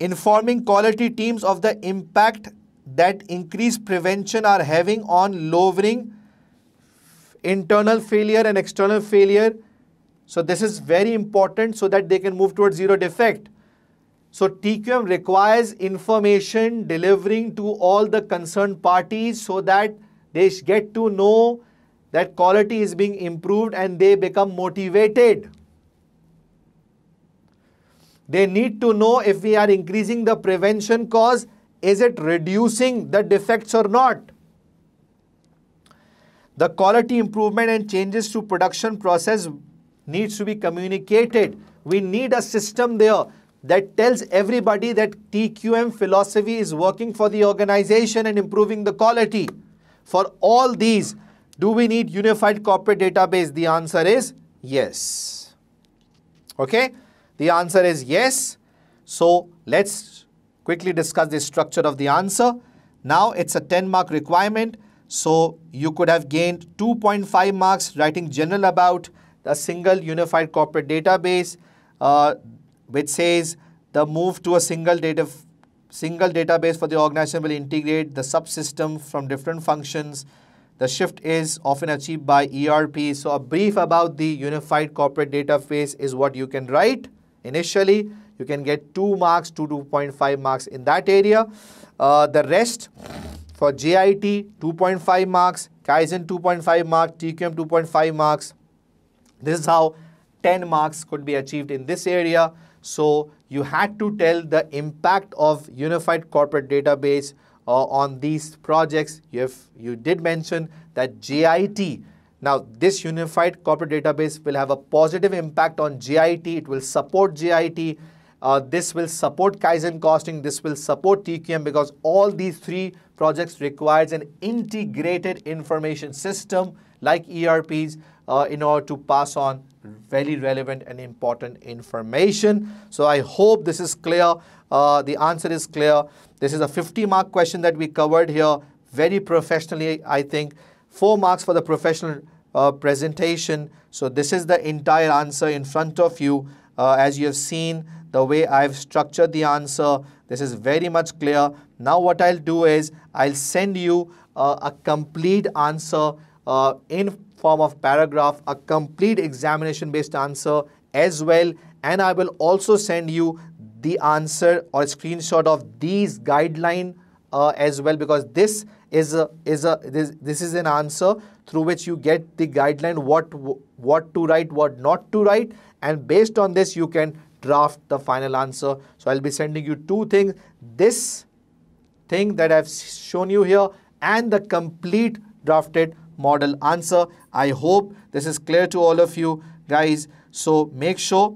informing quality teams of the impact that increased prevention are having on lowering internal failure and external failure. So this is very important so that they can move towards zero defect. So TQM requires information delivering to all the concerned parties so that they get to know that quality is being improved and they become motivated. They need to know if we are increasing the prevention cause, is it reducing the defects or not? The quality improvement and changes to production process needs to be communicated. We need a system there that tells everybody that TQM philosophy is working for the organization and improving the quality. For all these, do we need unified corporate database? The answer is yes. Okay, the answer is yes. So let's quickly discuss the structure of the answer. Now it's a 10 mark requirement. So you could have gained 2.5 marks writing general about a single unified corporate database, uh, which says the move to a single data single database for the organization will integrate the subsystem from different functions the shift is often achieved by ERP. So a brief about the unified corporate database is what you can write initially. You can get 2 marks to 2.5 marks in that area. Uh, the rest for JIT 2.5 marks, Kaizen 2.5 marks, TQM 2.5 marks. This is how 10 marks could be achieved in this area. So you had to tell the impact of unified corporate database uh, on these projects. You, have, you did mention that JIT, now this unified corporate database will have a positive impact on JIT. It will support JIT. Uh, this will support Kaizen costing. This will support TQM because all these three projects requires an integrated information system like ERPs uh, in order to pass on very relevant and important information. So I hope this is clear. Uh, the answer is clear. This is a 50 mark question that we covered here very professionally, I think. Four marks for the professional uh, presentation. So this is the entire answer in front of you. Uh, as you have seen, the way I've structured the answer, this is very much clear. Now what I'll do is, I'll send you uh, a complete answer uh, in form of paragraph, a complete examination based answer as well. And I will also send you the answer or screenshot of these guideline uh, as well because this is a, is a this, this is an answer through which you get the guideline what what to write what not to write and based on this you can draft the final answer so i'll be sending you two things this thing that i've shown you here and the complete drafted model answer i hope this is clear to all of you guys so make sure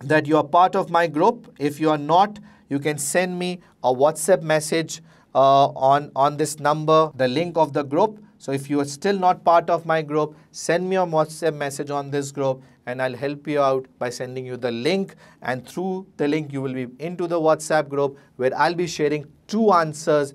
that you are part of my group. If you are not, you can send me a WhatsApp message uh, on, on this number, the link of the group. So if you are still not part of my group, send me a WhatsApp message on this group and I'll help you out by sending you the link. And through the link, you will be into the WhatsApp group where I'll be sharing two answers,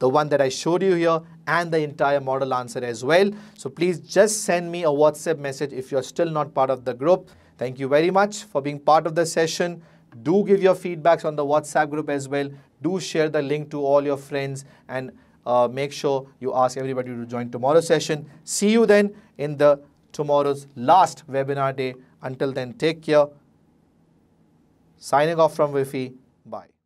the one that I showed you here and the entire model answer as well. So please just send me a WhatsApp message if you're still not part of the group. Thank you very much for being part of the session. Do give your feedbacks on the WhatsApp group as well. Do share the link to all your friends and uh, make sure you ask everybody to join tomorrow's session. See you then in the tomorrow's last webinar day. Until then, take care. Signing off from Wifi. Bye.